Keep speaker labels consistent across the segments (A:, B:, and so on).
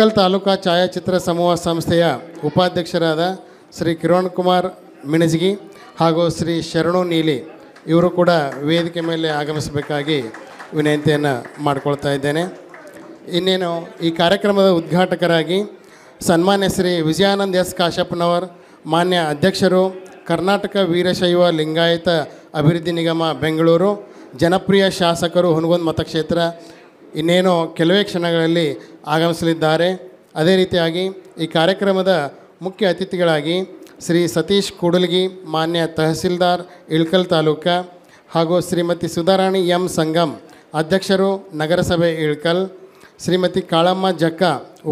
A: ಉತ್ಕಲ್ ತಾಲೂಕಾ ಛಾಯಾಚಿತ್ರ ಸಮೂಹ ಸಂಸ್ಥೆಯ ಉಪಾಧ್ಯಕ್ಷರಾದ ಶ್ರೀ ಕಿರಣ್ ಕುಮಾರ್ ಮಿಣಜಗಿ ಹಾಗೂ ಶ್ರೀ ಶರಣು ನೀಲಿ ಇವರು ಕೂಡ ವೇದಿಕೆ ಮೇಲೆ ಆಗಮಿಸಬೇಕಾಗಿ ವಿನಂತಿಯನ್ನು ಮಾಡಿಕೊಳ್ತಾ ಇದ್ದೇನೆ ಇನ್ನೇನು ಈ ಕಾರ್ಯಕ್ರಮದ ಉದ್ಘಾಟಕರಾಗಿ ಸನ್ಮಾನ್ಯ ಶ್ರೀ ವಿಜಯಾನಂದ್ ಎಸ್ ಕಾಶಪ್ಪನವರ್ ಮಾನ್ಯ ಅಧ್ಯಕ್ಷರು ಕರ್ನಾಟಕ ವೀರಶೈವ ಲಿಂಗಾಯತ ಅಭಿವೃದ್ಧಿ ನಿಗಮ ಬೆಂಗಳೂರು ಜನಪ್ರಿಯ ಶಾಸಕರು ಹುನಗುಂದ್ ಮತಕ್ಷೇತ್ರ ಇನ್ನೇನೋ ಕೆಲವೇ ಕ್ಷಣಗಳಲ್ಲಿ ಆಗಮಿಸಲಿದ್ದಾರೆ ಅದೇ ರೀತಿಯಾಗಿ ಈ ಕಾರ್ಯಕ್ರಮದ ಮುಖ್ಯ ಅತಿಥಿಗಳಾಗಿ ಶ್ರೀ ಸತೀಶ್ ಕೂಡಲ್ಗಿ ಮಾನ್ಯ ತಹಸೀಲ್ದಾರ್ ಇಳ್ಕಲ್ ತಾಲೂಕು ಹಾಗೂ ಶ್ರೀಮತಿ ಸುಧಾರಾಣಿ ಎಂ ಸಂಗಮ್ ಅಧ್ಯಕ್ಷರು ನಗರಸಭೆ ಇಳ್ಕಲ್ ಶ್ರೀಮತಿ ಕಾಳಮ್ಮ ಜಕ್ಕ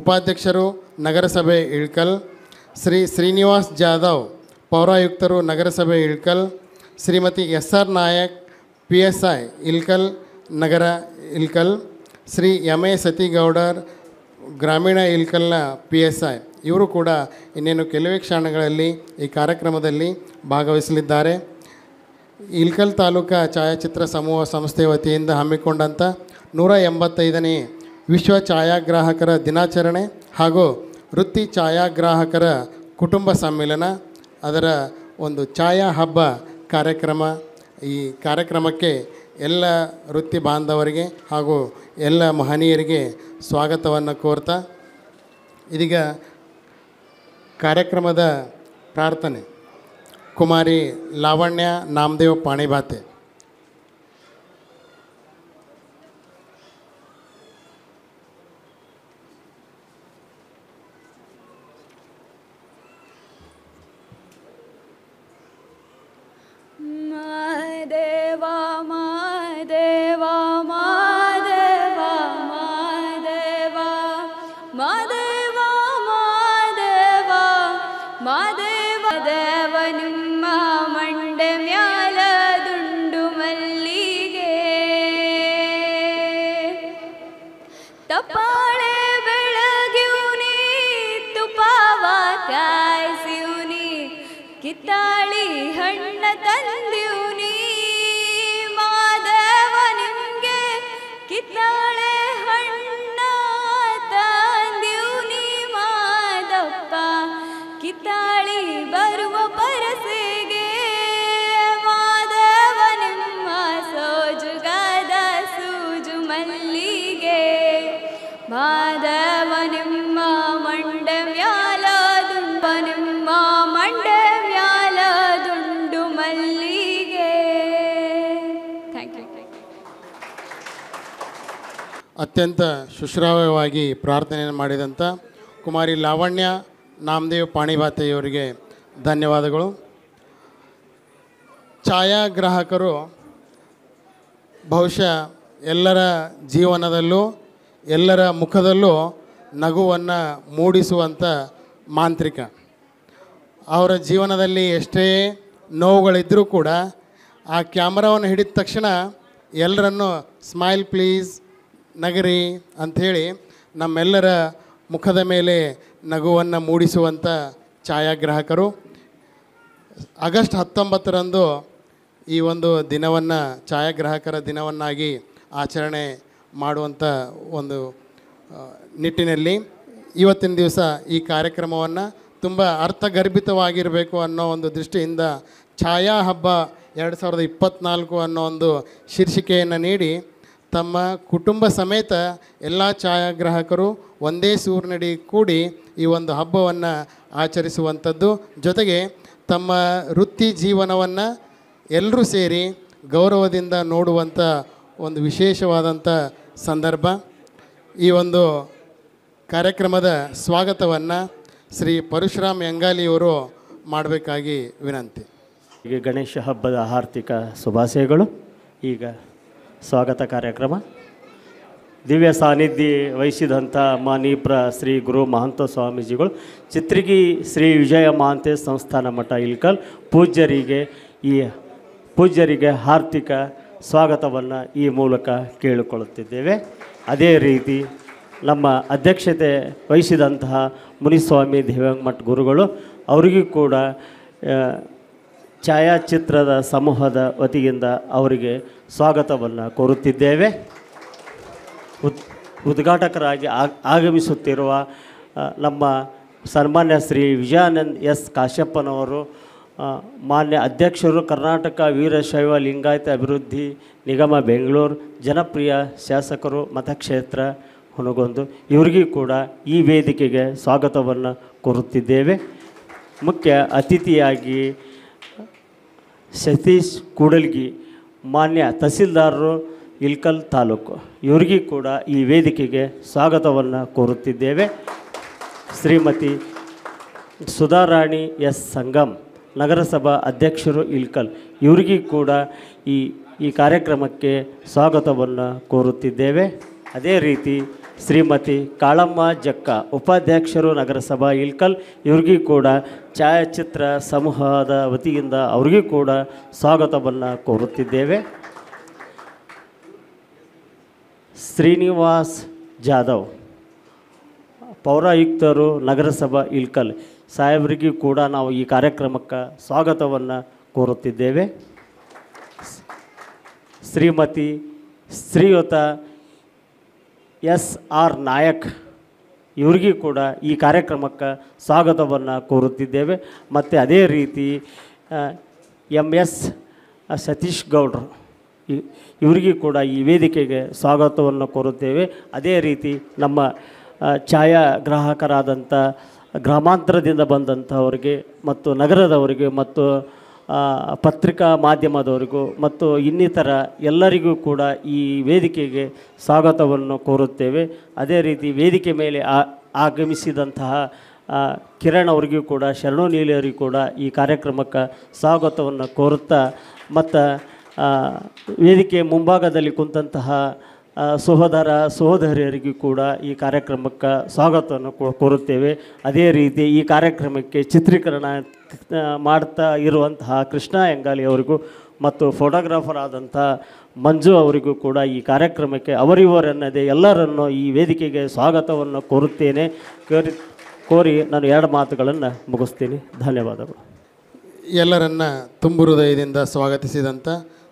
A: ಉಪಾಧ್ಯಕ್ಷರು ನಗರಸಭೆ ಇಳ್ಕಲ್ ಶ್ರೀ ಶ್ರೀನಿವಾಸ್ ಜಾಧವ್ ಪೌರಾಯುಕ್ತರು ನಗರಸಭೆ Ilkal Shrimati S R Nayak P S I Ilkal ನಗರ ಇಳ್ಕಲ್ ಶ್ರೀ ಎಮ್ ಎ ಸತಿಗೌಡರ್ ಗ್ರಾಮೀಣ ಇಲ್ಕಲ್ನ ಪಿ ಎಸ್ ಐ ಇವರು ಕೂಡ ಇನ್ನೇನು ಕೆಲವೇ ಕ್ಷಣಗಳಲ್ಲಿ ಈ ಕಾರ್ಯಕ್ರಮದಲ್ಲಿ ಭಾಗವಹಿಸಲಿದ್ದಾರೆ ಇಲ್ಕಲ್ ತಾಲೂಕಾ ಛಾಯಾಚಿತ್ರ ಸಮೂಹ ಸಂಸ್ಥೆ ವತಿಯಿಂದ ಹಮ್ಮಿಕೊಂಡಂಥ ನೂರ ಎಂಬತ್ತೈದನೇ ವಿಶ್ವ ಛಾಯಾಗ್ರಾಹಕರ ದಿನಾಚರಣೆ ಹಾಗೂ ವೃತ್ತಿ ಛಾಯಾಗ್ರಾಹಕರ ಕುಟುಂಬ ಸಮ್ಮೇಳನ ಅದರ ಒಂದು ಛಾಯಾ ಹಬ್ಬ ಕಾರ್ಯಕ್ರಮ ಈ ಕಾರ್ಯಕ್ರಮಕ್ಕೆ ಎಲ್ಲ ವೃತ್ತಿ ಬಾಂಧವರಿಗೆ ಹಾಗೂ ಎಲ್ಲ ಮಹನೀಯರಿಗೆ ಸ್ವಾಗತವನ್ನು ಕೋರ್ತಾ ಇದೀಗ ಕಾರ್ಯಕ್ರಮದ ಪ್ರಾರ್ಥನೆ ಕುಮಾರಿ ಲಾವಣ್ಯ ನಾಮದೇವ್ ಪಾಣಿಭಾತೆ.
B: ദേവാ മാ ദേവാ മാ ദേവാ മാ ദേവാ മാ ദേവാ മാ ദേവാ മാ ദേവ ദേവനും മാ മണ്ട മ്യാലതുണ്ടു മല്ലികേ തപ്പാളെ ಬೆಳಗ್ಯೂನಿ ತುಪಾವ ಕಾಯಿಸಿಯೂನಿ ಕಿತ್ತಾಳಿ ಹಣ್ಣ ತಂದಿಯು
A: ಅತ್ಯಂತ ಶುಶ್ರಾವ್ಯವಾಗಿ ಪ್ರಾರ್ಥನೆಯನ್ನು ಮಾಡಿದಂಥ ಕುಮಾರಿ ಲಾವಣ್ಯ ನಾಮದೇವ್ ಪಾಣಿಭಾತೆಯವರಿಗೆ ಧನ್ಯವಾದಗಳು ಛಾಯಾಗ್ರಾಹಕರು ಬಹುಶಃ ಎಲ್ಲರ ಜೀವನದಲ್ಲೂ ಎಲ್ಲರ ಮುಖದಲ್ಲೂ ನಗುವನ್ನು ಮೂಡಿಸುವಂಥ ಮಾಂತ್ರಿಕ ಅವರ ಜೀವನದಲ್ಲಿ ಎಷ್ಟೇ ನೋವುಗಳಿದ್ದರೂ ಕೂಡ ಆ ಕ್ಯಾಮ್ರಾವನ್ನು ಹಿಡಿದ ತಕ್ಷಣ ಎಲ್ಲರನ್ನು ಸ್ಮೈಲ್ ಪ್ಲೀಸ್ ನಗರಿ ಅಂಥೇಳಿ ನಮ್ಮೆಲ್ಲರ ಮುಖದ ಮೇಲೆ ನಗುವನ್ನು ಮೂಡಿಸುವಂಥ ಛಾಯಾಗ್ರಾಹಕರು ಆಗಸ್ಟ್ ಹತ್ತೊಂಬತ್ತರಂದು ಈ ಒಂದು ದಿನವನ್ನು ಛಾಯಾಗ್ರಾಹಕರ ದಿನವನ್ನಾಗಿ ಆಚರಣೆ ಮಾಡುವಂಥ ಒಂದು ನಿಟ್ಟಿನಲ್ಲಿ ಇವತ್ತಿನ ದಿವಸ ಈ ಕಾರ್ಯಕ್ರಮವನ್ನು ತುಂಬ ಅರ್ಥಗರ್ಭಿತವಾಗಿರಬೇಕು ಅನ್ನೋ ಒಂದು ದೃಷ್ಟಿಯಿಂದ ಛಾಯಾ ಹಬ್ಬ ಎರಡು ಸಾವಿರದ ಇಪ್ಪತ್ತ್ನಾಲ್ಕು ಅನ್ನೋ ಒಂದು ಶೀರ್ಷಿಕೆಯನ್ನು ನೀಡಿ ತಮ್ಮ ಕುಟುಂಬ ಸಮೇತ ಎಲ್ಲ ಛಾಯಾಗ್ರಾಹಕರು ಒಂದೇ ಸೂರಿನಡಿ ಕೂಡಿ ಈ ಒಂದು ಹಬ್ಬವನ್ನು ಆಚರಿಸುವಂಥದ್ದು ಜೊತೆಗೆ ತಮ್ಮ ವೃತ್ತಿ ಜೀವನವನ್ನು ಎಲ್ಲರೂ ಸೇರಿ ಗೌರವದಿಂದ ನೋಡುವಂಥ ಒಂದು ವಿಶೇಷವಾದಂಥ ಸಂದರ್ಭ ಈ ಒಂದು ಕಾರ್ಯಕ್ರಮದ ಸ್ವಾಗತವನ್ನು ಶ್ರೀ ಪರಶುರಾಮ್ ಯಂಗಾಲಿಯವರು
C: ಮಾಡಬೇಕಾಗಿ ವಿನಂತಿ ಈಗ ಗಣೇಶ ಹಬ್ಬದ ಆರ್ಥಿಕ ಶುಭಾಶಯಗಳು ಈಗ ಸ್ವಾಗತ ಕಾರ್ಯಕ್ರಮ ದಿವ್ಯ ಸಾನ್ನಿಧ್ಯ ವಹಿಸಿದಂಥ ಮಾನೀಪ್ರ ಶ್ರೀ ಗುರು ಮಹಂತ ಸ್ವಾಮೀಜಿಗಳು ಚಿತ್ರಗಿ ಶ್ರೀ ವಿಜಯ ಮಹಾಂತೆ ಸಂಸ್ಥಾನ ಮಠ ಇಲ್ಕಲ್ ಪೂಜ್ಯರಿಗೆ ಈ ಪೂಜ್ಯರಿಗೆ ಆರ್ಥಿಕ ಸ್ವಾಗತವನ್ನು ಈ ಮೂಲಕ ಕೇಳಿಕೊಳ್ಳುತ್ತಿದ್ದೇವೆ ಅದೇ ರೀತಿ ನಮ್ಮ ಅಧ್ಯಕ್ಷತೆ ವಹಿಸಿದಂತಹ ಮುನಿಸ್ವಾಮಿ ದೇವಂಗಮಠ ಗುರುಗಳು ಅವರಿಗೂ ಕೂಡ ಛಾಯಾಚಿತ್ರದ ಸಮೂಹದ ವತಿಯಿಂದ ಅವರಿಗೆ ಸ್ವಾಗತವನ್ನು ಕೋರುತ್ತಿದ್ದೇವೆ ಉದ್ ಉದ್ಘಾಟಕರಾಗಿ ಆಗಮಿಸುತ್ತಿರುವ ನಮ್ಮ ಸನ್ಮಾನ್ಯ ಶ್ರೀ ವಿಜಯಾನಂದ್ ಎಸ್ ಕಾಶ್ಯಪ್ಪನವರು ಮಾನ್ಯ ಅಧ್ಯಕ್ಷರು ಕರ್ನಾಟಕ ವೀರಶೈವ ಲಿಂಗಾಯತ ಅಭಿವೃದ್ಧಿ ನಿಗಮ ಬೆಂಗಳೂರು ಜನಪ್ರಿಯ ಶಾಸಕರು ಮತಕ್ಷೇತ್ರ ಹುನಗೊಂದು ಇವರಿಗೂ ಕೂಡ ಈ ವೇದಿಕೆಗೆ ಸ್ವಾಗತವನ್ನು ಕೋರುತ್ತಿದ್ದೇವೆ ಮುಖ್ಯ ಅತಿಥಿಯಾಗಿ ಸತೀಶ್ ಕೂಡಲ್ಗಿ ಮಾನ್ಯ ತಹಸೀಲ್ದಾರರು ಇಲ್ಕಲ್ ತಾಲೂಕು ಇವರಿಗೂ ಕೂಡ ಈ ವೇದಿಕೆಗೆ ಸ್ವಾಗತವನ್ನು ಕೋರುತ್ತಿದ್ದೇವೆ ಶ್ರೀಮತಿ ಸುಧಾರಾಣಿ ಎಸ್ ಸಂಗಮ್ ನಗರಸಭಾ ಅಧ್ಯಕ್ಷರು ಇಲ್ಕಲ್ ಇವರಿಗೂ ಕೂಡ ಈ ಈ ಕಾರ್ಯಕ್ರಮಕ್ಕೆ ಸ್ವಾಗತವನ್ನು ಕೋರುತ್ತಿದ್ದೇವೆ ಅದೇ ರೀತಿ ಶ್ರೀಮತಿ ಕಾಳಮ್ಮ ಜಕ್ಕ ಉಪಾಧ್ಯಕ್ಷರು ನಗರಸಭಾ ಇಲ್ಕಲ್ ಇವ್ರಿಗೂ ಕೂಡ ಛಾಯಾಚಿತ್ರ ಸಮೂಹದ ವತಿಯಿಂದ ಅವ್ರಿಗೂ ಕೂಡ ಸ್ವಾಗತವನ್ನು ಕೋರುತ್ತಿದ್ದೇವೆ ಶ್ರೀನಿವಾಸ್ ಜಾಧವ್ ಪೌರಾಯುಕ್ತರು ನಗರಸಭಾ ಇಲ್ಕಲ್ ಸಾಹೇಬರಿಗೂ ಕೂಡ ನಾವು ಈ ಕಾರ್ಯಕ್ರಮಕ್ಕೆ ಸ್ವಾಗತವನ್ನು ಕೋರುತ್ತಿದ್ದೇವೆ ಶ್ರೀಮತಿ ಶ್ರೀಯುತ ಎಸ್ ಆರ್ ನಾಯಕ್ ಇವರಿಗೂ ಕೂಡ ಈ ಕಾರ್ಯಕ್ರಮಕ್ಕೆ ಸ್ವಾಗತವನ್ನು ಕೋರುತ್ತಿದ್ದೇವೆ ಮತ್ತು ಅದೇ ರೀತಿ ಎಮ್ ಎಸ್ ಸತೀಶ್ ಗೌಡ್ರು ಇವರಿಗೂ ಕೂಡ ಈ ವೇದಿಕೆಗೆ ಸ್ವಾಗತವನ್ನು ಕೋರುತ್ತೇವೆ ಅದೇ ರೀತಿ ನಮ್ಮ ಛಾಯಾಗ್ರಾಹಕರಾದಂಥ ಗ್ರಾಮಾಂತರದಿಂದ ಬಂದಂಥವ್ರಿಗೆ ಮತ್ತು ನಗರದವರಿಗೆ ಮತ್ತು ಪತ್ರಿಕಾ ಮಾಧ್ಯಮದವರಿಗೂ ಮತ್ತು ಇನ್ನಿತರ ಎಲ್ಲರಿಗೂ ಕೂಡ ಈ ವೇದಿಕೆಗೆ ಸ್ವಾಗತವನ್ನು ಕೋರುತ್ತೇವೆ ಅದೇ ರೀತಿ ವೇದಿಕೆ ಮೇಲೆ ಆಗಮಿಸಿದಂತಹ ಕಿರಣ್ ಅವರಿಗೂ ಕೂಡ ಶರಣು ನೀಲಿಯವರಿಗೂ ಕೂಡ ಈ ಕಾರ್ಯಕ್ರಮಕ್ಕೆ ಸ್ವಾಗತವನ್ನು ಕೋರುತ್ತಾ ಮತ್ತು ವೇದಿಕೆ ಮುಂಭಾಗದಲ್ಲಿ ಕುಂತಹ ಸಹೋದರ ಸಹೋದರಿಯರಿಗೂ ಕೂಡ ಈ ಕಾರ್ಯಕ್ರಮಕ್ಕೆ ಸ್ವಾಗತವನ್ನು ಕೋರುತ್ತೇವೆ ಅದೇ ರೀತಿ ಈ ಕಾರ್ಯಕ್ರಮಕ್ಕೆ ಚಿತ್ರೀಕರಣ ಮಾಡ್ತಾ ಇರುವಂತಹ ಕೃಷ್ಣ ಎಂಗಾಲಿ ಅವರಿಗೂ ಮತ್ತು ಫೋಟೋಗ್ರಾಫರ್ ಆದಂಥ ಮಂಜು ಅವರಿಗೂ ಕೂಡ ಈ ಕಾರ್ಯಕ್ರಮಕ್ಕೆ ಅವರಿವರನ್ನದೇ ಎಲ್ಲರನ್ನು ಈ ವೇದಿಕೆಗೆ ಸ್ವಾಗತವನ್ನು ಕೋರುತ್ತೇನೆ ಕೋರಿ ಕೋರಿ ನಾನು ಎರಡು ಮಾತುಗಳನ್ನು ಮುಗಿಸ್ತೀನಿ ಧನ್ಯವಾದಗಳು
A: ಎಲ್ಲರನ್ನ ತುಂಬು ಹೃದಯದಿಂದ ಸ್ವಾಗತಿಸಿದಂಥ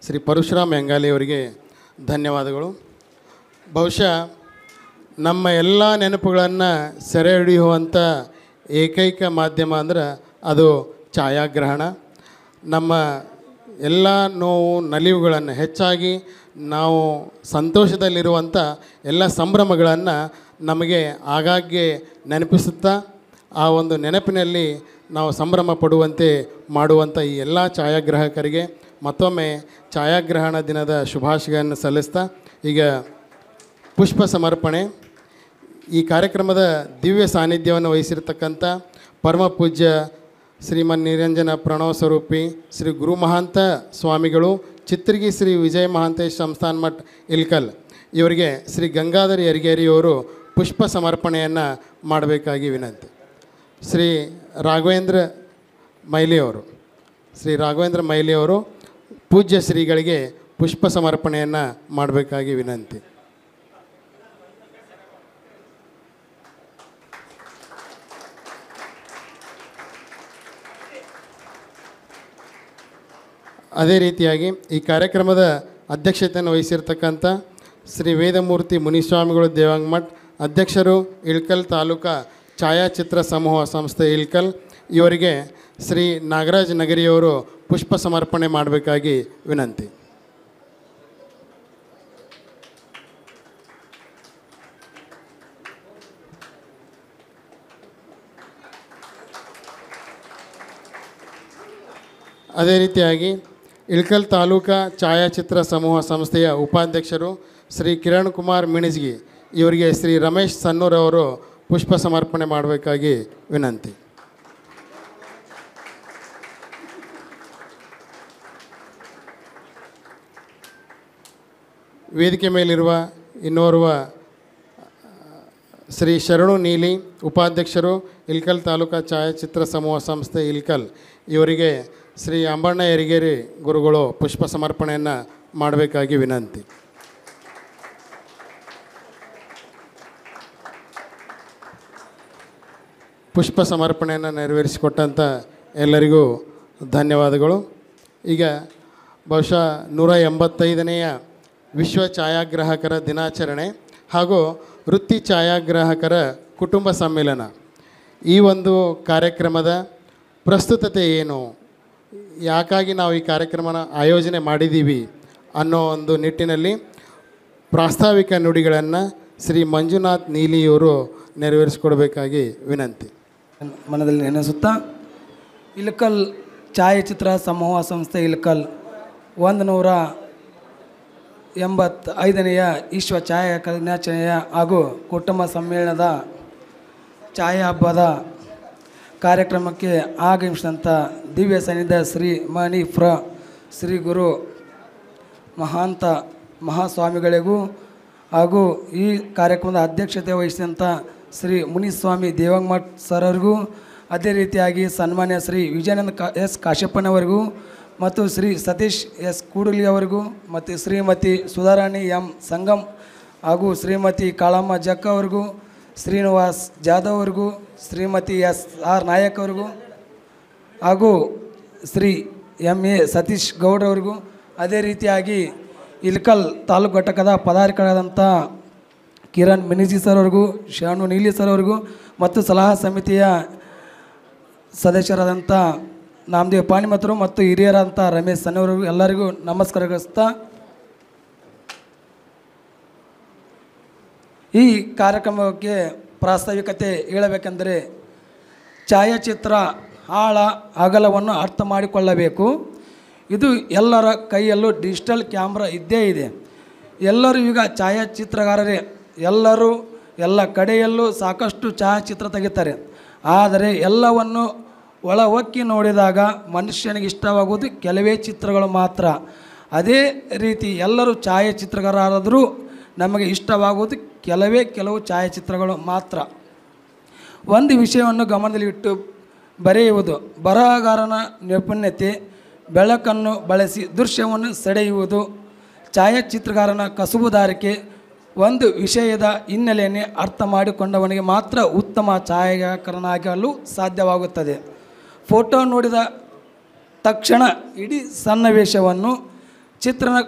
A: ಶ್ರೀ ಪರಶುರಾಮ್ ಹೆಂಗಾಲಿ ಅವರಿಗೆ ಧನ್ಯವಾದಗಳು ಬಹುಶಃ ನಮ್ಮ ಎಲ್ಲ ನೆನಪುಗಳನ್ನು ಸೆರೆ ಹಿಡಿಯುವಂಥ ಏಕೈಕ ಮಾಧ್ಯಮ ಅಂದ್ರೆ ಅದು ಛಾಯಾಗ್ರಹಣ ನಮ್ಮ ಎಲ್ಲ ನೋವು ನಲಿವುಗಳನ್ನು ಹೆಚ್ಚಾಗಿ ನಾವು ಸಂತೋಷದಲ್ಲಿರುವಂಥ ಎಲ್ಲ ಸಂಭ್ರಮಗಳನ್ನು ನಮಗೆ ಆಗಾಗ್ಗೆ ನೆನಪಿಸುತ್ತಾ ಆ ಒಂದು ನೆನಪಿನಲ್ಲಿ ನಾವು ಸಂಭ್ರಮ ಪಡುವಂತೆ ಮಾಡುವಂಥ ಈ ಎಲ್ಲ ಛಾಯಾಗ್ರಾಹಕರಿಗೆ ಮತ್ತೊಮ್ಮೆ ಛಾಯಾಗ್ರಹಣ ದಿನದ ಶುಭಾಶಯಗಳನ್ನು ಸಲ್ಲಿಸ್ತಾ ಈಗ ಪುಷ್ಪ ಸಮರ್ಪಣೆ ಈ ಕಾರ್ಯಕ್ರಮದ ದಿವ್ಯ ಸಾನ್ನಿಧ್ಯವನ್ನು ವಹಿಸಿರ್ತಕ್ಕಂಥ ಪರಮ ಪೂಜ್ಯ ಶ್ರೀಮನ್ ನಿರಂಜನ ಪ್ರಣವ ಸ್ವರೂಪಿ ಶ್ರೀ ಗುರು ಮಹಾಂತ ಸ್ವಾಮಿಗಳು ಚಿತ್ರಗಿ ಶ್ರೀ ವಿಜಯ ಮಹಾಂತೇಶ್ ಸಂಸ್ಥಾನ್ ಮಠ್ ಇಲ್ಕಲ್ ಇವರಿಗೆ ಶ್ರೀ ಗಂಗಾಧರಿ ಯರಿಗೇರಿಯವರು ಪುಷ್ಪ ಸಮರ್ಪಣೆಯನ್ನು ಮಾಡಬೇಕಾಗಿ ವಿನಂತಿ ಶ್ರೀ ರಾಘವೇಂದ್ರ ಮೈಲಿಯವರು ಶ್ರೀ ರಾಘವೇಂದ್ರ ಮೈಲಿಯವರು ಪೂಜ್ಯ ಶ್ರೀಗಳಿಗೆ ಪುಷ್ಪ ಸಮರ್ಪಣೆಯನ್ನು ಮಾಡಬೇಕಾಗಿ ವಿನಂತಿ ಅದೇ ರೀತಿಯಾಗಿ ಈ ಕಾರ್ಯಕ್ರಮದ ಅಧ್ಯಕ್ಷತೆಯನ್ನು ವಹಿಸಿರ್ತಕ್ಕಂಥ ಶ್ರೀ ವೇದಮೂರ್ತಿ ಮುನಿಸ್ವಾಮಿಗಳು ದೇವಾಂಗ್ ಮಠ್ ಅಧ್ಯಕ್ಷರು ಇಳ್ಕಲ್ ತಾಲೂಕಾ ಛಾಯಾಚಿತ್ರ ಸಮೂಹ ಸಂಸ್ಥೆ ಇಳ್ಕಲ್ ಇವರಿಗೆ ಶ್ರೀ ನಾಗರಾಜ್ ನಗರಿಯವರು ಪುಷ್ಪ ಸಮರ್ಪಣೆ ಮಾಡಬೇಕಾಗಿ ವಿನಂತಿ ಅದೇ ರೀತಿಯಾಗಿ ಇಳ್ಕಲ್ ತಾಲೂಕಾ ಛಾಯಾಚಿತ್ರ ಸಮೂಹ ಸಂಸ್ಥೆಯ ಉಪಾಧ್ಯಕ್ಷರು ಶ್ರೀ ಕಿರಣ್ ಕುಮಾರ್ ಮಿಣಿಜ್ಗಿ ಇವರಿಗೆ ಶ್ರೀ ರಮೇಶ್ ಅವರು ಪುಷ್ಪ ಸಮರ್ಪಣೆ ಮಾಡಬೇಕಾಗಿ ವಿನಂತಿ ವೇದಿಕೆ ಮೇಲಿರುವ ಇನ್ನೋರ್ವ ಶ್ರೀ ಶರಣು ನೀಲಿ ಉಪಾಧ್ಯಕ್ಷರು ಇಲ್ಕಲ್ ತಾಲೂಕಾ ಛಾಯಾಚಿತ್ರ ಸಮೂಹ ಸಂಸ್ಥೆ ಇಲ್ಕಲ್ ಇವರಿಗೆ ಶ್ರೀ ಅಂಬಣ್ಣ ಎರಿಗೇರಿ ಗುರುಗಳು ಪುಷ್ಪ ಸಮರ್ಪಣೆಯನ್ನು ಮಾಡಬೇಕಾಗಿ ವಿನಂತಿ ಪುಷ್ಪ ಸಮರ್ಪಣೆಯನ್ನು ನೆರವೇರಿಸಿಕೊಟ್ಟಂಥ ಎಲ್ಲರಿಗೂ ಧನ್ಯವಾದಗಳು ಈಗ ಬಹುಶಃ ನೂರ ಎಂಬತ್ತೈದನೆಯ ವಿಶ್ವ ಛಾಯಾಗ್ರಾಹಕರ ದಿನಾಚರಣೆ ಹಾಗೂ ವೃತ್ತಿ ಛಾಯಾಗ್ರಾಹಕರ ಕುಟುಂಬ ಸಮ್ಮೇಳನ ಈ ಒಂದು ಕಾರ್ಯಕ್ರಮದ ಪ್ರಸ್ತುತತೆ ಏನು ಯಾಕಾಗಿ ನಾವು ಈ ಕಾರ್ಯಕ್ರಮನ ಆಯೋಜನೆ ಮಾಡಿದ್ದೀವಿ ಅನ್ನೋ ಒಂದು ನಿಟ್ಟಿನಲ್ಲಿ ಪ್ರಾಸ್ತಾವಿಕ ನುಡಿಗಳನ್ನು ಶ್ರೀ ಮಂಜುನಾಥ್ ನೀಲಿಯವರು
D: ನೆರವೇರಿಸಿಕೊಡ್ಬೇಕಾಗಿ ವಿನಂತಿ ಮನದಲ್ಲಿ ನೆನೆಸುತ್ತಾ ಇಲಕಲ್ ಛಾಯಾಚಿತ್ರ ಸಮೂಹ ಸಂಸ್ಥೆ ಇಲಕಲ್ ಒಂದು ನೂರ ಎಂಬತ್ತ ಐದನೆಯ ವಿಶ್ವ ಛಾಯಾ ದಿನಾಚರಣೆಯ ಹಾಗೂ ಕುಟುಂಬ ಸಮ್ಮೇಳನದ ಛಾಯಾ ಹಬ್ಬದ ಕಾರ್ಯಕ್ರಮಕ್ಕೆ ಆಗಮಿಸಿದಂಥ ದಿವ್ಯ ಸನ್ನಿಧ ಶ್ರೀ ಮಣಿ ಪ್ರ ಶ್ರೀ ಗುರು ಮಹಾಂತ ಮಹಾಸ್ವಾಮಿಗಳಿಗೂ ಹಾಗೂ ಈ ಕಾರ್ಯಕ್ರಮದ ಅಧ್ಯಕ್ಷತೆ ವಹಿಸಿದಂಥ ಶ್ರೀ ಮುನಿಸ್ವಾಮಿ ಸರ್ ಅವರಿಗೂ ಅದೇ ರೀತಿಯಾಗಿ ಸನ್ಮಾನ್ಯ ಶ್ರೀ ವಿಜಯಾನಂದ ಎಸ್ ಕಾಶ್ಯಪ್ಪನವರಿಗೂ ಮತ್ತು ಶ್ರೀ ಸತೀಶ್ ಎಸ್ ಕೂಡಲಿ ಅವರಿಗೂ ಮತ್ತು ಶ್ರೀಮತಿ ಸುಧಾರಾಣಿ ಎಂ ಸಂಗಮ್ ಹಾಗೂ ಶ್ರೀಮತಿ ಕಾಳಮ್ಮ ಜಕ್ಕ ಅವರಿಗೂ ಶ್ರೀನಿವಾಸ್ ಜಾಧವ್ ಅವ್ರಿಗೂ ಶ್ರೀಮತಿ ಎಸ್ ಆರ್ ನಾಯಕ್ ಅವ್ರಿಗೂ ಹಾಗೂ ಶ್ರೀ ಎಂ ಎ ಸತೀಶ್ ಗೌಡ್ರವ್ರಿಗೂ ಅದೇ ರೀತಿಯಾಗಿ ಇಲ್ಕಲ್ ತಾಲೂಕು ಘಟಕದ ಪದಾಧಿಕಾರಿಗಳಾದಂಥ ಕಿರಣ್ ಮಿನಿಜಿ ಸರ್ ಅವ್ರಿಗೂ ಶಾನು ನೀಲಿ ಸರ್ ಅವ್ರಿಗೂ ಮತ್ತು ಸಲಹಾ ಸಮಿತಿಯ ಸದಸ್ಯರಾದಂಥ ನಾಮದೇವ್ ಪಾಣಿಮತರು ಮತ್ತು ಹಿರಿಯರಾದಂಥ ರಮೇಶ್ ಸನ್ನವರಿಗೂ ಎಲ್ಲರಿಗೂ ನಮಸ್ಕಾರಗಳಿಸ್ತಾ ಈ ಕಾರ್ಯಕ್ರಮಕ್ಕೆ ಪ್ರಾಸ್ತಾವಿಕತೆ ಹೇಳಬೇಕೆಂದರೆ ಛಾಯಾಚಿತ್ರ ಆಳ ಅಗಲವನ್ನು ಅರ್ಥ ಮಾಡಿಕೊಳ್ಳಬೇಕು ಇದು ಎಲ್ಲರ ಕೈಯಲ್ಲೂ ಡಿಜಿಟಲ್ ಕ್ಯಾಮ್ರಾ ಇದ್ದೇ ಇದೆ ಎಲ್ಲರೂ ಈಗ ಛಾಯಾಚಿತ್ರಗಾರರೇ ಎಲ್ಲರೂ ಎಲ್ಲ ಕಡೆಯಲ್ಲೂ ಸಾಕಷ್ಟು ಛಾಯಾಚಿತ್ರ ತೆಗಿತಾರೆ ಆದರೆ ಎಲ್ಲವನ್ನು ಒಳ ನೋಡಿದಾಗ ಮನುಷ್ಯನಿಗೆ ಇಷ್ಟವಾಗುವುದು ಕೆಲವೇ ಚಿತ್ರಗಳು ಮಾತ್ರ ಅದೇ ರೀತಿ ಎಲ್ಲರೂ ಛಾಯಾಚಿತ್ರಗಾರರಾದರೂ ನಮಗೆ ಇಷ್ಟವಾಗುವುದು ಕೆಲವೇ ಕೆಲವು ಛಾಯಾಚಿತ್ರಗಳು ಮಾತ್ರ ಒಂದು ವಿಷಯವನ್ನು ಗಮನದಲ್ಲಿಟ್ಟು ಬರೆಯುವುದು ಬರಹಗಾರನ ನೈಪುಣ್ಯತೆ ಬೆಳಕನ್ನು ಬಳಸಿ ದೃಶ್ಯವನ್ನು ಸೆಳೆಯುವುದು ಛಾಯಾಚಿತ್ರಗಾರನ ಕಸುಬುದಾರಿಕೆ ಒಂದು ವಿಷಯದ ಹಿನ್ನೆಲೆಯನ್ನು ಅರ್ಥ ಮಾಡಿಕೊಂಡವನಿಗೆ ಮಾತ್ರ ಉತ್ತಮ ಛಾಯಾಗ್ರನಾಗಲು ಸಾಧ್ಯವಾಗುತ್ತದೆ ಫೋಟೋ ನೋಡಿದ ತಕ್ಷಣ ಇಡೀ ಸನ್ನಿವೇಶವನ್ನು ಚಿತ್ರನ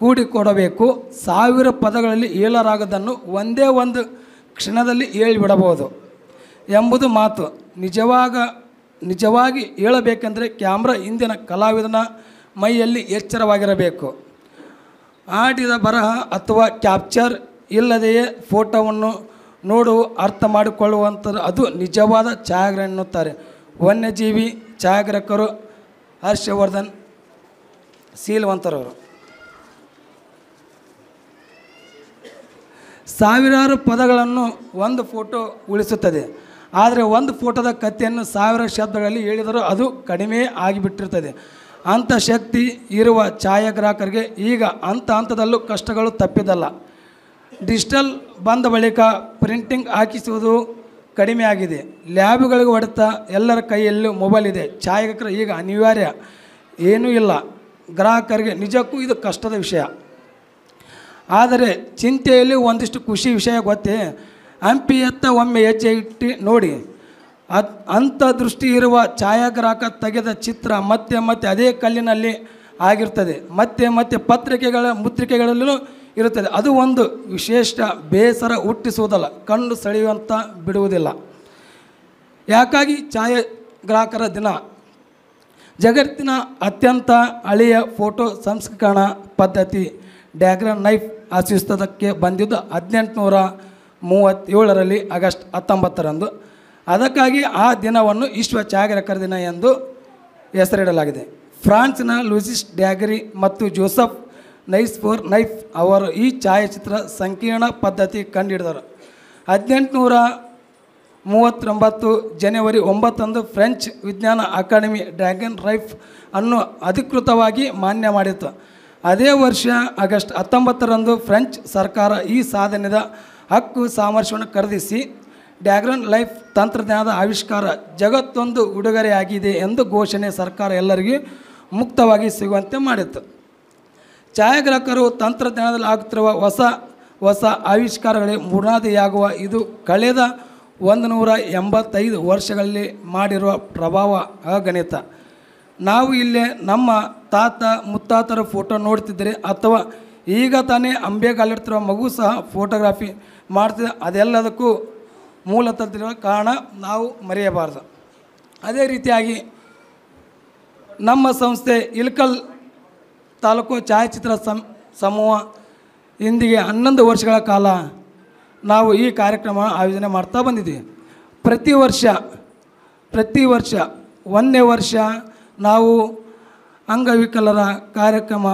D: ಕೂಡಿಕೊಡಬೇಕು ಸಾವಿರ ಪದಗಳಲ್ಲಿ ಹೇಳರಾಗದನ್ನು ಒಂದೇ ಒಂದು ಕ್ಷಣದಲ್ಲಿ ಹೇಳಿಬಿಡಬಹುದು ಎಂಬುದು ಮಾತು ನಿಜವಾಗ ನಿಜವಾಗಿ ಹೇಳಬೇಕೆಂದರೆ ಕ್ಯಾಮ್ರಾ ಇಂದಿನ ಕಲಾವಿದನ ಮೈಯಲ್ಲಿ ಎಚ್ಚರವಾಗಿರಬೇಕು ಆಡಿದ ಬರಹ ಅಥವಾ ಕ್ಯಾಪ್ಚರ್ ಇಲ್ಲದೆಯೇ ಫೋಟೋವನ್ನು ನೋಡು ಅರ್ಥ ಮಾಡಿಕೊಳ್ಳುವಂಥದ್ದು ಅದು ನಿಜವಾದ ಛಾಯಾಗ್ರಹ ಎನ್ನುತ್ತಾರೆ ವನ್ಯಜೀವಿ ಛಾಯಾಗ್ರಹಕರು ಹರ್ಷವರ್ಧನ್ ಸೀಲ್ವಂತರವರು ಸಾವಿರಾರು ಪದಗಳನ್ನು ಒಂದು ಫೋಟೋ ಉಳಿಸುತ್ತದೆ ಆದರೆ ಒಂದು ಫೋಟೋದ ಕಥೆಯನ್ನು ಸಾವಿರ ಶಬ್ದಗಳಲ್ಲಿ ಹೇಳಿದರೂ ಅದು ಕಡಿಮೆ ಆಗಿಬಿಟ್ಟಿರ್ತದೆ ಅಂಥ ಶಕ್ತಿ ಇರುವ ಛಾಯಾಗ್ರಾಹಕರಿಗೆ ಈಗ ಹಂತ ಹಂತದಲ್ಲೂ ಕಷ್ಟಗಳು ತಪ್ಪಿದಲ್ಲ ಡಿಜಿಟಲ್ ಬಂದ ಬಳಿಕ ಪ್ರಿಂಟಿಂಗ್ ಹಾಕಿಸುವುದು ಕಡಿಮೆ ಆಗಿದೆ ಲ್ಯಾಬ್ಗಳಿಗೆ ಹೊಡೆತ ಎಲ್ಲರ ಕೈಯಲ್ಲೂ ಮೊಬೈಲ್ ಇದೆ ಛಾಯಾಗ್ರಾಹಕರು ಈಗ ಅನಿವಾರ್ಯ ಏನೂ ಇಲ್ಲ ಗ್ರಾಹಕರಿಗೆ ನಿಜಕ್ಕೂ ಇದು ಕಷ್ಟದ ವಿಷಯ ಆದರೆ ಚಿಂತೆಯಲ್ಲಿ ಒಂದಿಷ್ಟು ಖುಷಿ ವಿಷಯ ಗೊತ್ತೇ ಹಂಪಿಯತ್ತ ಒಮ್ಮೆ ಹೆಜ್ಜೆ ಇಟ್ಟು ನೋಡಿ ಅದು ಅಂಥ ದೃಷ್ಟಿ ಇರುವ ಛಾಯಾಗ್ರಾಹಕ ತೆಗೆದ ಚಿತ್ರ ಮತ್ತೆ ಮತ್ತೆ ಅದೇ ಕಲ್ಲಿನಲ್ಲಿ ಆಗಿರ್ತದೆ ಮತ್ತೆ ಮತ್ತೆ ಪತ್ರಿಕೆಗಳ ಮುದ್ರಿಕೆಗಳಲ್ಲೂ ಇರುತ್ತದೆ ಅದು ಒಂದು ವಿಶೇಷ ಬೇಸರ ಹುಟ್ಟಿಸುವುದಲ್ಲ ಕಣ್ಣು ಸೆಳೆಯುವಂಥ ಬಿಡುವುದಿಲ್ಲ ಯಾಕಾಗಿ ಛಾಯಾಗ್ರಾಹಕರ ದಿನ ಜಗತ್ತಿನ ಅತ್ಯಂತ ಹಳೆಯ ಫೋಟೋ ಸಂಸ್ಕರಣಾ ಪದ್ಧತಿ ಡ್ಯಾಗ್ರ ನೈಫ್ ಆಶಿಸ್ತದಕ್ಕೆ ಬಂದಿದ್ದು ಹದಿನೆಂಟುನೂರ ಮೂವತ್ತೇಳರಲ್ಲಿ ಆಗಸ್ಟ್ ಹತ್ತೊಂಬತ್ತರಂದು ಅದಕ್ಕಾಗಿ ಆ ದಿನವನ್ನು ವಿಶ್ವ ಛಾಯಾಗ್ರಾಹಕರ ದಿನ ಎಂದು ಹೆಸರಿಡಲಾಗಿದೆ ಫ್ರಾನ್ಸ್ನ ಲೂಸಿಸ್ ಡ್ಯಾಗರಿ ಮತ್ತು ಜೋಸಫ್ ನೈಸ್ಫೋರ್ ನೈಫ್ ಅವರು ಈ ಛಾಯಾಚಿತ್ರ ಸಂಕೀರ್ಣ ಪದ್ಧತಿ ಕಂಡುಹಿಡಿದರು ಹದಿನೆಂಟುನೂರ ಮೂವತ್ತೊಂಬತ್ತು ಜನವರಿ ಒಂಬತ್ತಂದು ಫ್ರೆಂಚ್ ವಿಜ್ಞಾನ ಅಕಾಡೆಮಿ ಡ್ರ್ಯಾಗನ್ ರೈಫ್ ಅನ್ನು ಅಧಿಕೃತವಾಗಿ ಮಾನ್ಯ ಮಾಡಿತ್ತು ಅದೇ ವರ್ಷ ಆಗಸ್ಟ್ ಹತ್ತೊಂಬತ್ತರಂದು ಫ್ರೆಂಚ್ ಸರ್ಕಾರ ಈ ಸಾಧನೆದ ಹಕ್ಕು ಸಾಮರ್ಥ್ಯವನ್ನು ಖರೀದಿಸಿ ಡ್ಯಾಗ್ರನ್ ಲೈಫ್ ತಂತ್ರಜ್ಞಾನದ ಆವಿಷ್ಕಾರ ಜಗತ್ತೊಂದು ಉಡುಗೊರೆಯಾಗಿದೆ ಎಂದು ಘೋಷಣೆ ಸರ್ಕಾರ ಎಲ್ಲರಿಗೂ ಮುಕ್ತವಾಗಿ ಸಿಗುವಂತೆ ಮಾಡಿತ್ತು ಛಾಯಾಗ್ರಾಹಕರು ತಂತ್ರಜ್ಞಾನದಲ್ಲಿ ಆಗುತ್ತಿರುವ ಹೊಸ ಹೊಸ ಆವಿಷ್ಕಾರಗಳಿಗೆ ಮುನಾದಿಯಾಗುವ ಇದು ಕಳೆದ ಒಂದು ನೂರ ಎಂಬತ್ತೈದು ವರ್ಷಗಳಲ್ಲಿ ಮಾಡಿರುವ ಪ್ರಭಾವ ಅಗಣಿತ ನಾವು ಇಲ್ಲೇ ನಮ್ಮ ತಾತ ಮುತ್ತಾತರ ಫೋಟೋ ನೋಡ್ತಿದ್ದರೆ ಅಥವಾ ಈಗ ತಾನೇ ಅಂಬೆಗಾಲಿಡ್ತಿರೋ ಮಗು ಸಹ ಫೋಟೋಗ್ರಾಫಿ ಮಾಡ್ತಿದ್ದ ಅದೆಲ್ಲದಕ್ಕೂ ಮೂಲ ತಂದಿರುವ ಕಾರಣ ನಾವು ಮರೆಯಬಾರದು ಅದೇ ರೀತಿಯಾಗಿ ನಮ್ಮ ಸಂಸ್ಥೆ ಇಲ್ಕಲ್ ತಾಲೂಕು ಛಾಯಾಚಿತ್ರ ಸಮೂಹ ಇಂದಿಗೆ ಹನ್ನೊಂದು ವರ್ಷಗಳ ಕಾಲ ನಾವು ಈ ಕಾರ್ಯಕ್ರಮ ಆಯೋಜನೆ ಮಾಡ್ತಾ ಬಂದಿದ್ದೀವಿ ಪ್ರತಿ ವರ್ಷ ಪ್ರತಿ ವರ್ಷ ಒಂದನೇ ವರ್ಷ ನಾವು ಅಂಗವಿಕಲರ ಕಾರ್ಯಕ್ರಮ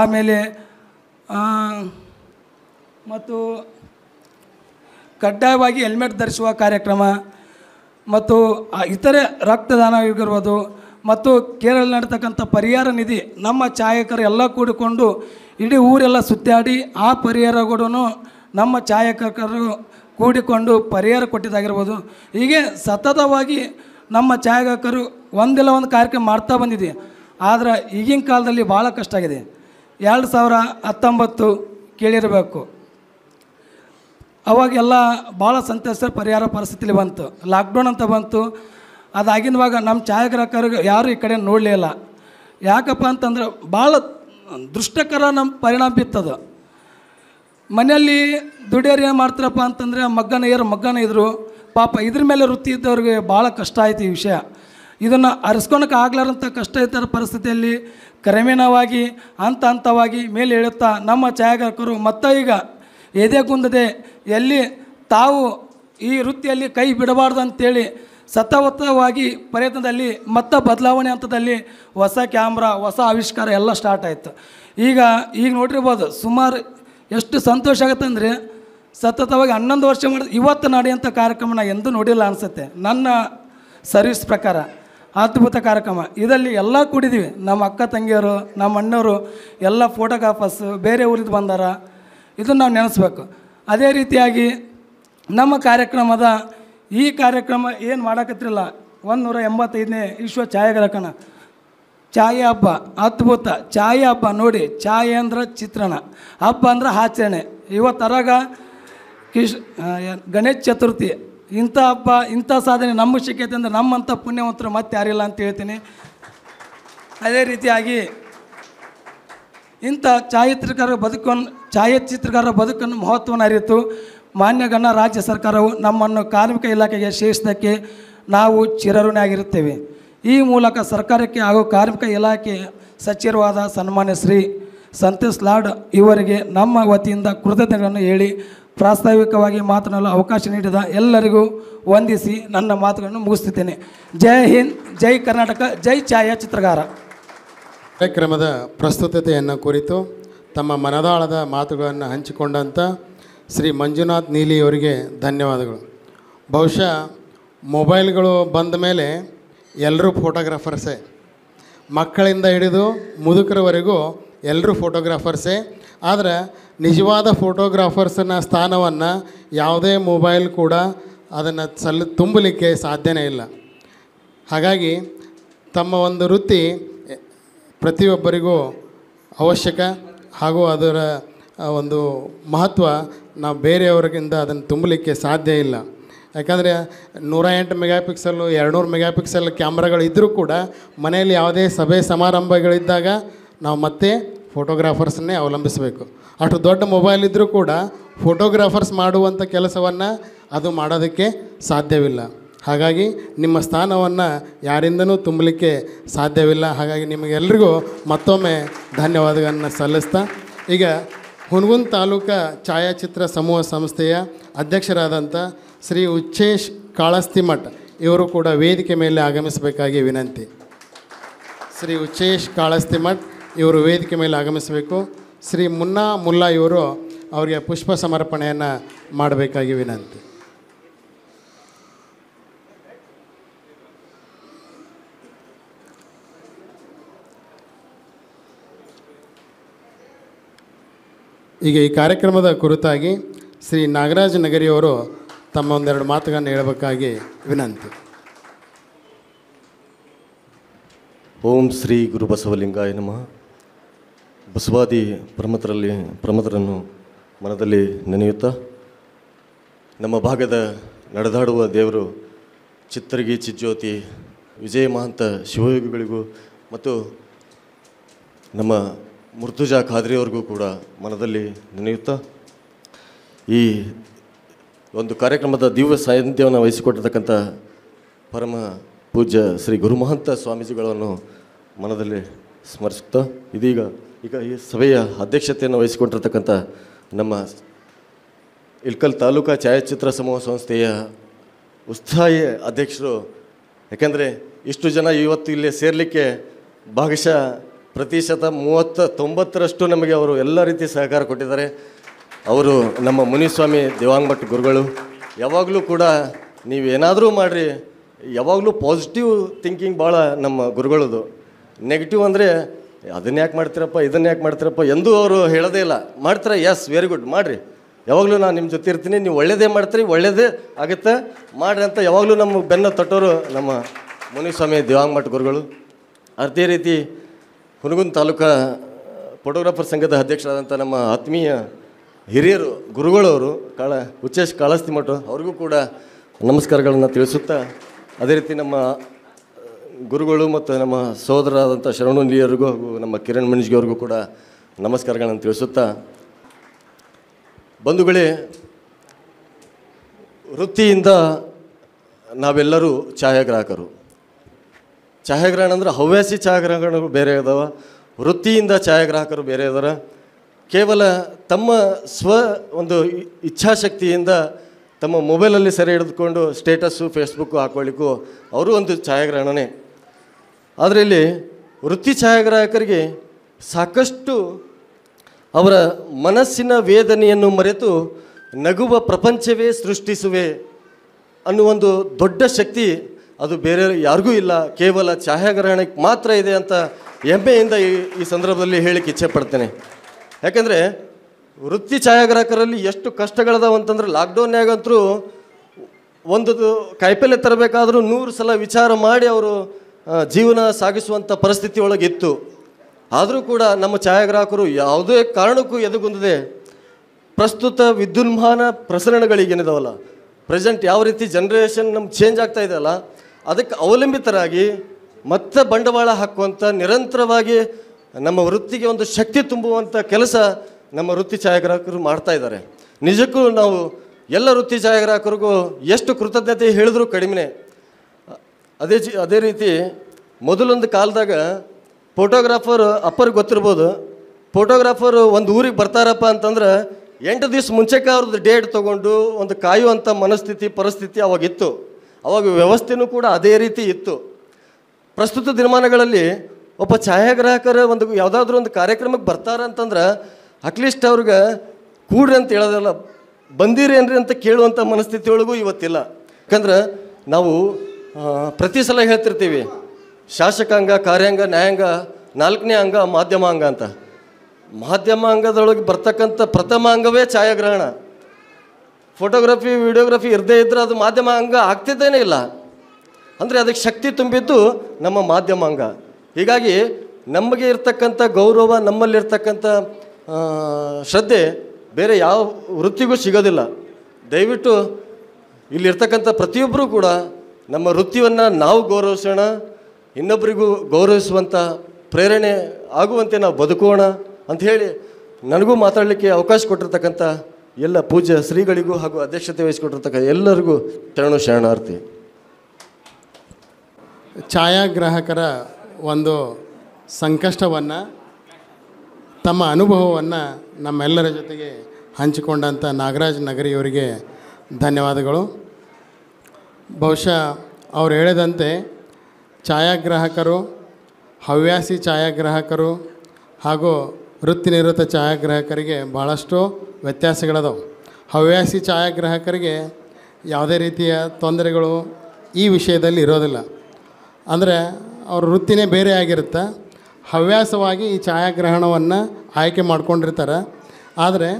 D: ಆಮೇಲೆ ಮತ್ತು ಕಡ್ಡಾಯವಾಗಿ ಹೆಲ್ಮೆಟ್ ಧರಿಸುವ ಕಾರ್ಯಕ್ರಮ ಮತ್ತು ಇತರೆ ರಕ್ತದಾನ ಇರ್ಬೋದು ಮತ್ತು ಕೇರಳ ನಡೆತಕ್ಕಂಥ ಪರಿಹಾರ ನಿಧಿ ನಮ್ಮ ಛಾಯಾಕರು ಎಲ್ಲ ಕೂಡಿಕೊಂಡು ಇಡೀ ಊರೆಲ್ಲ ಸುತ್ತಾಡಿ ಆ ಪರಿಹಾರ ಕೂಡ ನಮ್ಮ ಛಾಯಾಕರು ಕೂಡಿಕೊಂಡು ಪರಿಹಾರ ಕೊಟ್ಟಿದ್ದಾಗಿರ್ಬೋದು ಹೀಗೆ ಸತತವಾಗಿ ನಮ್ಮ ಛಾಯಾಗ್ರಾಹಕರು ಒಂದಿಲ್ಲ ಒಂದು ಕಾರ್ಯಕ್ರಮ ಮಾಡ್ತಾ ಬಂದಿದೆ ಆದರೆ ಈಗಿನ ಕಾಲದಲ್ಲಿ ಭಾಳ ಕಷ್ಟ ಆಗಿದೆ ಎರಡು ಸಾವಿರ ಹತ್ತೊಂಬತ್ತು ಕೇಳಿರಬೇಕು ಅವಾಗೆಲ್ಲ ಭಾಳ ಸಂತೋಷ ಪರಿಹಾರ ಪರಿಸ್ಥಿತಿಲಿ ಬಂತು ಲಾಕ್ಡೌನ್ ಅಂತ ಬಂತು ಅದಾಗಿನವಾಗ ನಮ್ಮ ಛಾಯಾಗ್ರಾಹಕರಿಗೆ ಯಾರೂ ಈ ಕಡೆ ನೋಡಲಿಲ್ಲ ಯಾಕಪ್ಪ ಅಂತಂದ್ರೆ ಭಾಳ ದುಷ್ಟಕರ ನಮ್ಮ ಪರಿಣಾಮ ಬಿತ್ತದು ಮನೆಯಲ್ಲಿ ದುಡಿಯೋರು ಏನು ಮಾಡ್ತಾರಪ್ಪ ಅಂತಂದರೆ ಮಗ್ಗನ ಏರು ಮಗ್ಗನ ಇದ್ದರು ಪಾಪ ಇದ್ರ ಮೇಲೆ ವೃತ್ತಿ ಇದ್ದವ್ರಿಗೆ ಭಾಳ ಕಷ್ಟ ಆಯಿತು ಈ ವಿಷಯ ಇದನ್ನು ಅರಿಸ್ಕೊಳಕ್ಕೆ ಆಗ್ಲಾರಂಥ ಕಷ್ಟ ಇದ್ದ ಪರಿಸ್ಥಿತಿಯಲ್ಲಿ ಕ್ರಮೇಣವಾಗಿ ಹಂತ ಹಂತವಾಗಿ ಮೇಲೆ ಹೇಳುತ್ತಾ ನಮ್ಮ ಛಾಯಾಗ್ರಾಹಕರು ಮತ್ತೆ ಈಗ ಎದೆ ಕುಂದದೆ ಎಲ್ಲಿ ತಾವು ಈ ವೃತ್ತಿಯಲ್ಲಿ ಕೈ ಬಿಡಬಾರ್ದು ಅಂತೇಳಿ ಸತತವಾಗಿ ಪ್ರಯತ್ನದಲ್ಲಿ ಮತ್ತೆ ಬದಲಾವಣೆ ಹಂತದಲ್ಲಿ ಹೊಸ ಕ್ಯಾಮ್ರಾ ಹೊಸ ಆವಿಷ್ಕಾರ ಎಲ್ಲ ಸ್ಟಾರ್ಟ್ ಆಯಿತು ಈಗ ಈಗ ನೋಡಿರ್ಬೋದು ಸುಮಾರು ಎಷ್ಟು ಸಂತೋಷ ಆಗುತ್ತೆ ಅಂದರೆ ಸತತವಾಗಿ ಹನ್ನೊಂದು ವರ್ಷ ಮಾಡಿದ ಇವತ್ತು ನಡೆಯುವಂಥ ಕಾರ್ಯಕ್ರಮ ಎಂದೂ ನೋಡಿಲ್ಲ ಅನಿಸುತ್ತೆ ನನ್ನ ಸರ್ವಿಸ್ ಪ್ರಕಾರ ಅದ್ಭುತ ಕಾರ್ಯಕ್ರಮ ಇದರಲ್ಲಿ ಎಲ್ಲ ಕೂಡಿದ್ದೀವಿ ನಮ್ಮ ಅಕ್ಕ ತಂಗಿಯರು ನಮ್ಮ ಅಣ್ಣವರು ಎಲ್ಲ ಫೋಟೋಗ್ರಾಫರ್ಸು ಬೇರೆ ಊರಿದ್ದು ಬಂದಾರ ಇದನ್ನು ನಾವು ನೆನೆಸ್ಬೇಕು ಅದೇ ರೀತಿಯಾಗಿ ನಮ್ಮ ಕಾರ್ಯಕ್ರಮದ ಈ ಕಾರ್ಯಕ್ರಮ ಏನು ಮಾಡಕತ್ತಿರಲ್ಲ ಒಂದು ನೂರ ಎಂಬತ್ತೈದನೇ ವಿಶ್ವ ಛಾಯಾಗ್ರಹಣ ಛಾಯೆ ಹಬ್ಬ ಅದ್ಭುತ ಛಾಯೆ ಹಬ್ಬ ನೋಡಿ ಛಾಯೆ ಅಂದ್ರೆ ಚಿತ್ರಣ ಹಬ್ಬ ಅಂದ್ರೆ ಆಚರಣೆ ಇವತ್ತರಾಗ ಕಿಶ್ ಗಣೇಶ ಚತುರ್ಥಿ ಇಂಥ ಹಬ್ಬ ಇಂಥ ಸಾಧನೆ ನಮ್ಮ ಸಿಕ್ಕೈತೆ ಅಂದರೆ ನಮ್ಮಂಥ ಪುಣ್ಯವಂತರು ಮತ್ತೆ ಯಾರಿಲ್ಲ ಅಂತ ಹೇಳ್ತೀನಿ ಅದೇ ರೀತಿಯಾಗಿ ಇಂಥ ಛಾಯಾಚಿತ್ರಕಾರ ಬದುಕನ್ನು ಛಾಯಾಚಿತ್ರಕಾರ ಬದುಕನ್ನು ಮಹತ್ವವನ್ನು ಅರಿತು ಮಾನ್ಯಗಣ್ಣ ರಾಜ್ಯ ಸರ್ಕಾರವು ನಮ್ಮನ್ನು ಕಾರ್ಮಿಕ ಇಲಾಖೆಗೆ ಶ್ರೇಷ್ಠಕ್ಕೆ ನಾವು ಚಿರಋಣಿಯಾಗಿರುತ್ತೇವೆ ಈ ಮೂಲಕ ಸರ್ಕಾರಕ್ಕೆ ಹಾಗೂ ಕಾರ್ಮಿಕ ಇಲಾಖೆ ಸಚಿವರಾದ ಸನ್ಮಾನ್ಯ ಶ್ರೀ ಸಂತೋಷ್ ಲಾಡ್ ಇವರಿಗೆ ನಮ್ಮ ವತಿಯಿಂದ ಕೃತಜ್ಞತೆಗಳನ್ನು ಹೇಳಿ ಪ್ರಾಸ್ತಾವಿಕವಾಗಿ ಮಾತನಾಡಲು ಅವಕಾಶ ನೀಡಿದ ಎಲ್ಲರಿಗೂ ವಂದಿಸಿ ನನ್ನ ಮಾತುಗಳನ್ನು ಮುಗಿಸುತ್ತೇನೆ ಜೈ ಹಿಂದ್ ಜೈ ಕರ್ನಾಟಕ ಜೈ ಛಾಯಾಚಿತ್ರಗಾರ
A: ಕಾರ್ಯಕ್ರಮದ ಪ್ರಸ್ತುತತೆಯನ್ನು ಕುರಿತು ತಮ್ಮ ಮನದಾಳದ ಮಾತುಗಳನ್ನು ಹಂಚಿಕೊಂಡಂಥ ಶ್ರೀ ಮಂಜುನಾಥ್ ನೀಲಿಯವರಿಗೆ ಧನ್ಯವಾದಗಳು ಬಹುಶಃ ಮೊಬೈಲ್ಗಳು ಬಂದ ಮೇಲೆ ಎಲ್ಲರೂ ಫೋಟೋಗ್ರಾಫರ್ಸೇ ಮಕ್ಕಳಿಂದ ಹಿಡಿದು ಮುದುಕರವರೆಗೂ ಎಲ್ಲರೂ ಫೋಟೋಗ್ರಾಫರ್ಸೇ ಆದರೆ ನಿಜವಾದ ಫೋಟೋಗ್ರಾಫರ್ಸನ್ನ ಸ್ಥಾನವನ್ನು ಯಾವುದೇ ಮೊಬೈಲ್ ಕೂಡ ಅದನ್ನು ಸಲ್ ತುಂಬಲಿಕ್ಕೆ ಸಾಧ್ಯನೇ ಇಲ್ಲ ಹಾಗಾಗಿ ತಮ್ಮ ಒಂದು ವೃತ್ತಿ ಪ್ರತಿಯೊಬ್ಬರಿಗೂ ಅವಶ್ಯಕ ಹಾಗೂ ಅದರ ಒಂದು ಮಹತ್ವ ನಾವು ಬೇರೆಯವರಿಗಿಂದ ಅದನ್ನು ತುಂಬಲಿಕ್ಕೆ ಸಾಧ್ಯ ಇಲ್ಲ ಯಾಕಂದರೆ ನೂರ ಎಂಟು ಮೆಗಾ ಪಿಕ್ಸಲ್ಲು ಎರಡುನೂರು ಮೆಗಾ ಪಿಕ್ಸಲ್ ಕ್ಯಾಮ್ರಾಗಳಿದ್ದರೂ ಕೂಡ ಮನೆಯಲ್ಲಿ ಯಾವುದೇ ಸಭೆ ಸಮಾರಂಭಗಳಿದ್ದಾಗ ನಾವು ಮತ್ತೆ ಫೋಟೋಗ್ರಾಫರ್ಸನ್ನೇ ಅವಲಂಬಿಸಬೇಕು ಅಷ್ಟು ದೊಡ್ಡ ಮೊಬೈಲ್ ಇದ್ದರೂ ಕೂಡ ಫೋಟೋಗ್ರಾಫರ್ಸ್ ಮಾಡುವಂಥ ಕೆಲಸವನ್ನು ಅದು ಮಾಡೋದಕ್ಕೆ ಸಾಧ್ಯವಿಲ್ಲ ಹಾಗಾಗಿ ನಿಮ್ಮ ಸ್ಥಾನವನ್ನು ಯಾರಿಂದನೂ ತುಂಬಲಿಕ್ಕೆ ಸಾಧ್ಯವಿಲ್ಲ ಹಾಗಾಗಿ ನಿಮಗೆಲ್ರಿಗೂ ಮತ್ತೊಮ್ಮೆ ಧನ್ಯವಾದಗಳನ್ನು ಸಲ್ಲಿಸ್ತಾ ಈಗ ಹುಣಗುಂದ್ ತಾಲೂಕಾ ಛಾಯಾಚಿತ್ರ ಸಮೂಹ ಸಂಸ್ಥೆಯ ಅಧ್ಯಕ್ಷರಾದಂಥ ಶ್ರೀ ಉಚ್ಚೇಶ್ ಕಾಳಸ್ತಿಮಠ್ ಇವರು ಕೂಡ ವೇದಿಕೆ ಮೇಲೆ ಆಗಮಿಸಬೇಕಾಗಿ ವಿನಂತಿ ಶ್ರೀ ಉಚ್ಚೇಶ್ ಕಾಳಸ್ತಿಮಠ್ ಇವರು ವೇದಿಕೆ ಮೇಲೆ ಆಗಮಿಸಬೇಕು ಶ್ರೀ ಮುನ್ನಾ ಮುಲ್ಲಾ ಇವರು ಅವರಿಗೆ ಪುಷ್ಪ ಸಮರ್ಪಣೆಯನ್ನು ಮಾಡಬೇಕಾಗಿ ವಿನಂತಿ ಈಗ ಈ ಕಾರ್ಯಕ್ರಮದ ಕುರಿತಾಗಿ ಶ್ರೀ ನಾಗರಾಜ ನಗರಿಯವರು ತಮ್ಮ ಒಂದೆರಡು ಮಾತುಗಳನ್ನು ಹೇಳಬೇಕಾಗಿ ವಿನಂತಿ
E: ಓಂ ಶ್ರೀ ಗುರುಬಸವಲಿಂಗಾಯ ನಮಃ ಬಸವಾದಿ ಪ್ರಮತರಲ್ಲಿ ಪ್ರಮತರನ್ನು ಮನದಲ್ಲಿ ನೆನೆಯುತ್ತಾ ನಮ್ಮ ಭಾಗದ ನಡೆದಾಡುವ ದೇವರು ಚಿತ್ತರಗಿ ಚಿಜ್ಯೋತಿ ವಿಜಯ ಮಹಂತ ಶಿವಯೋಗಿಗಳಿಗೂ ಮತ್ತು ನಮ್ಮ ಮುರ್ತುಜಾ ಖಾದ್ರಿಯವ್ರಿಗೂ ಕೂಡ ಮನದಲ್ಲಿ ನೆನೆಯುತ್ತಾ ಈ ಒಂದು ಕಾರ್ಯಕ್ರಮದ ದಿವ್ಯ ಸಾನ್ನಿಧ್ಯವನ್ನು ವಹಿಸಿಕೊಟ್ಟಿರ್ತಕ್ಕಂಥ ಪರಮ ಪೂಜ್ಯ ಶ್ರೀ ಗುರುಮಹಂತ ಸ್ವಾಮೀಜಿಗಳನ್ನು ಮನದಲ್ಲಿ ಸ್ಮರಿಸುತ್ತಾ ಇದೀಗ ಈಗ ಈ ಸಭೆಯ ಅಧ್ಯಕ್ಷತೆಯನ್ನು ವಹಿಸಿಕೊಂಡಿರ್ತಕ್ಕಂಥ ನಮ್ಮ ಇಲ್ಕಲ್ ತಾಲೂಕಾ ಛಾಯಾಚಿತ್ರ ಸಮೂಹ ಸಂಸ್ಥೆಯ ಉತ್ಸಾಹಿ ಅಧ್ಯಕ್ಷರು ಯಾಕೆಂದರೆ ಇಷ್ಟು ಜನ ಇವತ್ತು ಇಲ್ಲಿ ಸೇರಲಿಕ್ಕೆ ಭಾಗಶಃ ಪ್ರತಿಶತ ಮೂವತ್ತ ತೊಂಬತ್ತರಷ್ಟು ನಮಗೆ ಅವರು ಎಲ್ಲ ರೀತಿ ಸಹಕಾರ ಕೊಟ್ಟಿದ್ದಾರೆ ಅವರು ನಮ್ಮ ಮುನಿಸ್ವಾಮಿ ದೇವಾಂಗಭಟ್ ಗುರುಗಳು ಯಾವಾಗಲೂ ಕೂಡ ನೀವೇನಾದರೂ ಮಾಡಿರಿ ಯಾವಾಗಲೂ ಪಾಸಿಟಿವ್ ಥಿಂಕಿಂಗ್ ಭಾಳ ನಮ್ಮ ಗುರುಗಳದು ನೆಗೆಟಿವ್ ಅಂದರೆ ಅದನ್ನ ಯಾಕೆ ಮಾಡ್ತೀರಪ್ಪ ಇದನ್ನ ಯಾಕೆ ಮಾಡ್ತೀರಪ್ಪ ಎಂದೂ ಅವರು ಹೇಳೋದೇ ಇಲ್ಲ ಮಾಡ್ತಾರೆ ಎಸ್ ವೆರಿ ಗುಡ್ ಮಾಡಿರಿ ಯಾವಾಗಲೂ ನಾನು ನಿಮ್ಮ ಜೊತೆ ಇರ್ತೀನಿ ನೀವು ಒಳ್ಳೇದೇ ಮಾಡ್ತೀರಿ ಒಳ್ಳೇದೇ ಆಗುತ್ತೆ ಮಾಡ್ರಿ ಅಂತ ಯಾವಾಗಲೂ ನಮ್ಮ ಬೆನ್ನ ತಟ್ಟೋರು ನಮ್ಮ ಮುನಿಸ್ವಾಮಿ ದೇವಾಂಗಮಠ ಗುರುಗಳು ಅದೇ ರೀತಿ ಹುನಗುಂದ ತಾಲೂಕಾ ಫೋಟೋಗ್ರಾಫರ್ ಸಂಘದ ಅಧ್ಯಕ್ಷರಾದಂಥ ನಮ್ಮ ಆತ್ಮೀಯ ಹಿರಿಯರು ಗುರುಗಳವರು ಕಾಳ ಉಚ್ಚೇಶ್ ಕಾಳಸ್ತಿಮಠ ಅವ್ರಿಗೂ ಕೂಡ ನಮಸ್ಕಾರಗಳನ್ನು ತಿಳಿಸುತ್ತಾ ಅದೇ ರೀತಿ ನಮ್ಮ ಗುರುಗಳು ಮತ್ತು ನಮ್ಮ ಸಹೋದರಾದಂಥ ಶರಣುನಿಯರಿಗೂ ಹಾಗೂ ನಮ್ಮ ಕಿರಣ್ ಮಣಿಜ್ಗೆ ಕೂಡ ನಮಸ್ಕಾರಗಳನ್ನು ತಿಳಿಸುತ್ತಾ ಬಂಧುಗಳೇ ವೃತ್ತಿಯಿಂದ ನಾವೆಲ್ಲರೂ ಛಾಯಾಗ್ರಾಹಕರು ಛಾಯಾಗ್ರಹಣ ಅಂದರೆ ಹವ್ಯಾಸಿ ಛಾಯಾಗ್ರಹಣಗಳು ಬೇರೆ ಇದಾವೆ ವೃತ್ತಿಯಿಂದ ಛಾಯಾಗ್ರಾಹಕರು ಬೇರೆ ಇದ್ದಾರೆ ಕೇವಲ ತಮ್ಮ ಸ್ವ ಒಂದು ಇಚ್ಛಾಶಕ್ತಿಯಿಂದ ತಮ್ಮ ಮೊಬೈಲಲ್ಲಿ ಸೆರೆ ಹಿಡಿದುಕೊಂಡು ಸ್ಟೇಟಸ್ಸು ಫೇಸ್ಬುಕ್ಕು ಹಾಕೊಳ್ಳಿಕ್ಕೂ ಅವರು ಒಂದು ಛಾಯಾಗ್ರಹಣನೇ ಅದರಲ್ಲಿ ವೃತ್ತಿ ಛಾಯಾಗ್ರಾಹಕರಿಗೆ ಸಾಕಷ್ಟು ಅವರ ಮನಸ್ಸಿನ ವೇದನೆಯನ್ನು ಮರೆತು ನಗುವ ಪ್ರಪಂಚವೇ ಸೃಷ್ಟಿಸುವೆ ಅನ್ನುವ ಒಂದು ದೊಡ್ಡ ಶಕ್ತಿ ಅದು ಬೇರೆ ಯಾರಿಗೂ ಇಲ್ಲ ಕೇವಲ ಛಾಯಾಗ್ರಹಣಕ್ಕೆ ಮಾತ್ರ ಇದೆ ಅಂತ ಹೆಮ್ಮೆಯಿಂದ ಈ ಈ ಸಂದರ್ಭದಲ್ಲಿ ಹೇಳಿಕ್ಕೆ ಇಚ್ಛೆ ಪಡ್ತೇನೆ ಯಾಕೆಂದರೆ ವೃತ್ತಿ ಛಾಯಾಗ್ರಾಹಕರಲ್ಲಿ ಎಷ್ಟು ಕಷ್ಟಗಳದಾವ ಅಂತಂದ್ರೆ ಲಾಕ್ಡೌನ್ಯಾಗಂತರೂ ಒಂದು ಕಾಯಿಪಲ್ಯ ತರಬೇಕಾದ್ರೂ ನೂರು ಸಲ ವಿಚಾರ ಮಾಡಿ ಅವರು ಜೀವನ ಸಾಗಿಸುವಂಥ ಪರಿಸ್ಥಿತಿ ಒಳಗಿತ್ತು ಆದರೂ ಕೂಡ ನಮ್ಮ ಛಾಯಾಗ್ರಾಹಕರು ಯಾವುದೇ ಕಾರಣಕ್ಕೂ ಎದುಗುಂದದೆ ಪ್ರಸ್ತುತ ವಿದ್ಯುನ್ಮಾನ ಪ್ರಸರಣಗಳಿಗೇನಿದಾವಲ್ಲ ಪ್ರೆಸೆಂಟ್ ಯಾವ ರೀತಿ ಜನ್ರೇಷನ್ ನಮ್ಮ ಚೇಂಜ್ ಆಗ್ತಾ ಇದೆಯಲ್ಲ ಅದಕ್ಕೆ ಅವಲಂಬಿತರಾಗಿ ಮತ್ತೆ ಬಂಡವಾಳ ಹಾಕುವಂಥ ನಿರಂತರವಾಗಿ ನಮ್ಮ ವೃತ್ತಿಗೆ ಒಂದು ಶಕ್ತಿ ತುಂಬುವಂಥ ಕೆಲಸ ನಮ್ಮ ವೃತ್ತಿ ಛಾಯಾಗ್ರಾಹಕರು ಮಾಡ್ತಾ ಇದ್ದಾರೆ ನಿಜಕ್ಕೂ ನಾವು ಎಲ್ಲ ವೃತ್ತಿ ಛಾಯಾಗ್ರಾಹಕರಿಗೂ ಎಷ್ಟು ಕೃತಜ್ಞತೆ ಹೇಳಿದ್ರೂ ಕಡಿಮೆ ಅದೇ ಜಿ ಅದೇ ರೀತಿ ಮೊದಲೊಂದು ಕಾಲದಾಗ ಫೋಟೋಗ್ರಾಫರ್ ಅಪ್ಪರಿಗೆ ಗೊತ್ತಿರ್ಬೋದು ಫೋಟೋಗ್ರಾಫರು ಒಂದು ಊರಿಗೆ ಬರ್ತಾರಪ್ಪ ಅಂತಂದ್ರೆ ಎಂಟು ದಿವ್ಸ ಮುಂಚೆಗೆ ಅವ್ರದ್ದು ಡೇಟ್ ತೊಗೊಂಡು ಒಂದು ಕಾಯುವಂಥ ಮನಸ್ಥಿತಿ ಪರಿಸ್ಥಿತಿ ಅವಾಗಿತ್ತು ಅವಾಗ ವ್ಯವಸ್ಥೆನೂ ಕೂಡ ಅದೇ ರೀತಿ ಇತ್ತು ಪ್ರಸ್ತುತ ದಿನಮಾನಗಳಲ್ಲಿ ಒಬ್ಬ ಛಾಯಾಗ್ರಾಹಕರ ಒಂದು ಯಾವುದಾದ್ರೂ ಒಂದು ಕಾರ್ಯಕ್ರಮಕ್ಕೆ ಬರ್ತಾರ ಅಂತಂದ್ರೆ ಅಟ್ಲೀಸ್ಟ್ ಅವ್ರಿಗೆ ಕೂಡ್ರಿ ಅಂತ ಹೇಳೋದಲ್ಲ ಬಂದಿರೇನ್ರಿ ಅಂತ ಕೇಳುವಂಥ ಮನಸ್ಥಿತಿಯೊಳಗೂ ಇವತ್ತಿಲ್ಲ ಯಾಕಂದ್ರೆ ನಾವು ಪ್ರತಿ ಸಲ ಹೇಳ್ತಿರ್ತೀವಿ ಶಾಸಕಾಂಗ ಕಾರ್ಯಾಂಗ ನ್ಯಾಯಾಂಗ ನಾಲ್ಕನೇ ಅಂಗ ಮಾಧ್ಯಮ ಅಂಗ ಅಂತ ಅಂಗದೊಳಗೆ ಬರ್ತಕ್ಕಂಥ ಪ್ರಥಮ ಅಂಗವೇ ಛಾಯಾಗ್ರಹಣ ಫೋಟೋಗ್ರಫಿ ವಿಡಿಯೋಗ್ರಫಿ ಇರದೇ ಇದ್ದರೆ ಅದು ಮಾಧ್ಯಮ ಅಂಗ ಆಗ್ತಿದ್ದೇನೆ ಇಲ್ಲ ಅಂದರೆ ಅದಕ್ಕೆ ಶಕ್ತಿ ತುಂಬಿದ್ದು ನಮ್ಮ ಮಾಧ್ಯಮಾಂಗ ಹೀಗಾಗಿ ನಮಗೆ ಇರ್ತಕ್ಕಂಥ ಗೌರವ ನಮ್ಮಲ್ಲಿರ್ತಕ್ಕಂಥ ಶ್ರದ್ಧೆ ಬೇರೆ ಯಾವ ವೃತ್ತಿಗೂ ಸಿಗೋದಿಲ್ಲ ದಯವಿಟ್ಟು ಇಲ್ಲಿರ್ತಕ್ಕಂಥ ಪ್ರತಿಯೊಬ್ಬರೂ ಕೂಡ ನಮ್ಮ ವೃತ್ತಿಯನ್ನು ನಾವು ಗೌರವಿಸೋಣ ಇನ್ನೊಬ್ಬರಿಗೂ ಗೌರವಿಸುವಂಥ ಪ್ರೇರಣೆ ಆಗುವಂತೆ ನಾವು ಬದುಕೋಣ ಅಂಥೇಳಿ ನನಗೂ ಮಾತಾಡಲಿಕ್ಕೆ ಅವಕಾಶ ಕೊಟ್ಟಿರ್ತಕ್ಕಂಥ ಎಲ್ಲ ಪೂಜೆ ಶ್ರೀಗಳಿಗೂ ಹಾಗೂ ಅಧ್ಯಕ್ಷತೆ ವಹಿಸಿಕೊಟ್ಟಿರ್ತಕ್ಕ ಎಲ್ಲರಿಗೂ ತರಣು ಶರಣಾರ್ಥಿ
A: ಛಾಯಾಗ್ರಾಹಕರ ಒಂದು ಸಂಕಷ್ಟವನ್ನು ತಮ್ಮ ಅನುಭವವನ್ನು ನಮ್ಮೆಲ್ಲರ ಜೊತೆಗೆ ಹಂಚಿಕೊಂಡಂಥ ನಾಗರಾಜ್ ನಗರಿಯವರಿಗೆ ಧನ್ಯವಾದಗಳು ಬಹುಶಃ ಅವ್ರು ಹೇಳಿದಂತೆ ಛಾಯಾಗ್ರಾಹಕರು ಹವ್ಯಾಸಿ ಛಾಯಾಗ್ರಾಹಕರು ಹಾಗೂ ವೃತ್ತಿನಿರತ ಛಾಯಾಗ್ರಾಹಕರಿಗೆ ಭಾಳಷ್ಟು ವ್ಯತ್ಯಾಸಗಳದವು ಹವ್ಯಾಸಿ ಛಾಯಾಗ್ರಾಹಕರಿಗೆ ಯಾವುದೇ ರೀತಿಯ ತೊಂದರೆಗಳು ಈ ವಿಷಯದಲ್ಲಿ ಇರೋದಿಲ್ಲ ಅಂದರೆ ಅವ್ರ ವೃತ್ತಿನೇ ಬೇರೆ ಆಗಿರುತ್ತೆ ಹವ್ಯಾಸವಾಗಿ ಈ ಛಾಯಾಗ್ರಹಣವನ್ನು ಆಯ್ಕೆ ಮಾಡ್ಕೊಂಡಿರ್ತಾರೆ ಆದರೆ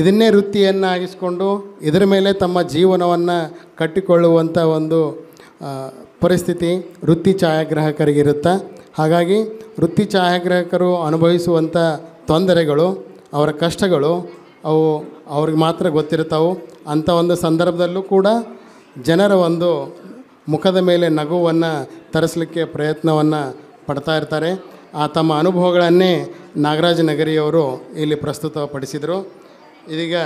A: ಇದನ್ನೇ ವೃತ್ತಿಯನ್ನಾಗಿಸ್ಕೊಂಡು ಇದರ ಮೇಲೆ ತಮ್ಮ ಜೀವನವನ್ನು ಕಟ್ಟಿಕೊಳ್ಳುವಂಥ ಒಂದು ಪರಿಸ್ಥಿತಿ ವೃತ್ತಿ ಛಾಯಾಗ್ರಾಹಕರಿಗಿರುತ್ತೆ ಹಾಗಾಗಿ ವೃತ್ತಿ ಛಾಯಾಗ್ರಾಹಕರು ಅನುಭವಿಸುವಂಥ ತೊಂದರೆಗಳು ಅವರ ಕಷ್ಟಗಳು ಅವು ಅವ್ರಿಗೆ ಮಾತ್ರ ಗೊತ್ತಿರ್ತಾವೆ ಅಂಥ ಒಂದು ಸಂದರ್ಭದಲ್ಲೂ ಕೂಡ ಜನರ ಒಂದು ಮುಖದ ಮೇಲೆ ನಗುವನ್ನು ತರಿಸಲಿಕ್ಕೆ ಪ್ರಯತ್ನವನ್ನು ಪಡ್ತಾ ಇರ್ತಾರೆ ಆ ತಮ್ಮ ಅನುಭವಗಳನ್ನೇ ನಾಗರಾಜ ನಗರಿಯವರು ಇಲ್ಲಿ ಪ್ರಸ್ತುತಪಡಿಸಿದರು ಇದೀಗ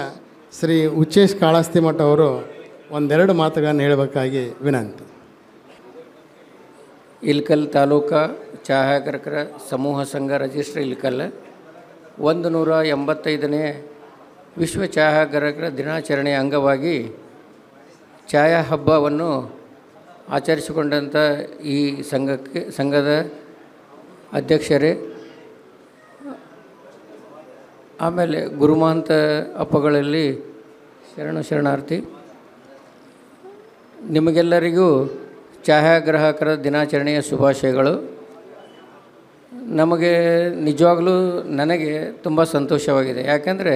A: ಶ್ರೀ ಉಚ್ಚೇಶ್ ಕಾಳಾಸ್ತಿ ಮಠ ಅವರು ಒಂದೆರಡು ಮಾತುಗಳನ್ನು ಹೇಳಬೇಕಾಗಿ
F: ವಿನಂತಿ ಇಲ್ಕಲ್ ತಾಲೂಕು ಛಾಯಾಗ್ರಕರ ಸಮೂಹ ಸಂಘ ರಜಿಸ್ಟ್ರ್ ಇಲ್ಕಲ್ ಒಂದು ನೂರ ಎಂಬತ್ತೈದನೇ ವಿಶ್ವ ಛಾಯಾಗ್ರಹಕರ ದಿನಾಚರಣೆ ಅಂಗವಾಗಿ ಛಾಯಾ ಹಬ್ಬವನ್ನು ಆಚರಿಸಿಕೊಂಡಂಥ ಈ ಸಂಘಕ್ಕೆ ಸಂಘದ ಅಧ್ಯಕ್ಷರೇ ಆಮೇಲೆ ಗುರುಮಾಂತ ಹಬ್ಬಗಳಲ್ಲಿ ಶರಣ ಶರಣಾರ್ಥಿ ನಿಮಗೆಲ್ಲರಿಗೂ ಛಾಯಾಗ್ರಾಹಕರ ದಿನಾಚರಣೆಯ ಶುಭಾಶಯಗಳು ನಮಗೆ ನಿಜವಾಗಲೂ ನನಗೆ ತುಂಬ ಸಂತೋಷವಾಗಿದೆ ಯಾಕೆಂದರೆ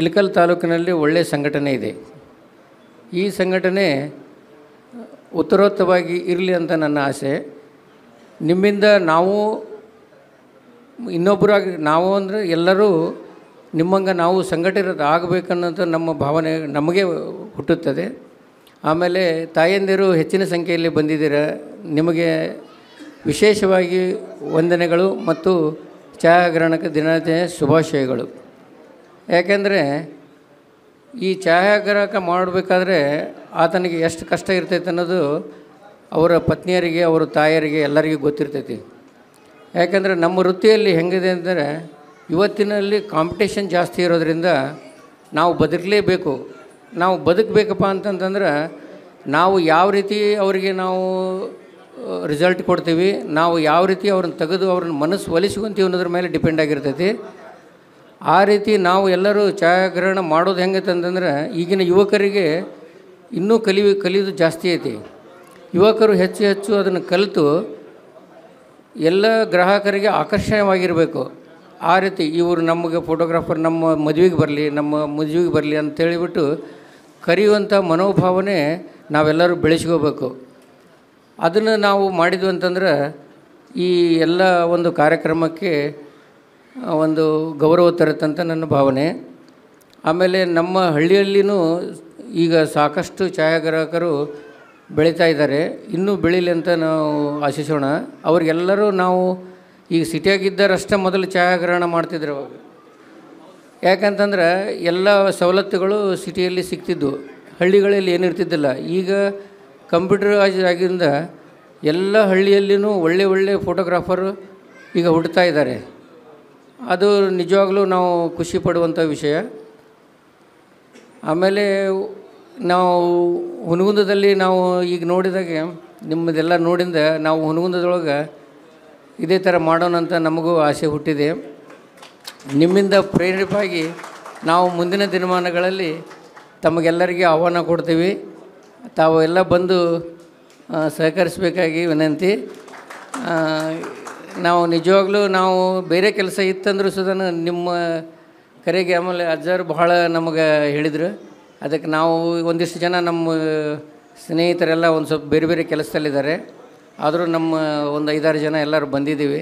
F: ಇಲಕಲ್ ತಾಲೂಕಿನಲ್ಲಿ ಒಳ್ಳೆಯ ಸಂಘಟನೆ ಇದೆ ಈ ಸಂಘಟನೆ ಉತ್ತರೋತ್ತವಾಗಿ ಇರಲಿ ಅಂತ ನನ್ನ ಆಸೆ ನಿಮ್ಮಿಂದ ನಾವು ಇನ್ನೊಬ್ಬರಾಗಿ ನಾವು ಅಂದರೆ ಎಲ್ಲರೂ ನಿಮ್ಮಂಗೆ ನಾವು ಸಂಘಟಿರೋದು ಆಗಬೇಕನ್ನೋದು ನಮ್ಮ ಭಾವನೆ ನಮಗೆ ಹುಟ್ಟುತ್ತದೆ ಆಮೇಲೆ ತಾಯಂದಿರು ಹೆಚ್ಚಿನ ಸಂಖ್ಯೆಯಲ್ಲಿ ಬಂದಿದ್ದೀರ ನಿಮಗೆ ವಿಶೇಷವಾಗಿ ವಂದನೆಗಳು ಮತ್ತು ಛಾಯಾಗ್ರಹಣಕ್ಕೆ ದಿನಾಚರಣೆಯ ಶುಭಾಶಯಗಳು ಯಾಕೆಂದರೆ ಈ ಛಾಯಾಗ್ರಹಕ ಮಾಡಬೇಕಾದ್ರೆ ಆತನಿಗೆ ಎಷ್ಟು ಕಷ್ಟ ಇರ್ತೈತೆ ಅನ್ನೋದು ಅವರ ಪತ್ನಿಯರಿಗೆ ಅವರ ತಾಯಿಯರಿಗೆ ಎಲ್ಲರಿಗೂ ಗೊತ್ತಿರ್ತೈತಿ ಯಾಕಂದರೆ ನಮ್ಮ ವೃತ್ತಿಯಲ್ಲಿ ಹೆಂಗಿದೆ ಅಂದರೆ ಇವತ್ತಿನಲ್ಲಿ ಕಾಂಪಿಟೇಷನ್ ಜಾಸ್ತಿ ಇರೋದರಿಂದ ನಾವು ಬದುಕಲೇಬೇಕು ನಾವು ಬದುಕಬೇಕಪ್ಪ ಅಂತಂತಂದ್ರೆ ನಾವು ಯಾವ ರೀತಿ ಅವರಿಗೆ ನಾವು ರಿಸಲ್ಟ್ ಕೊಡ್ತೀವಿ ನಾವು ಯಾವ ರೀತಿ ಅವ್ರನ್ನ ತೆಗೆದು ಅವ್ರನ್ನ ಮನಸ್ಸು ಒಲಿಸ್ಕೊಂತೀವಿ ಅನ್ನೋದ್ರ ಮೇಲೆ ಡಿಪೆಂಡ್ ಆಗಿರ್ತೈತಿ ಆ ರೀತಿ ನಾವು ಎಲ್ಲರೂ ಛಾಯಾಗ್ರಹಣ ಮಾಡೋದು ಅಂತಂದ್ರೆ ಈಗಿನ ಯುವಕರಿಗೆ ಇನ್ನೂ ಕಲಿಯು ಕಲಿಯೋದು ಜಾಸ್ತಿ ಐತಿ ಯುವಕರು ಹೆಚ್ಚು ಹೆಚ್ಚು ಅದನ್ನು ಕಲಿತು ಎಲ್ಲ ಗ್ರಾಹಕರಿಗೆ ಆಕರ್ಷಣೀಯವಾಗಿರಬೇಕು ಆ ರೀತಿ ಇವರು ನಮಗೆ ಫೋಟೋಗ್ರಾಫರ್ ನಮ್ಮ ಮದುವೆಗೆ ಬರಲಿ ನಮ್ಮ ಮದುವೆಗೆ ಬರಲಿ ಅಂತೇಳಿಬಿಟ್ಟು ಕರೆಯುವಂಥ ಮನೋಭಾವನೆ ನಾವೆಲ್ಲರೂ ಬೆಳೆಸ್ಕೋಬೇಕು ಅದನ್ನು ನಾವು ಮಾಡಿದ್ವಿ ಅಂತಂದ್ರೆ ಈ ಎಲ್ಲ ಒಂದು ಕಾರ್ಯಕ್ರಮಕ್ಕೆ ಒಂದು ಗೌರವ ತರುತ್ತಂತ ನನ್ನ ಭಾವನೆ ಆಮೇಲೆ ನಮ್ಮ ಹಳ್ಳಿಯಲ್ಲಿನೂ ಈಗ ಸಾಕಷ್ಟು ಛಾಯಾಗ್ರಾಹಕರು ಬೆಳೀತಾ ಇದ್ದಾರೆ ಇನ್ನೂ ಬೆಳೀಲಿ ಅಂತ ನಾವು ಆಶಿಸೋಣ ಅವ್ರಿಗೆಲ್ಲರೂ ನಾವು ಈಗ ಸಿಟಿಯಾಗಿದ್ದರಷ್ಟೇ ಮೊದಲು ಛಾಯಾಗ್ರಹಣ ಮಾಡ್ತಿದ್ರು ಅವಾಗ ಯಾಕಂತಂದ್ರೆ ಎಲ್ಲ ಸವಲತ್ತುಗಳು ಸಿಟಿಯಲ್ಲಿ ಸಿಗ್ತಿದ್ವು ಹಳ್ಳಿಗಳಲ್ಲಿ ಏನು ಇರ್ತಿದ್ದಿಲ್ಲ ಈಗ ಕಂಪ್ಯೂಟರ್ ಆಗಿಂದ ಎಲ್ಲ ಹಳ್ಳಿಯಲ್ಲಿಯೂ ಒಳ್ಳೆ ಒಳ್ಳೆ ಫೋಟೋಗ್ರಾಫರು ಈಗ ಹುಡ್ತಾ ಇದ್ದಾರೆ ಅದು ನಿಜವಾಗ್ಲೂ ನಾವು ಖುಷಿ ಪಡುವಂಥ ವಿಷಯ ಆಮೇಲೆ ನಾವು ಹುನಗುಂದದಲ್ಲಿ ನಾವು ಈಗ ನೋಡಿದಾಗ ನಿಮ್ಮದೆಲ್ಲ ನೋಡಿಂದ ನಾವು ಹುನಗುಂದದೊಳಗೆ ಇದೇ ಥರ ಮಾಡೋಣ ಅಂತ ನಮಗೂ ಆಸೆ ಹುಟ್ಟಿದೆ ನಿಮ್ಮಿಂದ ಪ್ರೇರಿತವಾಗಿ ನಾವು ಮುಂದಿನ ದಿನಮಾನಗಳಲ್ಲಿ ತಮಗೆಲ್ಲರಿಗೆ ಆಹ್ವಾನ ಕೊಡ್ತೀವಿ ತಾವು ಎಲ್ಲ ಬಂದು ಸಹಕರಿಸಬೇಕಾಗಿ ವಿನಂತಿ ನಾವು ನಿಜವಾಗಲೂ ನಾವು ಬೇರೆ ಕೆಲಸ ಇತ್ತಂದ್ರೂ ಸುದನ ನಿಮ್ಮ ಕರೆಗೆ ಆಮೇಲೆ ಅಜ್ಜರು ಬಹಳ ನಮಗೆ ಹೇಳಿದರು ಅದಕ್ಕೆ ನಾವು ಒಂದಿಷ್ಟು ಜನ ನಮ್ಮ ಸ್ನೇಹಿತರೆಲ್ಲ ಒಂದು ಸ್ವಲ್ಪ ಬೇರೆ ಬೇರೆ ಕೆಲಸದಲ್ಲಿದ್ದಾರೆ ಆದರೂ ನಮ್ಮ ಒಂದು ಐದಾರು ಜನ ಎಲ್ಲರೂ ಬಂದಿದ್ದೀವಿ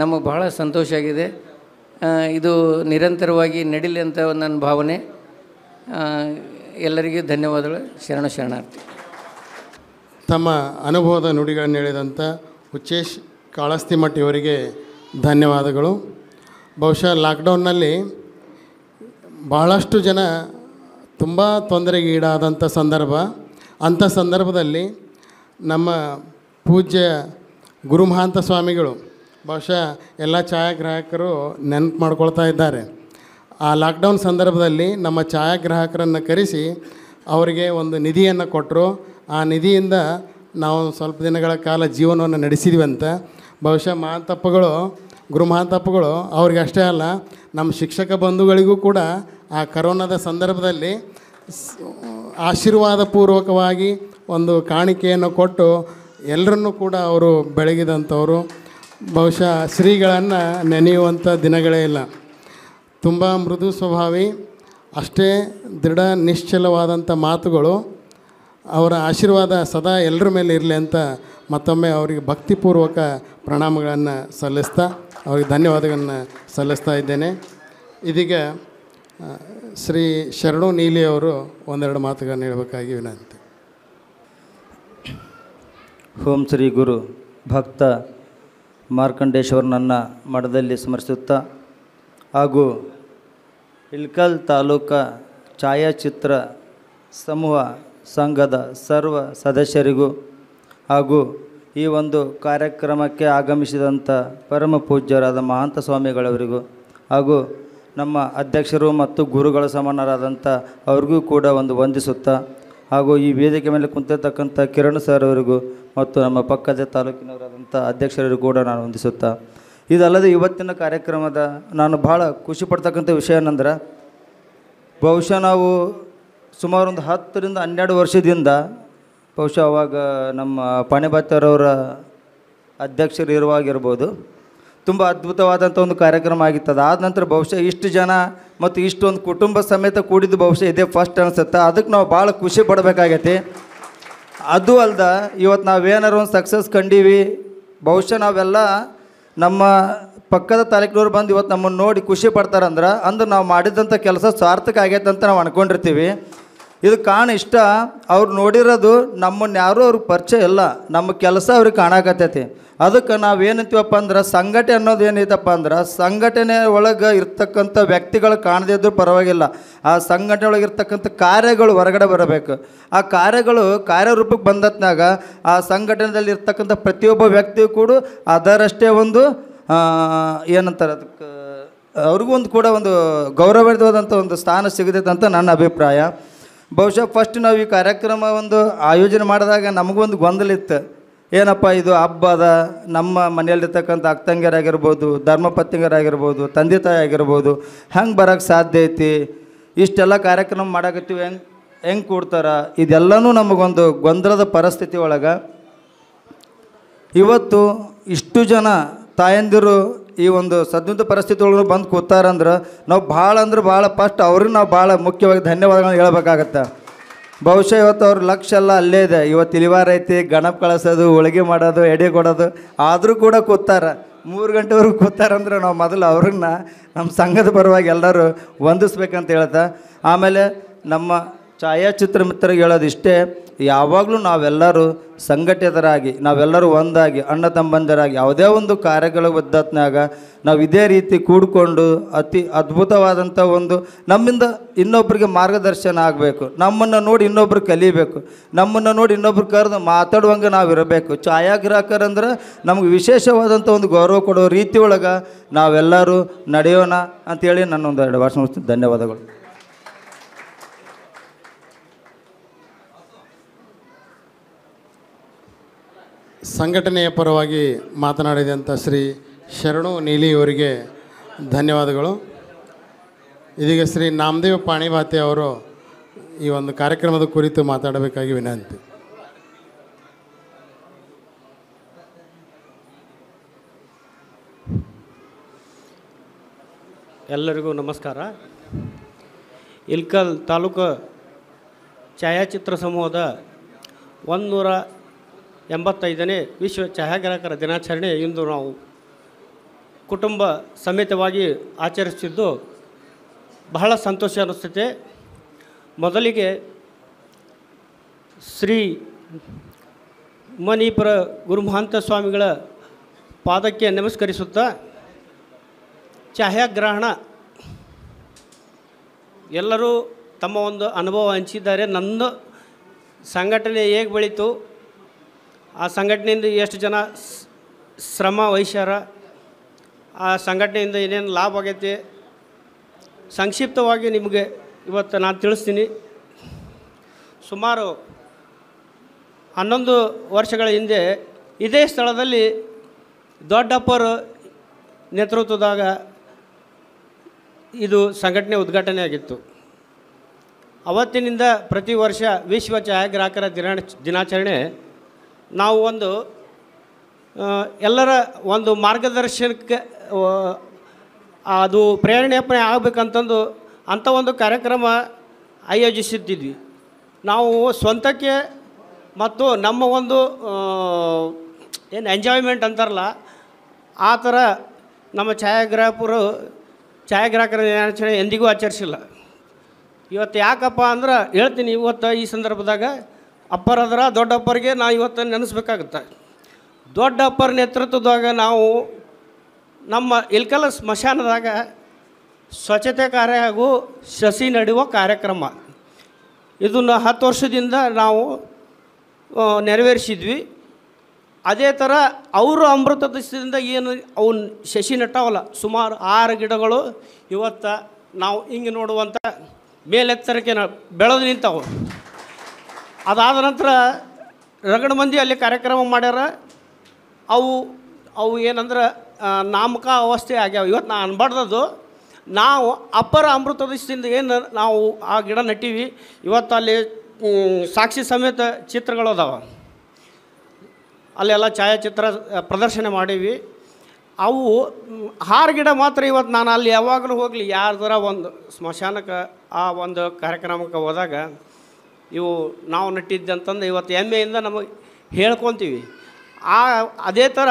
F: ನಮಗೆ ಬಹಳ ಸಂತೋಷ ಆಗಿದೆ ಇದು ನಿರಂತರವಾಗಿ ನಡೀಲಿ ಅಂತ ನನ್ನ ಭಾವನೆ ಎಲ್ಲರಿಗೂ ಧನ್ಯವಾದಗಳು ಶರಣ
A: ಶರಣಾರ್ಥಿ ತಮ್ಮ ಅನುಭವದ ನುಡಿಗಳನ್ನು ಹೇಳಿದಂಥ ಹುಚ್ಚೇಶ್ ಅವರಿಗೆ ಧನ್ಯವಾದಗಳು ಬಹುಶಃ ಲಾಕ್ಡೌನ್ನಲ್ಲಿ ಬಹಳಷ್ಟು ಜನ ತುಂಬ ತೊಂದರೆಗೀಡಾದಂಥ ಸಂದರ್ಭ ಅಂಥ ಸಂದರ್ಭದಲ್ಲಿ ನಮ್ಮ ಪೂಜ್ಯ ಗುರುಮಹಾಂತ ಸ್ವಾಮಿಗಳು ಬಹುಶಃ ಎಲ್ಲ ಛಾಯಾಗ್ರಾಹಕರು ನೆನಪು ಮಾಡ್ಕೊಳ್ತಾ ಇದ್ದಾರೆ ಆ ಲಾಕ್ಡೌನ್ ಸಂದರ್ಭದಲ್ಲಿ ನಮ್ಮ ಛಾಯಾಗ್ರಾಹಕರನ್ನು ಕರೆಸಿ ಅವರಿಗೆ ಒಂದು ನಿಧಿಯನ್ನು ಕೊಟ್ಟರು ಆ ನಿಧಿಯಿಂದ ನಾವು ಸ್ವಲ್ಪ ದಿನಗಳ ಕಾಲ ಜೀವನವನ್ನು ನಡೆಸಿದ್ವಿ ಅಂತ ಬಹುಶಃ ಮಾತಪ್ಪಗಳು ಗುರುಮಹಾಂತಪ್ಪಗಳು ಅವ್ರಿಗೆ ಅಷ್ಟೇ ಅಲ್ಲ ನಮ್ಮ ಶಿಕ್ಷಕ ಬಂಧುಗಳಿಗೂ ಕೂಡ ಆ ಕರೋನಾದ ಸಂದರ್ಭದಲ್ಲಿ ಆಶೀರ್ವಾದ ಪೂರ್ವಕವಾಗಿ ಒಂದು ಕಾಣಿಕೆಯನ್ನು ಕೊಟ್ಟು ಎಲ್ಲರನ್ನು ಕೂಡ ಅವರು ಬೆಳಗಿದಂಥವರು ಬಹುಶಃ ಶ್ರೀಗಳನ್ನು ನೆನೆಯುವಂಥ ದಿನಗಳೇ ಇಲ್ಲ ತುಂಬ ಮೃದು ಸ್ವಭಾವಿ ಅಷ್ಟೇ ದೃಢ ನಿಶ್ಚಲವಾದಂಥ ಮಾತುಗಳು ಅವರ ಆಶೀರ್ವಾದ ಸದಾ ಎಲ್ಲರ ಮೇಲೆ ಇರಲಿ ಅಂತ ಮತ್ತೊಮ್ಮೆ ಅವರಿಗೆ ಭಕ್ತಿಪೂರ್ವಕ ಪ್ರಣಾಮಗಳನ್ನು ಸಲ್ಲಿಸ್ತಾ ಅವರಿಗೆ ಧನ್ಯವಾದಗಳನ್ನು ಸಲ್ಲಿಸ್ತಾ ಇದ್ದೇನೆ ಇದೀಗ ಶ್ರೀ ಶರಣು ನೀಲಿ ಅವರು ಒಂದೆರಡು ಮಾತುಗಳನ್ನು ಹೇಳಬೇಕಾಗಿ ವಿನಂತಿ
G: ಓಂ ಶ್ರೀ ಗುರು ಭಕ್ತ ಮಾರ್ಕಂಡೇಶ್ವರನನ್ನು ಮಠದಲ್ಲಿ ಸ್ಮರಿಸುತ್ತಾ ಹಾಗೂ ಇಳ್ಕಲ್ ತಾಲೂಕಾ ಛಾಯಾಚಿತ್ರ ಸಮೂಹ ಸಂಘದ ಸರ್ವ ಸದಸ್ಯರಿಗೂ ಹಾಗೂ ಈ ಒಂದು ಕಾರ್ಯಕ್ರಮಕ್ಕೆ ಆಗಮಿಸಿದಂಥ ಪರಮ ಪೂಜ್ಯರಾದ ಮಹಾಂತ ಸ್ವಾಮಿಗಳವರಿಗೂ ಹಾಗೂ ನಮ್ಮ ಅಧ್ಯಕ್ಷರು ಮತ್ತು ಗುರುಗಳ ಸಮಾನರಾದಂಥ ಅವ್ರಿಗೂ ಕೂಡ ಒಂದು ವಂದಿಸುತ್ತಾ ಹಾಗೂ ಈ ವೇದಿಕೆ ಮೇಲೆ ಕುಂತಿರ್ತಕ್ಕಂಥ ಕಿರಣ್ ಸರ್ ಅವರಿಗೂ ಮತ್ತು ನಮ್ಮ ಪಕ್ಕದ ತಾಲೂಕಿನವರಾದಂಥ ಅಧ್ಯಕ್ಷರಿಗೂ ಕೂಡ ನಾನು ವಂದಿಸುತ್ತಾ ಇದಲ್ಲದೆ ಇವತ್ತಿನ ಕಾರ್ಯಕ್ರಮದ ನಾನು ಭಾಳ ಖುಷಿ ಪಡ್ತಕ್ಕಂಥ ವಿಷಯ ಏನಂದ್ರೆ ಬಹುಶಃ ನಾವು ಸುಮಾರು ಒಂದು ಹತ್ತರಿಂದ ಹನ್ನೆರಡು ವರ್ಷದಿಂದ ಬಹುಶಃ ಅವಾಗ ನಮ್ಮ ಪಣಿಭತ್ತರವರ ಅಧ್ಯಕ್ಷರು ಇರುವಾಗಿರ್ಬೋದು ತುಂಬ ಅದ್ಭುತವಾದಂಥ ಒಂದು ಕಾರ್ಯಕ್ರಮ ಆಗಿತ್ತದ ಆದ ನಂತರ ಬಹುಶಃ ಇಷ್ಟು ಜನ ಮತ್ತು ಇಷ್ಟೊಂದು ಕುಟುಂಬ ಸಮೇತ ಕೂಡಿದ್ದು ಬಹುಶಃ ಇದೇ ಫಸ್ಟ್ ಅನಿಸುತ್ತೆ ಅದಕ್ಕೆ ನಾವು ಭಾಳ ಖುಷಿ ಪಡಬೇಕಾಗೈತಿ ಅದು ಅಲ್ದ ಇವತ್ತು ನಾವೇನಾರು ಒಂದು ಸಕ್ಸಸ್ ಕಂಡೀವಿ ಬಹುಶಃ ನಾವೆಲ್ಲ ನಮ್ಮ ಪಕ್ಕದ ತಾಲೂಕಿನವ್ರು ಬಂದು ಇವತ್ತು ನಮ್ಮನ್ನು ನೋಡಿ ಖುಷಿ ಪಡ್ತಾರಂದ್ರೆ ಅಂದ್ರೆ ನಾವು ಮಾಡಿದಂಥ ಕೆಲಸ ಸಾರ್ಥಕ ಆಗೈತೆ ಅಂತ ನಾವು ಅಂದ್ಕೊಂಡಿರ್ತೀವಿ ಇದು ಕಾಣ ಇಷ್ಟ ಅವ್ರು ನೋಡಿರೋದು ನಮ್ಮನ್ನು ಯಾರು ಅವ್ರಿಗೆ ಪರಿಚಯ ಇಲ್ಲ ನಮ್ಮ ಕೆಲಸ ಅವ್ರಿಗೆ ಕಾಣಕತ್ತೈತಿ ಅದಕ್ಕೆ ನಾವೇನಂತೀವಪ್ಪ ಅಂದ್ರೆ ಸಂಘಟನೆ ಅನ್ನೋದು ಏನೈತಪ್ಪ ಅಂದ್ರೆ ಸಂಘಟನೆ ಒಳಗೆ ಇರ್ತಕ್ಕಂಥ ವ್ಯಕ್ತಿಗಳು ಕಾಣದಿದ್ದರೂ ಪರವಾಗಿಲ್ಲ ಆ ಸಂಘಟನೆ ಒಳಗೆ ಇರ್ತಕ್ಕಂಥ ಕಾರ್ಯಗಳು ಹೊರಗಡೆ ಬರಬೇಕು ಆ ಕಾರ್ಯಗಳು ಕಾರ್ಯರೂಪಕ್ಕೆ ಬಂದತ್ನಾಗ ಆ ಸಂಘಟನೆಯಲ್ಲಿ ಇರ್ತಕ್ಕಂಥ ಪ್ರತಿಯೊಬ್ಬ ವ್ಯಕ್ತಿಯು ಕೂಡ ಅದರಷ್ಟೇ ಒಂದು ಏನಂತಾರೆ ಅದಕ್ಕೆ ಅವ್ರಿಗೂ ಒಂದು ಕೂಡ ಒಂದು ಗೌರವಾನ್ವಿತವಾದಂಥ ಒಂದು ಸ್ಥಾನ ಸಿಗುತ್ತೆ ಅಂತ ನನ್ನ ಅಭಿಪ್ರಾಯ ಬಹುಶಃ ಫಸ್ಟ್ ನಾವು ಈ ಕಾರ್ಯಕ್ರಮ ಒಂದು ಆಯೋಜನೆ ಮಾಡಿದಾಗ ನಮಗೊಂದು ಗೊಂದಲ ಇತ್ತು ಏನಪ್ಪ ಇದು ಹಬ್ಬ ಅದ ನಮ್ಮ ಮನೆಯಲ್ಲಿರ್ತಕ್ಕಂಥ ಅಕ್ತಂಗ್ಯರಾಗಿರ್ಬೋದು ಧರ್ಮಪತ್ನಿಯರಾಗಿರ್ಬೋದು ತಂದೆ ತಾಯಿ ಆಗಿರ್ಬೋದು ಹಂಗೆ ಬರೋಕ್ಕೆ ಸಾಧ್ಯ ಐತಿ ಇಷ್ಟೆಲ್ಲ ಕಾರ್ಯಕ್ರಮ ಮಾಡಾಕತ್ತೀವಿ ಹೆಂಗೆ ಹೆಂಗೆ ಕೊಡ್ತಾರ ಇದೆಲ್ಲನೂ ನಮಗೊಂದು ಗೊಂದಲದ ಪರಿಸ್ಥಿತಿ ಒಳಗೆ ಇವತ್ತು ಇಷ್ಟು ಜನ ತಾಯಂದಿರು ಈ ಒಂದು ಸದ್ಯದ ಪರಿಸ್ಥಿತಿ ಒಳಗೆ ಬಂದು ಕೂತಾರಂದ್ರೆ ನಾವು ಭಾಳ ಅಂದ್ರೆ ಭಾಳ ಫಸ್ಟ್ ಅವ್ರಿಗೆ ನಾವು ಭಾಳ ಮುಖ್ಯವಾಗಿ ಧನ್ಯವಾದಗಳನ್ನ ಹೇಳ್ಬೇಕಾಗತ್ತೆ ಬಹುಶಃ ಇವತ್ತು ಅವ್ರ ಲಕ್ಷ ಎಲ್ಲ ಅಲ್ಲೇ ಇದೆ ಇವತ್ತು ತಿಳಿವಾರ ಐತಿ ಗಣಪ ಕಳಿಸೋದು ಹೋಳಿಗೆ ಮಾಡೋದು ಎಡೆ ಕೊಡೋದು ಆದರೂ ಕೂಡ ಕೂತಾರೆ ಮೂರು ಗಂಟೆವರೆಗೂ ಕೂತಾರಂದ್ರೆ ನಾವು ಮೊದಲು ಅವ್ರನ್ನ ನಮ್ಮ ಸಂಘದ ಪರವಾಗಿ ಎಲ್ಲರೂ ವಂದಿಸ್ಬೇಕಂತ ಹೇಳ್ತಾ ಆಮೇಲೆ ನಮ್ಮ ಛಾಯಾಚಿತ್ರ ಮಿತ್ರರಿಗೆ ಹೇಳೋದು ಇಷ್ಟೇ ಯಾವಾಗಲೂ ನಾವೆಲ್ಲರೂ ಸಂಘಟಿತರಾಗಿ ನಾವೆಲ್ಲರೂ ಒಂದಾಗಿ ಅಣ್ಣ ತಮ್ಮಂದರಾಗಿ ಯಾವುದೇ ಒಂದು ಕಾರ್ಯಗಳ ಬದ್ಧತ್ನಾಗ ನಾವು ಇದೇ ರೀತಿ ಕೂಡಿಕೊಂಡು ಅತಿ ಅದ್ಭುತವಾದಂಥ ಒಂದು ನಮ್ಮಿಂದ ಇನ್ನೊಬ್ಬರಿಗೆ ಮಾರ್ಗದರ್ಶನ ಆಗಬೇಕು ನಮ್ಮನ್ನು ನೋಡಿ ಇನ್ನೊಬ್ರು ಕಲಿಬೇಕು ನಮ್ಮನ್ನು ನೋಡಿ ಇನ್ನೊಬ್ರು ಕರೆದು ಮಾತಾಡುವಂಗೆ ನಾವು ಇರಬೇಕು ಛಾಯಾಗ್ರಾಹಕರಂದ್ರೆ ನಮ್ಗೆ ವಿಶೇಷವಾದಂಥ ಒಂದು ಗೌರವ ಕೊಡೋ ರೀತಿ ಒಳಗೆ ನಾವೆಲ್ಲರೂ ನಡೆಯೋಣ ಅಂತೇಳಿ ನನ್ನೊಂದು ಎರಡು ವರ್ಷ ಧನ್ಯವಾದಗಳು
A: ಸಂಘಟನೆಯ ಪರವಾಗಿ ಮಾತನಾಡಿದಂಥ ಶ್ರೀ ಶರಣು ನೀಲಿ ಅವರಿಗೆ ಧನ್ಯವಾದಗಳು ಇದೀಗ ಶ್ರೀ ನಾಮದೇವ್ ಪಾಣಿಭಾತೆ ಅವರು ಈ ಒಂದು ಕಾರ್ಯಕ್ರಮದ ಕುರಿತು ಮಾತಾಡಬೇಕಾಗಿ
H: ವಿನಂತಿ ಎಲ್ಲರಿಗೂ ನಮಸ್ಕಾರ ಇಲ್ಕಲ್ ತಾಲೂಕು ಛಾಯಾಚಿತ್ರ ಸಮೂಹದ ಒಂದು ನೂರ ಎಂಬತ್ತೈದನೇ ವಿಶ್ವ ಛಾಯಾಗ್ರಾಹಕರ ದಿನಾಚರಣೆ ಇಂದು ನಾವು ಕುಟುಂಬ ಸಮೇತವಾಗಿ ಆಚರಿಸ್ತಿದ್ದು ಬಹಳ ಸಂತೋಷ ಅನ್ನಿಸ್ತೈತೆ ಮೊದಲಿಗೆ ಶ್ರೀ ಮನೀಪುರ ಗುರುಮಹಾಂತ ಸ್ವಾಮಿಗಳ ಪಾದಕ್ಕೆ ನಮಸ್ಕರಿಸುತ್ತಾ ಛಾಯಾಗ್ರಹಣ ಎಲ್ಲರೂ ತಮ್ಮ ಒಂದು ಅನುಭವ ಹಂಚಿದ್ದಾರೆ ನನ್ನ ಸಂಘಟನೆ ಹೇಗೆ ಬೆಳೀತು ಆ ಸಂಘಟನೆಯಿಂದ ಎಷ್ಟು ಜನ ಶ್ರಮ ವಹಿಸ್ಯಾರ ಆ ಸಂಘಟನೆಯಿಂದ ಏನೇನು ಲಾಭ ಆಗೈತಿ ಸಂಕ್ಷಿಪ್ತವಾಗಿ ನಿಮಗೆ ಇವತ್ತು ನಾನು ತಿಳಿಸ್ತೀನಿ ಸುಮಾರು ಹನ್ನೊಂದು ವರ್ಷಗಳ ಹಿಂದೆ ಇದೇ ಸ್ಥಳದಲ್ಲಿ ದೊಡ್ಡಪ್ಪರು ನೇತೃತ್ವದಾಗ ಇದು ಸಂಘಟನೆ ಉದ್ಘಾಟನೆ ಆಗಿತ್ತು ಅವತ್ತಿನಿಂದ ಪ್ರತಿ ವರ್ಷ ವಿಶ್ವ ಛಾಯಾಗ್ರಾಹಕರ ದಿನ ದಿನಾಚರಣೆ ನಾವು ಒಂದು ಎಲ್ಲರ ಒಂದು ಮಾರ್ಗದರ್ಶನಕ್ಕೆ ಅದು ಪ್ರೇರಣೆ ಆಗಬೇಕಂತಂದು ಅಂಥ ಒಂದು ಕಾರ್ಯಕ್ರಮ ಆಯೋಜಿಸುತ್ತಿದ್ವಿ ನಾವು ಸ್ವಂತಕ್ಕೆ ಮತ್ತು ನಮ್ಮ ಒಂದು ಏನು ಎಂಜಾಯ್ಮೆಂಟ್ ಅಂತಾರಲ್ಲ ಆ ಥರ ನಮ್ಮ ಛಾಯಾಗ್ರಾಹಕರು ಛಾಯಾಗ್ರಾಹಕರ ದಿನಾಚರಣೆ ಎಂದಿಗೂ ಆಚರಿಸಿಲ್ಲ ಇವತ್ತು ಯಾಕಪ್ಪ ಅಂದ್ರೆ ಹೇಳ್ತೀನಿ ಇವತ್ತು ಈ ಸಂದರ್ಭದಾಗ ಅಪ್ಪರದ್ರ ದೊಡ್ಡಪ್ಪರಿಗೆ ನಾ ಇವತ್ತು ನೆನೆಸ್ಬೇಕಾಗುತ್ತೆ ದೊಡ್ಡಪ್ಪರ ನೇತೃತ್ವದಾಗ ನಾವು ನಮ್ಮ ಇಲ್ಕಲ ಸ್ಮಶಾನದಾಗ ಸ್ವಚ್ಛತೆ ಕಾರ್ಯ ಹಾಗೂ ಸಸಿ ನಡೆಯುವ ಕಾರ್ಯಕ್ರಮ ಇದನ್ನು ಹತ್ತು ವರ್ಷದಿಂದ ನಾವು ನೆರವೇರಿಸಿದ್ವಿ ಅದೇ ಥರ ಅವರು ಅಮೃತ ದಸದಿಂದ ಏನು ಅವನ್ನ ಶಶಿ ನೆಟ್ಟವಲ್ಲ ಸುಮಾರು ಆರು ಗಿಡಗಳು ಇವತ್ತು ನಾವು ಹಿಂಗೆ ನೋಡುವಂಥ ಮೇಲೆತ್ತರಕ್ಕೆ ಬೆಳೆದು ನಿಂತವು ಅದಾದ ನಂತರ ರಗಡ ಮಂದಿ ಅಲ್ಲಿ ಕಾರ್ಯಕ್ರಮ ಮಾಡ್ಯಾರ ಅವು ಅವು ಏನಂದ್ರೆ ನಾಮಕ ಅವಸ್ಥೆ ಆಗ್ಯಾವ ಇವತ್ತು ನಾನು ಅನ್ಬಾರ್ದದು ನಾವು ಅಪ್ಪರ ಅಮೃತದಿಂದ ಏನು ನಾವು ಆ ಗಿಡ ನೆಟ್ಟಿವಿ ಇವತ್ತು ಅಲ್ಲಿ ಸಾಕ್ಷಿ ಸಮೇತ ಚಿತ್ರಗಳು ಅದಾವ ಅಲ್ಲೆಲ್ಲ ಛಾಯಾಚಿತ್ರ ಪ್ರದರ್ಶನ ಮಾಡೀವಿ ಅವು ಹಾರ ಗಿಡ ಮಾತ್ರ ಇವತ್ತು ನಾನು ಅಲ್ಲಿ ಯಾವಾಗಲೂ ಹೋಗಲಿ ಯಾರ್ದಾರ ಒಂದು ಸ್ಮಶಾನಕ್ಕೆ ಆ ಒಂದು ಕಾರ್ಯಕ್ರಮಕ್ಕೆ ಹೋದಾಗ ಇವು ನಾವು ನಟ್ಟಿದ್ದಂತಂದು ಇವತ್ತು ಹೆಮ್ಮೆಯಿಂದ ನಮಗೆ ಹೇಳ್ಕೊತೀವಿ ಆ ಅದೇ ಥರ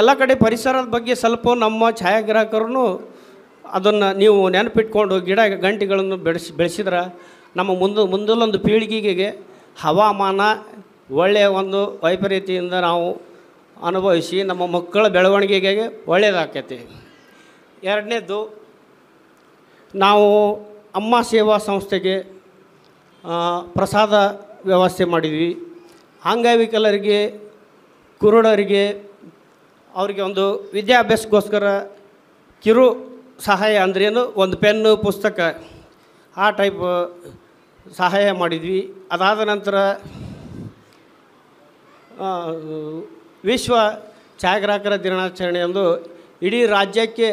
H: ಎಲ್ಲ ಕಡೆ ಪರಿಸರದ ಬಗ್ಗೆ ಸ್ವಲ್ಪ ನಮ್ಮ ಛಾಯಾಗ್ರಾಹಕರೂ ಅದನ್ನು ನೀವು ನೆನಪಿಟ್ಕೊಂಡು ಗಿಡ ಗಂಟೆಗಳನ್ನು ಬೆಳೆಸಿ ಬೆಳೆಸಿದ್ರೆ ನಮ್ಮ ಮುಂದೆ ಮುಂದಲೊಂದು ಪೀಳಿಗೆಗೆ ಹವಾಮಾನ ಒಳ್ಳೆಯ ಒಂದು ವೈಪರೀತಿಯಿಂದ ನಾವು ಅನುಭವಿಸಿ ನಮ್ಮ ಮಕ್ಕಳ ಬೆಳವಣಿಗೆಗೆ ಒಳ್ಳೆಯದಾಕೈತಿ ಎರಡನೇದು ನಾವು ಅಮ್ಮ ಸೇವಾ ಸಂಸ್ಥೆಗೆ ಪ್ರಸಾದ ವ್ಯವಸ್ಥೆ ಮಾಡಿದ್ವಿ ಅಂಗವಿಕಲರಿಗೆ ಕುರುಡರಿಗೆ ಅವರಿಗೆ ಒಂದು ವಿದ್ಯಾಭ್ಯಾಸಕ್ಕೋಸ್ಕರ ಕಿರು ಸಹಾಯ ಅಂದ್ರೇನು ಒಂದು ಪೆನ್ನು ಪುಸ್ತಕ ಆ ಟೈಪ್ ಸಹಾಯ ಮಾಡಿದ್ವಿ ಅದಾದ ನಂತರ ವಿಶ್ವ ಛಾಯಾಗ್ರಾಹಕರ ದಿನಾಚರಣೆ ಎಂದು ಇಡೀ ರಾಜ್ಯಕ್ಕೆ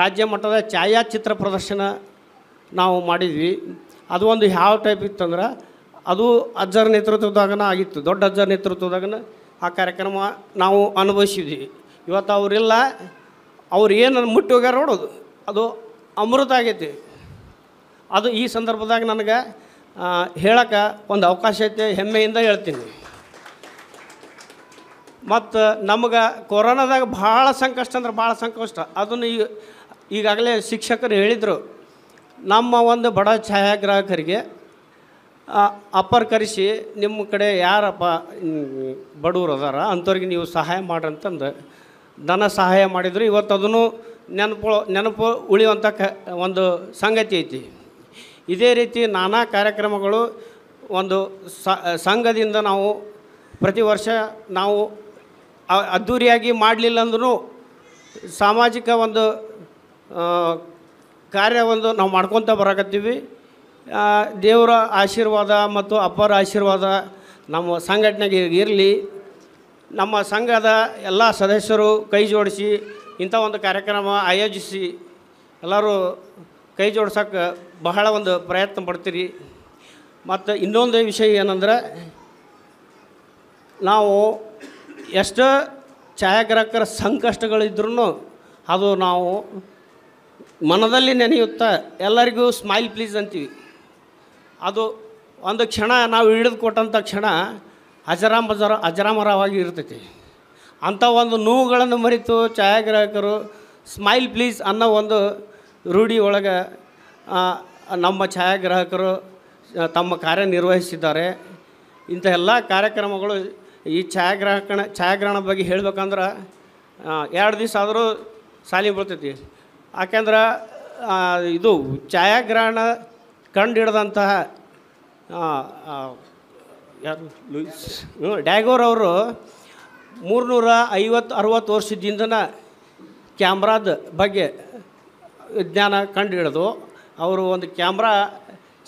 H: ರಾಜ್ಯ ಮಟ್ಟದ ಛಾಯಾಚಿತ್ರ ಪ್ರದರ್ಶನ ನಾವು ಮಾಡಿದ್ವಿ ಅದು ಒಂದು ಯಾವ ಟೈಪ್ ಇತ್ತಂದ್ರೆ ಅದು ಅಜ್ಜರ ನೇತೃತ್ವದಾಗನ ಆಗಿತ್ತು ದೊಡ್ಡ ಅಜ್ಜರ ನೇತೃತ್ವದಾಗನ ಆ ಕಾರ್ಯಕ್ರಮ ನಾವು ಅನುಭವಿಸಿದ್ವಿ ಇವತ್ತು ಅವರಿಲ್ಲ ಅವ್ರು ಏನು ಮುಟ್ಟಿ ಹೋಗ್ಯಾರ ನೋಡೋದು ಅದು ಅಮೃತ ಆಗೈತಿ ಅದು ಈ ಸಂದರ್ಭದಾಗ ನನಗೆ ಹೇಳಕ್ಕೆ ಒಂದು ಅವಕಾಶ ಐತೆ ಹೆಮ್ಮೆಯಿಂದ ಹೇಳ್ತೀನಿ ಮತ್ತು ನಮ್ಗೆ ಕೊರೋನಾದಾಗ ಭಾಳ ಸಂಕಷ್ಟ ಅಂದ್ರೆ ಭಾಳ ಸಂಕಷ್ಟ ಅದನ್ನು ಈಗ ಈಗಾಗಲೇ ಶಿಕ್ಷಕರು ಹೇಳಿದರು ನಮ್ಮ ಒಂದು ಬಡ ಛಾಯಾಗ್ರಾಹಕರಿಗೆ ಅಪ್ಪರ್ ಕರೆಸಿ ನಿಮ್ಮ ಕಡೆ ಯಾರಪ್ಪ ಬಡವರು ಅದಾರ ಅಂಥವ್ರಿಗೆ ನೀವು ಸಹಾಯ ಅಂತಂದು ಧನ ಸಹಾಯ ಮಾಡಿದರು ಇವತ್ತು ಅದನ್ನು ನೆನಪು ನೆನಪು ಉಳಿಯುವಂಥ ಕ ಒಂದು ಸಂಗತಿ ಐತಿ ಇದೇ ರೀತಿ ನಾನಾ ಕಾರ್ಯಕ್ರಮಗಳು ಒಂದು ಸಂಘದಿಂದ ನಾವು ಪ್ರತಿ ವರ್ಷ ನಾವು ಅದ್ಧೂರಿಯಾಗಿ ಮಾಡಲಿಲ್ಲ ಅಂದ್ರೂ ಸಾಮಾಜಿಕ ಒಂದು ಕಾರ್ಯ ಒಂದು ನಾವು ಮಾಡ್ಕೊತ ಬರಕತ್ತೀವಿ ದೇವರ ಆಶೀರ್ವಾದ ಮತ್ತು ಅಪ್ಪರ ಆಶೀರ್ವಾದ ನಮ್ಮ ಸಂಘಟನೆಗೆ ಇರಲಿ ನಮ್ಮ ಸಂಘದ ಎಲ್ಲ ಸದಸ್ಯರು ಕೈ ಜೋಡಿಸಿ ಇಂಥ ಒಂದು ಕಾರ್ಯಕ್ರಮ ಆಯೋಜಿಸಿ ಎಲ್ಲರೂ ಕೈ ಜೋಡ್ಸೋಕ್ಕೆ ಬಹಳ ಒಂದು ಪ್ರಯತ್ನ ಪಡ್ತೀರಿ ಮತ್ತು ಇನ್ನೊಂದು ವಿಷಯ ಏನಂದ್ರೆ ನಾವು ಎಷ್ಟು ಛಾಯಾಗ್ರಾಹಕರ ಸಂಕಷ್ಟಗಳಿದ್ರೂ ಅದು ನಾವು ಮನದಲ್ಲಿ ನೆನೆಯುತ್ತಾ ಎಲ್ಲರಿಗೂ ಸ್ಮೈಲ್ ಪ್ಲೀಸ್ ಅಂತೀವಿ ಅದು ಒಂದು ಕ್ಷಣ ನಾವು ಹಿಡಿದು ಕೊಟ್ಟಂಥ ಕ್ಷಣ ಅಜರಾಮ ಬಜರ ಅಜರಾಮರವಾಗಿ ಇರ್ತೈತಿ ಅಂಥ ಒಂದು ನೋವುಗಳನ್ನು ಮರಿತು ಛಾಯಾಗ್ರಾಹಕರು ಸ್ಮೈಲ್ ಪ್ಲೀಸ್ ಅನ್ನೋ ಒಂದು ರೂಢಿ ಒಳಗೆ ನಮ್ಮ ಛಾಯಾಗ್ರಾಹಕರು ತಮ್ಮ ಕಾರ್ಯನಿರ್ವಹಿಸಿದ್ದಾರೆ ಇಂಥ ಎಲ್ಲ ಕಾರ್ಯಕ್ರಮಗಳು ಈ ಛಾಯಾಗ್ರಾಹಕ ಛಾಯಾಗ್ರಹಣ ಬಗ್ಗೆ ಹೇಳಬೇಕಂದ್ರೆ ಎರಡು ದಿವಸ ಆದರೂ ಸಾಲಿ ಬರ್ತೈತಿ ಯಾಕೆಂದ್ರೆ ಇದು ಛಾಯಾಗ್ರಹಣ ಕಂಡು ಹಿಡಿದಂತಹ ಲೂಯಿಸ್ ಡ್ಯಾಗೋರ್ ಅವರು ಮೂರ್ನೂರ ಐವತ್ತು ಅರುವತ್ತು ವರ್ಷದಿಂದನ ಕ್ಯಾಮ್ರಾದ ಬಗ್ಗೆ ವಿಜ್ಞಾನ ಕಂಡು ಹಿಡಿದು ಅವರು ಒಂದು ಕ್ಯಾಮ್ರಾ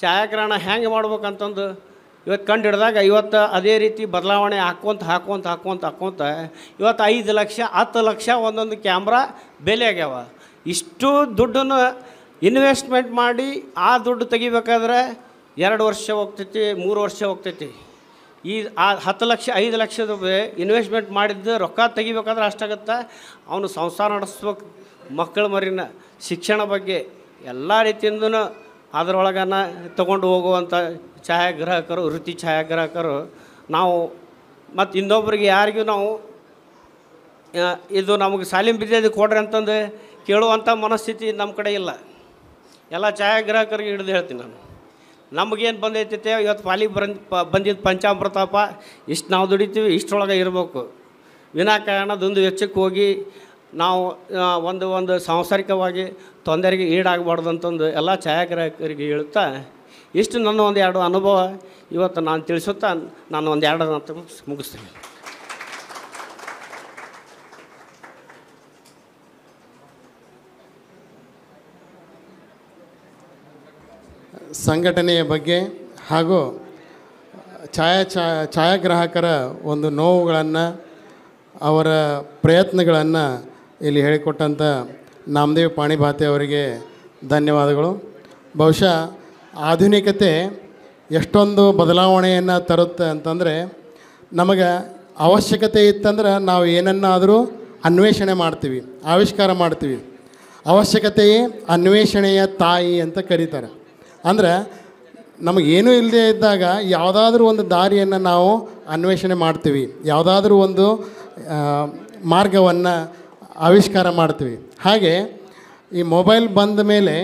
H: ಛಾಯಾಗ್ರಹಣ ಹೆಂಗೆ ಮಾಡ್ಬೇಕಂತಂದು ಇವತ್ತು ಕಂಡು ಹಿಡಿದಾಗ ಇವತ್ತು ಅದೇ ರೀತಿ ಬದಲಾವಣೆ ಹಾಕ್ಕೊಂತ ಹಾಕ್ಕೊಂತ ಹಾಕ್ಕೊಂತ ಹಾಕ್ಕೊಂತ ಇವತ್ತು ಐದು ಲಕ್ಷ ಹತ್ತು ಲಕ್ಷ ಒಂದೊಂದು ಕ್ಯಾಮ್ರಾ ಬೆಲೆ ಆಗ್ಯಾವ ಇಷ್ಟು ದುಡ್ಡನ್ನು ಇನ್ವೆಸ್ಟ್ಮೆಂಟ್ ಮಾಡಿ ಆ ದುಡ್ಡು ತೆಗಿಬೇಕಾದ್ರೆ ಎರಡು ವರ್ಷ ಹೋಗ್ತೈತಿ ಮೂರು ವರ್ಷ ಹೋಗ್ತೈತಿ ಈ ಆ ಹತ್ತು ಲಕ್ಷ ಐದು ಲಕ್ಷದ ಇನ್ವೆಸ್ಟ್ಮೆಂಟ್ ಮಾಡಿದ್ದು ರೊಕ್ಕ ತೆಗಿಬೇಕಾದ್ರೆ ಅಷ್ಟಾಗುತ್ತೆ ಅವನು ಸಂಸಾರ ನಡೆಸ್ಬೇಕು ಮಕ್ಕಳ ಮರಿನ ಶಿಕ್ಷಣ ಬಗ್ಗೆ ಎಲ್ಲ ರೀತಿಯಿಂದ ಅದರೊಳಗನ ತಗೊಂಡು ಹೋಗುವಂಥ ಛಾಯಾಗ್ರಾಹಕರು ವೃತ್ತಿ ಛಾಯಾಗ್ರಾಹಕರು ನಾವು ಮತ್ತು ಇನ್ನೊಬ್ಬರಿಗೆ ಯಾರಿಗೂ ನಾವು ಇದು ನಮಗೆ ಸಾಲಿಮ್ ಬಿದ್ದಿದ್ದು ಕೊಡ್ರಿ ಅಂತಂದು ಕೇಳುವಂಥ ಮನಸ್ಥಿತಿ ನಮ್ಮ ಕಡೆ ಇಲ್ಲ ಎಲ್ಲ ಛಾಯಾಗ್ರಾಹಕರಿಗೆ ಹಿಡಿದು ಹೇಳ್ತೀನಿ ನಾನು ನಮಗೇನು ಬಂದೈತೈತೆ ಇವತ್ತು ಪಾಲಿಗೆ ಬರಂದು ಪ ಬಂದಿದ್ದು ಪಂಚಾಮೃತಪ್ಪ ಇಷ್ಟು ನಾವು ದುಡಿತೀವಿ ಇಷ್ಟೊಳಗೆ ಇರಬೇಕು ವಿನಾಕಾರಣದೊಂದು ವೆಚ್ಚಕ್ಕೆ ಹೋಗಿ ನಾವು ಒಂದು ಒಂದು ಸಾಂಸಾರಿಕವಾಗಿ ತೊಂದರೆಗೆ ಈಡಾಗಬಾರ್ದು ಅಂತಂದು ಎಲ್ಲ ಛಾಯಾಗ್ರಾಹಕರಿಗೆ ಹೇಳುತ್ತಾ ಇಷ್ಟು ನನ್ನ ಒಂದು ಎರಡು ಅನುಭವ ಇವತ್ತು ನಾನು ತಿಳಿಸುತ್ತಾ ನಾನು ಒಂದು ಎರಡು ಅಂತ ಮುಗಿಸ್ತೀನಿ
A: ಸಂಘಟನೆಯ ಬಗ್ಗೆ ಹಾಗೂ ಛಾಯಾ ಛಾಯಾಗ್ರಾಹಕರ ಒಂದು ನೋವುಗಳನ್ನು ಅವರ ಪ್ರಯತ್ನಗಳನ್ನು ಇಲ್ಲಿ ಹೇಳಿಕೊಟ್ಟಂಥ ನಾಮದೇವ್ ಪಾಣಿಭಾತೆ ಅವರಿಗೆ ಧನ್ಯವಾದಗಳು ಬಹುಶಃ ಆಧುನಿಕತೆ ಎಷ್ಟೊಂದು ಬದಲಾವಣೆಯನ್ನು ತರುತ್ತೆ ಅಂತಂದರೆ ನಮಗೆ ಅವಶ್ಯಕತೆ ಇತ್ತಂದ್ರೆ ನಾವು ಏನನ್ನಾದರೂ ಅನ್ವೇಷಣೆ ಮಾಡ್ತೀವಿ ಆವಿಷ್ಕಾರ ಮಾಡ್ತೀವಿ ಅವಶ್ಯಕತೆಯೇ ಅನ್ವೇಷಣೆಯ ತಾಯಿ ಅಂತ ಕರೀತಾರೆ ಅಂದರೆ ನಮಗೇನೂ ಇಲ್ಲದೇ ಇದ್ದಾಗ ಯಾವುದಾದ್ರೂ ಒಂದು ದಾರಿಯನ್ನು ನಾವು ಅನ್ವೇಷಣೆ ಮಾಡ್ತೀವಿ ಯಾವುದಾದ್ರೂ ಒಂದು ಮಾರ್ಗವನ್ನು ಆವಿಷ್ಕಾರ ಮಾಡ್ತೀವಿ ಹಾಗೆ ಈ ಮೊಬೈಲ್ ಬಂದ ಮೇಲೆ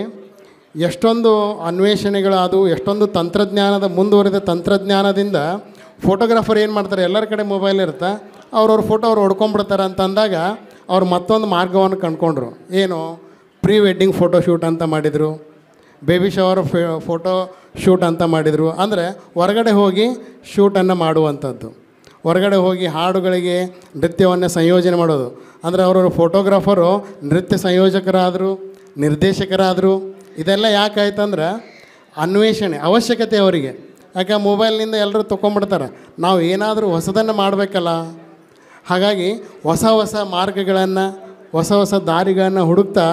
A: ಎಷ್ಟೊಂದು ಅನ್ವೇಷಣೆಗಳಾದವು ಎಷ್ಟೊಂದು ತಂತ್ರಜ್ಞಾನದ ಮುಂದುವರೆದ ತಂತ್ರಜ್ಞಾನದಿಂದ ಫೋಟೋಗ್ರಾಫರ್ ಏನು ಮಾಡ್ತಾರೆ ಎಲ್ಲರ ಕಡೆ ಮೊಬೈಲ್ ಇರುತ್ತೆ ಅವ್ರವ್ರ ಫೋಟೋ ಅವ್ರು ಹೊಡ್ಕೊಂಬಿಡ್ತಾರೆ ಅಂತ ಅಂದಾಗ ಅವ್ರು ಮತ್ತೊಂದು ಮಾರ್ಗವನ್ನು ಕಂಡುಕೊಂಡ್ರು ಏನು ಪ್ರೀ ವೆಡ್ಡಿಂಗ್ ಫೋಟೋಶೂಟ್ ಅಂತ ಮಾಡಿದರು ಬೇಬಿ ಶವರ್ ಫೋಟೋ ಶೂಟ್ ಅಂತ ಮಾಡಿದರು ಅಂದರೆ ಹೊರಗಡೆ ಹೋಗಿ ಶೂಟನ್ನು ಮಾಡುವಂಥದ್ದು ಹೊರಗಡೆ ಹೋಗಿ ಹಾಡುಗಳಿಗೆ ನೃತ್ಯವನ್ನು ಸಂಯೋಜನೆ ಮಾಡೋದು ಅಂದರೆ ಅವರವರು ಫೋಟೋಗ್ರಾಫರು ನೃತ್ಯ ಸಂಯೋಜಕರಾದರು ನಿರ್ದೇಶಕರಾದರು ಇದೆಲ್ಲ ಯಾಕಾಯ್ತಂದ್ರೆ ಅನ್ವೇಷಣೆ ಅವಶ್ಯಕತೆ ಅವರಿಗೆ ಯಾಕೆ ಮೊಬೈಲ್ನಿಂದ ಎಲ್ಲರೂ ತೊಗೊಂಡ್ಬಿಡ್ತಾರೆ ನಾವು ಏನಾದರೂ ಹೊಸದನ್ನು ಮಾಡಬೇಕಲ್ಲ ಹಾಗಾಗಿ ಹೊಸ ಹೊಸ ಮಾರ್ಗಗಳನ್ನು ಹೊಸ ಹೊಸ ದಾರಿಗಳನ್ನು ಹುಡುಕ್ತಾ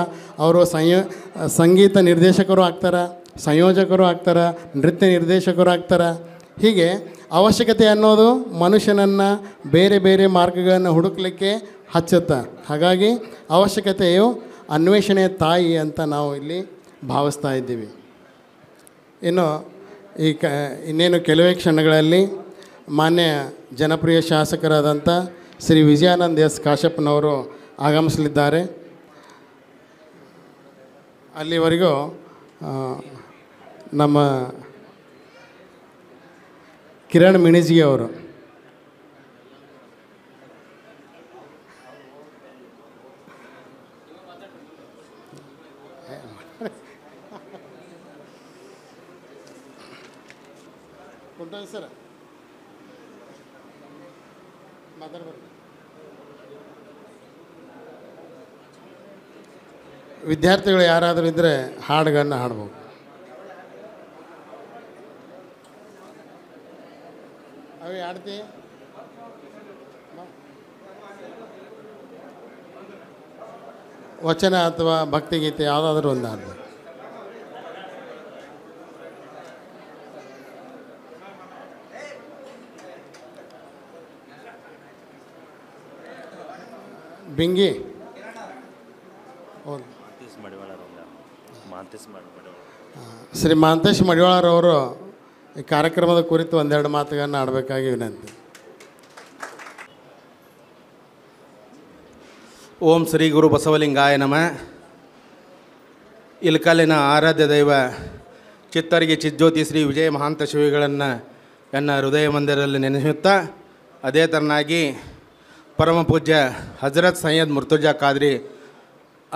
A: ಅವರು ಸಂಯೋ ಸಂಗೀತ ನಿರ್ದೇಶಕರು ಆಗ್ತಾರೆ ಸಂಯೋಜಕರು ಆಗ್ತಾರೆ ನೃತ್ಯ ನಿರ್ದೇಶಕರು ಆಗ್ತಾರೆ ಹೀಗೆ ಅವಶ್ಯಕತೆ ಅನ್ನೋದು ಮನುಷ್ಯನನ್ನು ಬೇರೆ ಬೇರೆ ಮಾರ್ಗಗಳನ್ನು ಹುಡುಕ್ಲಿಕ್ಕೆ ಹಚ್ಚುತ್ತ ಹಾಗಾಗಿ ಅವಶ್ಯಕತೆಯು ಅನ್ವೇಷಣೆಯ ತಾಯಿ ಅಂತ ನಾವು ಇಲ್ಲಿ ಭಾವಿಸ್ತಾ ಇದ್ದೀವಿ ಇನ್ನು ಈ ಕ ಇನ್ನೇನು ಕೆಲವೇ ಕ್ಷಣಗಳಲ್ಲಿ ಮಾನ್ಯ ಜನಪ್ರಿಯ ಶಾಸಕರಾದಂಥ ಶ್ರೀ ವಿಜಯಾನಂದ್ ಎಸ್ ಕಾಶಪ್ಪನವರು ಆಗಮಿಸಲಿದ್ದಾರೆ ಅಲ್ಲಿವರೆಗೂ ನಮ್ಮ ಕಿರಣ್ ಮಿಣಿಜಿಗೆ ಅವರು ವಿದ್ಯಾರ್ಥಿಗಳು ಯಾರಾದರೂ ಇದ್ದರೆ ಹಾಡುಗಳನ್ನು ಹಾಡ್ಬೋದು ಅವು ಹಾಡ್ತಿ ವಚನ ಅಥವಾ ಭಕ್ತಿಗೀತೆ ಯಾವುದಾದ್ರೂ ಒಂದು ಹಾಡ್ಬೋದು ಬಿಂಗಿ ಶ್ರೀ ಮಾಂತೇಶ್ ಮಡಿವಾಳರವರು ಈ ಕಾರ್ಯಕ್ರಮದ ಕುರಿತು ಒಂದೆರಡು ಮಾತುಗಳನ್ನು
I: ಆಡಬೇಕಾಗಿ ವಿನಂತಿ ಓಂ ಶ್ರೀ ಗುರು ಬಸವಲಿಂಗಾಯ ನಮ ಇಲ್ಕಲಿನ ಆರಾಧ್ಯ ದೈವ ಚಿತ್ತರಿಗೆ ಚಿಜ್ಯೋತಿ ಶ್ರೀ ವಿಜಯ ಮಹಾಂತ ಶಿವಿಗಳನ್ನು ನನ್ನ ಹೃದಯ ಮಂದಿರದಲ್ಲಿ ನೆನೆಸುತ್ತಾ ಅದೇ ತರನಾಗಿ ಪರಮ ಪೂಜ್ಯ ಹಜರತ್ ಸೈಯದ್ ಮುರ್ತುಜಾ ಖಾದ್ರಿ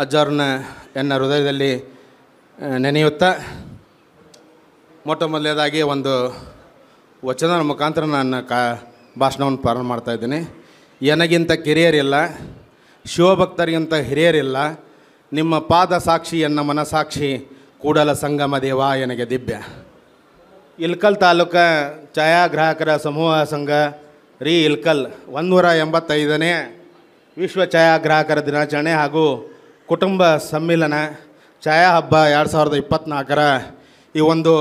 I: ಅಜ್ಜರನ್ನ ಎನ್ನ ಹೃದಯದಲ್ಲಿ ನೆನೆಯುತ್ತಾ ಮೊಟ್ಟ ಮೊದಲನೇದಾಗಿ ಒಂದು ವಚನದ ಮುಖಾಂತರ ನನ್ನ ಕಾ ಭಾಷಣವನ್ನು ಪ್ರಾರಂಭ ಮಾಡ್ತಾಯಿದ್ದೀನಿ ಏನಗಿಂತ ಕಿರಿಯರಿಲ್ಲ ಶಿವಭಕ್ತರಿಗಿಂತ ಹಿರಿಯರಿಲ್ಲ ನಿಮ್ಮ ಪಾದ ಸಾಕ್ಷಿ ಎನ್ನ ಮನಸಾಕ್ಷಿ ಕೂಡಲ ಸಂಗಮ ದೇವ ಎನಗೆ ದಿವ್ಯ ಇಲ್ಕಲ್ ತಾಲೂಕ ಛಾಯಾಗ್ರಾಹಕರ ಸಮೂಹ ಸಂಘ ರೀ ಇಲ್ಕಲ್ ಒಂದೂರ ಎಂಬತ್ತೈದನೇ ವಿಶ್ವ ಛಾಯಾಗ್ರಾಹಕರ ದಿನಾಚರಣೆ ಹಾಗೂ ಕುಟುಂಬ ಸಮ್ಮಿಲನ ಛಾಯಾ ಹಬ್ಬ ಎರಡು ಸಾವಿರದ ಇಪ್ಪತ್ತ್ನಾಲ್ಕರ ಈ ಒಂದು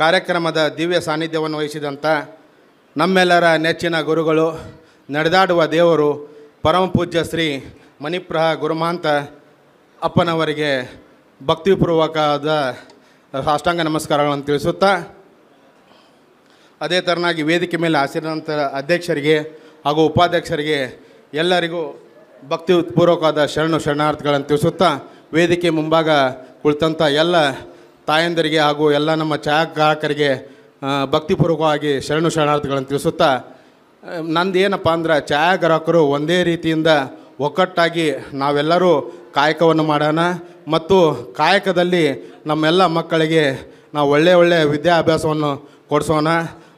I: ಕಾರ್ಯಕ್ರಮದ ದಿವ್ಯ ಸಾನ್ನಿಧ್ಯವನ್ನು ವಹಿಸಿದಂಥ ನಮ್ಮೆಲ್ಲರ ನೆಚ್ಚಿನ ಗುರುಗಳು ನಡೆದಾಡುವ ದೇವರು ಪರಮಪೂಜ್ಯ ಶ್ರೀ ಮಣಿಪ್ರಹ ಗುರುಮಾಂತ ಅಪ್ಪನವರಿಗೆ ಭಕ್ತಿಪೂರ್ವಕವಾದ ಸಾಷ್ಟಾಂಗ ನಮಸ್ಕಾರಗಳನ್ನು ತಿಳಿಸುತ್ತಾ ಅದೇ ಥರನಾಗಿ ವೇದಿಕೆ ಮೇಲೆ ಆಸಿರಿದಂಥ ಅಧ್ಯಕ್ಷರಿಗೆ ಹಾಗೂ ಉಪಾಧ್ಯಕ್ಷರಿಗೆ ಎಲ್ಲರಿಗೂ ಭಕ್ತಿಪೂರ್ವಕವಾದ ಶರಣು ಶರಣಾರ್ಥಿಗಳನ್ನು ತಿಳಿಸುತ್ತಾ ವೇದಿಕೆ ಮುಂಭಾಗ ಕುಳಿತಂಥ ಎಲ್ಲ ತಾಯಂದರಿಗೆ ಹಾಗೂ ಎಲ್ಲ ನಮ್ಮ ಛಾಯಾಗ್ರಾಹಕರಿಗೆ ಭಕ್ತಿಪೂರ್ವಕವಾಗಿ ಶರಣು ಶರಣಾರ್ಥಿಗಳನ್ನು ತಿಳಿಸುತ್ತಾ ನಂದು ಏನಪ್ಪ ಅಂದ್ರೆ ಛಾಯಾಗ್ರಾಹಕರು ಒಂದೇ ರೀತಿಯಿಂದ ಒಕ್ಕಟ್ಟಾಗಿ ನಾವೆಲ್ಲರೂ ಕಾಯಕವನ್ನು ಮಾಡೋಣ ಮತ್ತು ಕಾಯಕದಲ್ಲಿ ನಮ್ಮೆಲ್ಲ ಮಕ್ಕಳಿಗೆ ನಾವು ಒಳ್ಳೆ ಒಳ್ಳೆಯ ವಿದ್ಯಾಭ್ಯಾಸವನ್ನು ಕೊಡಿಸೋಣ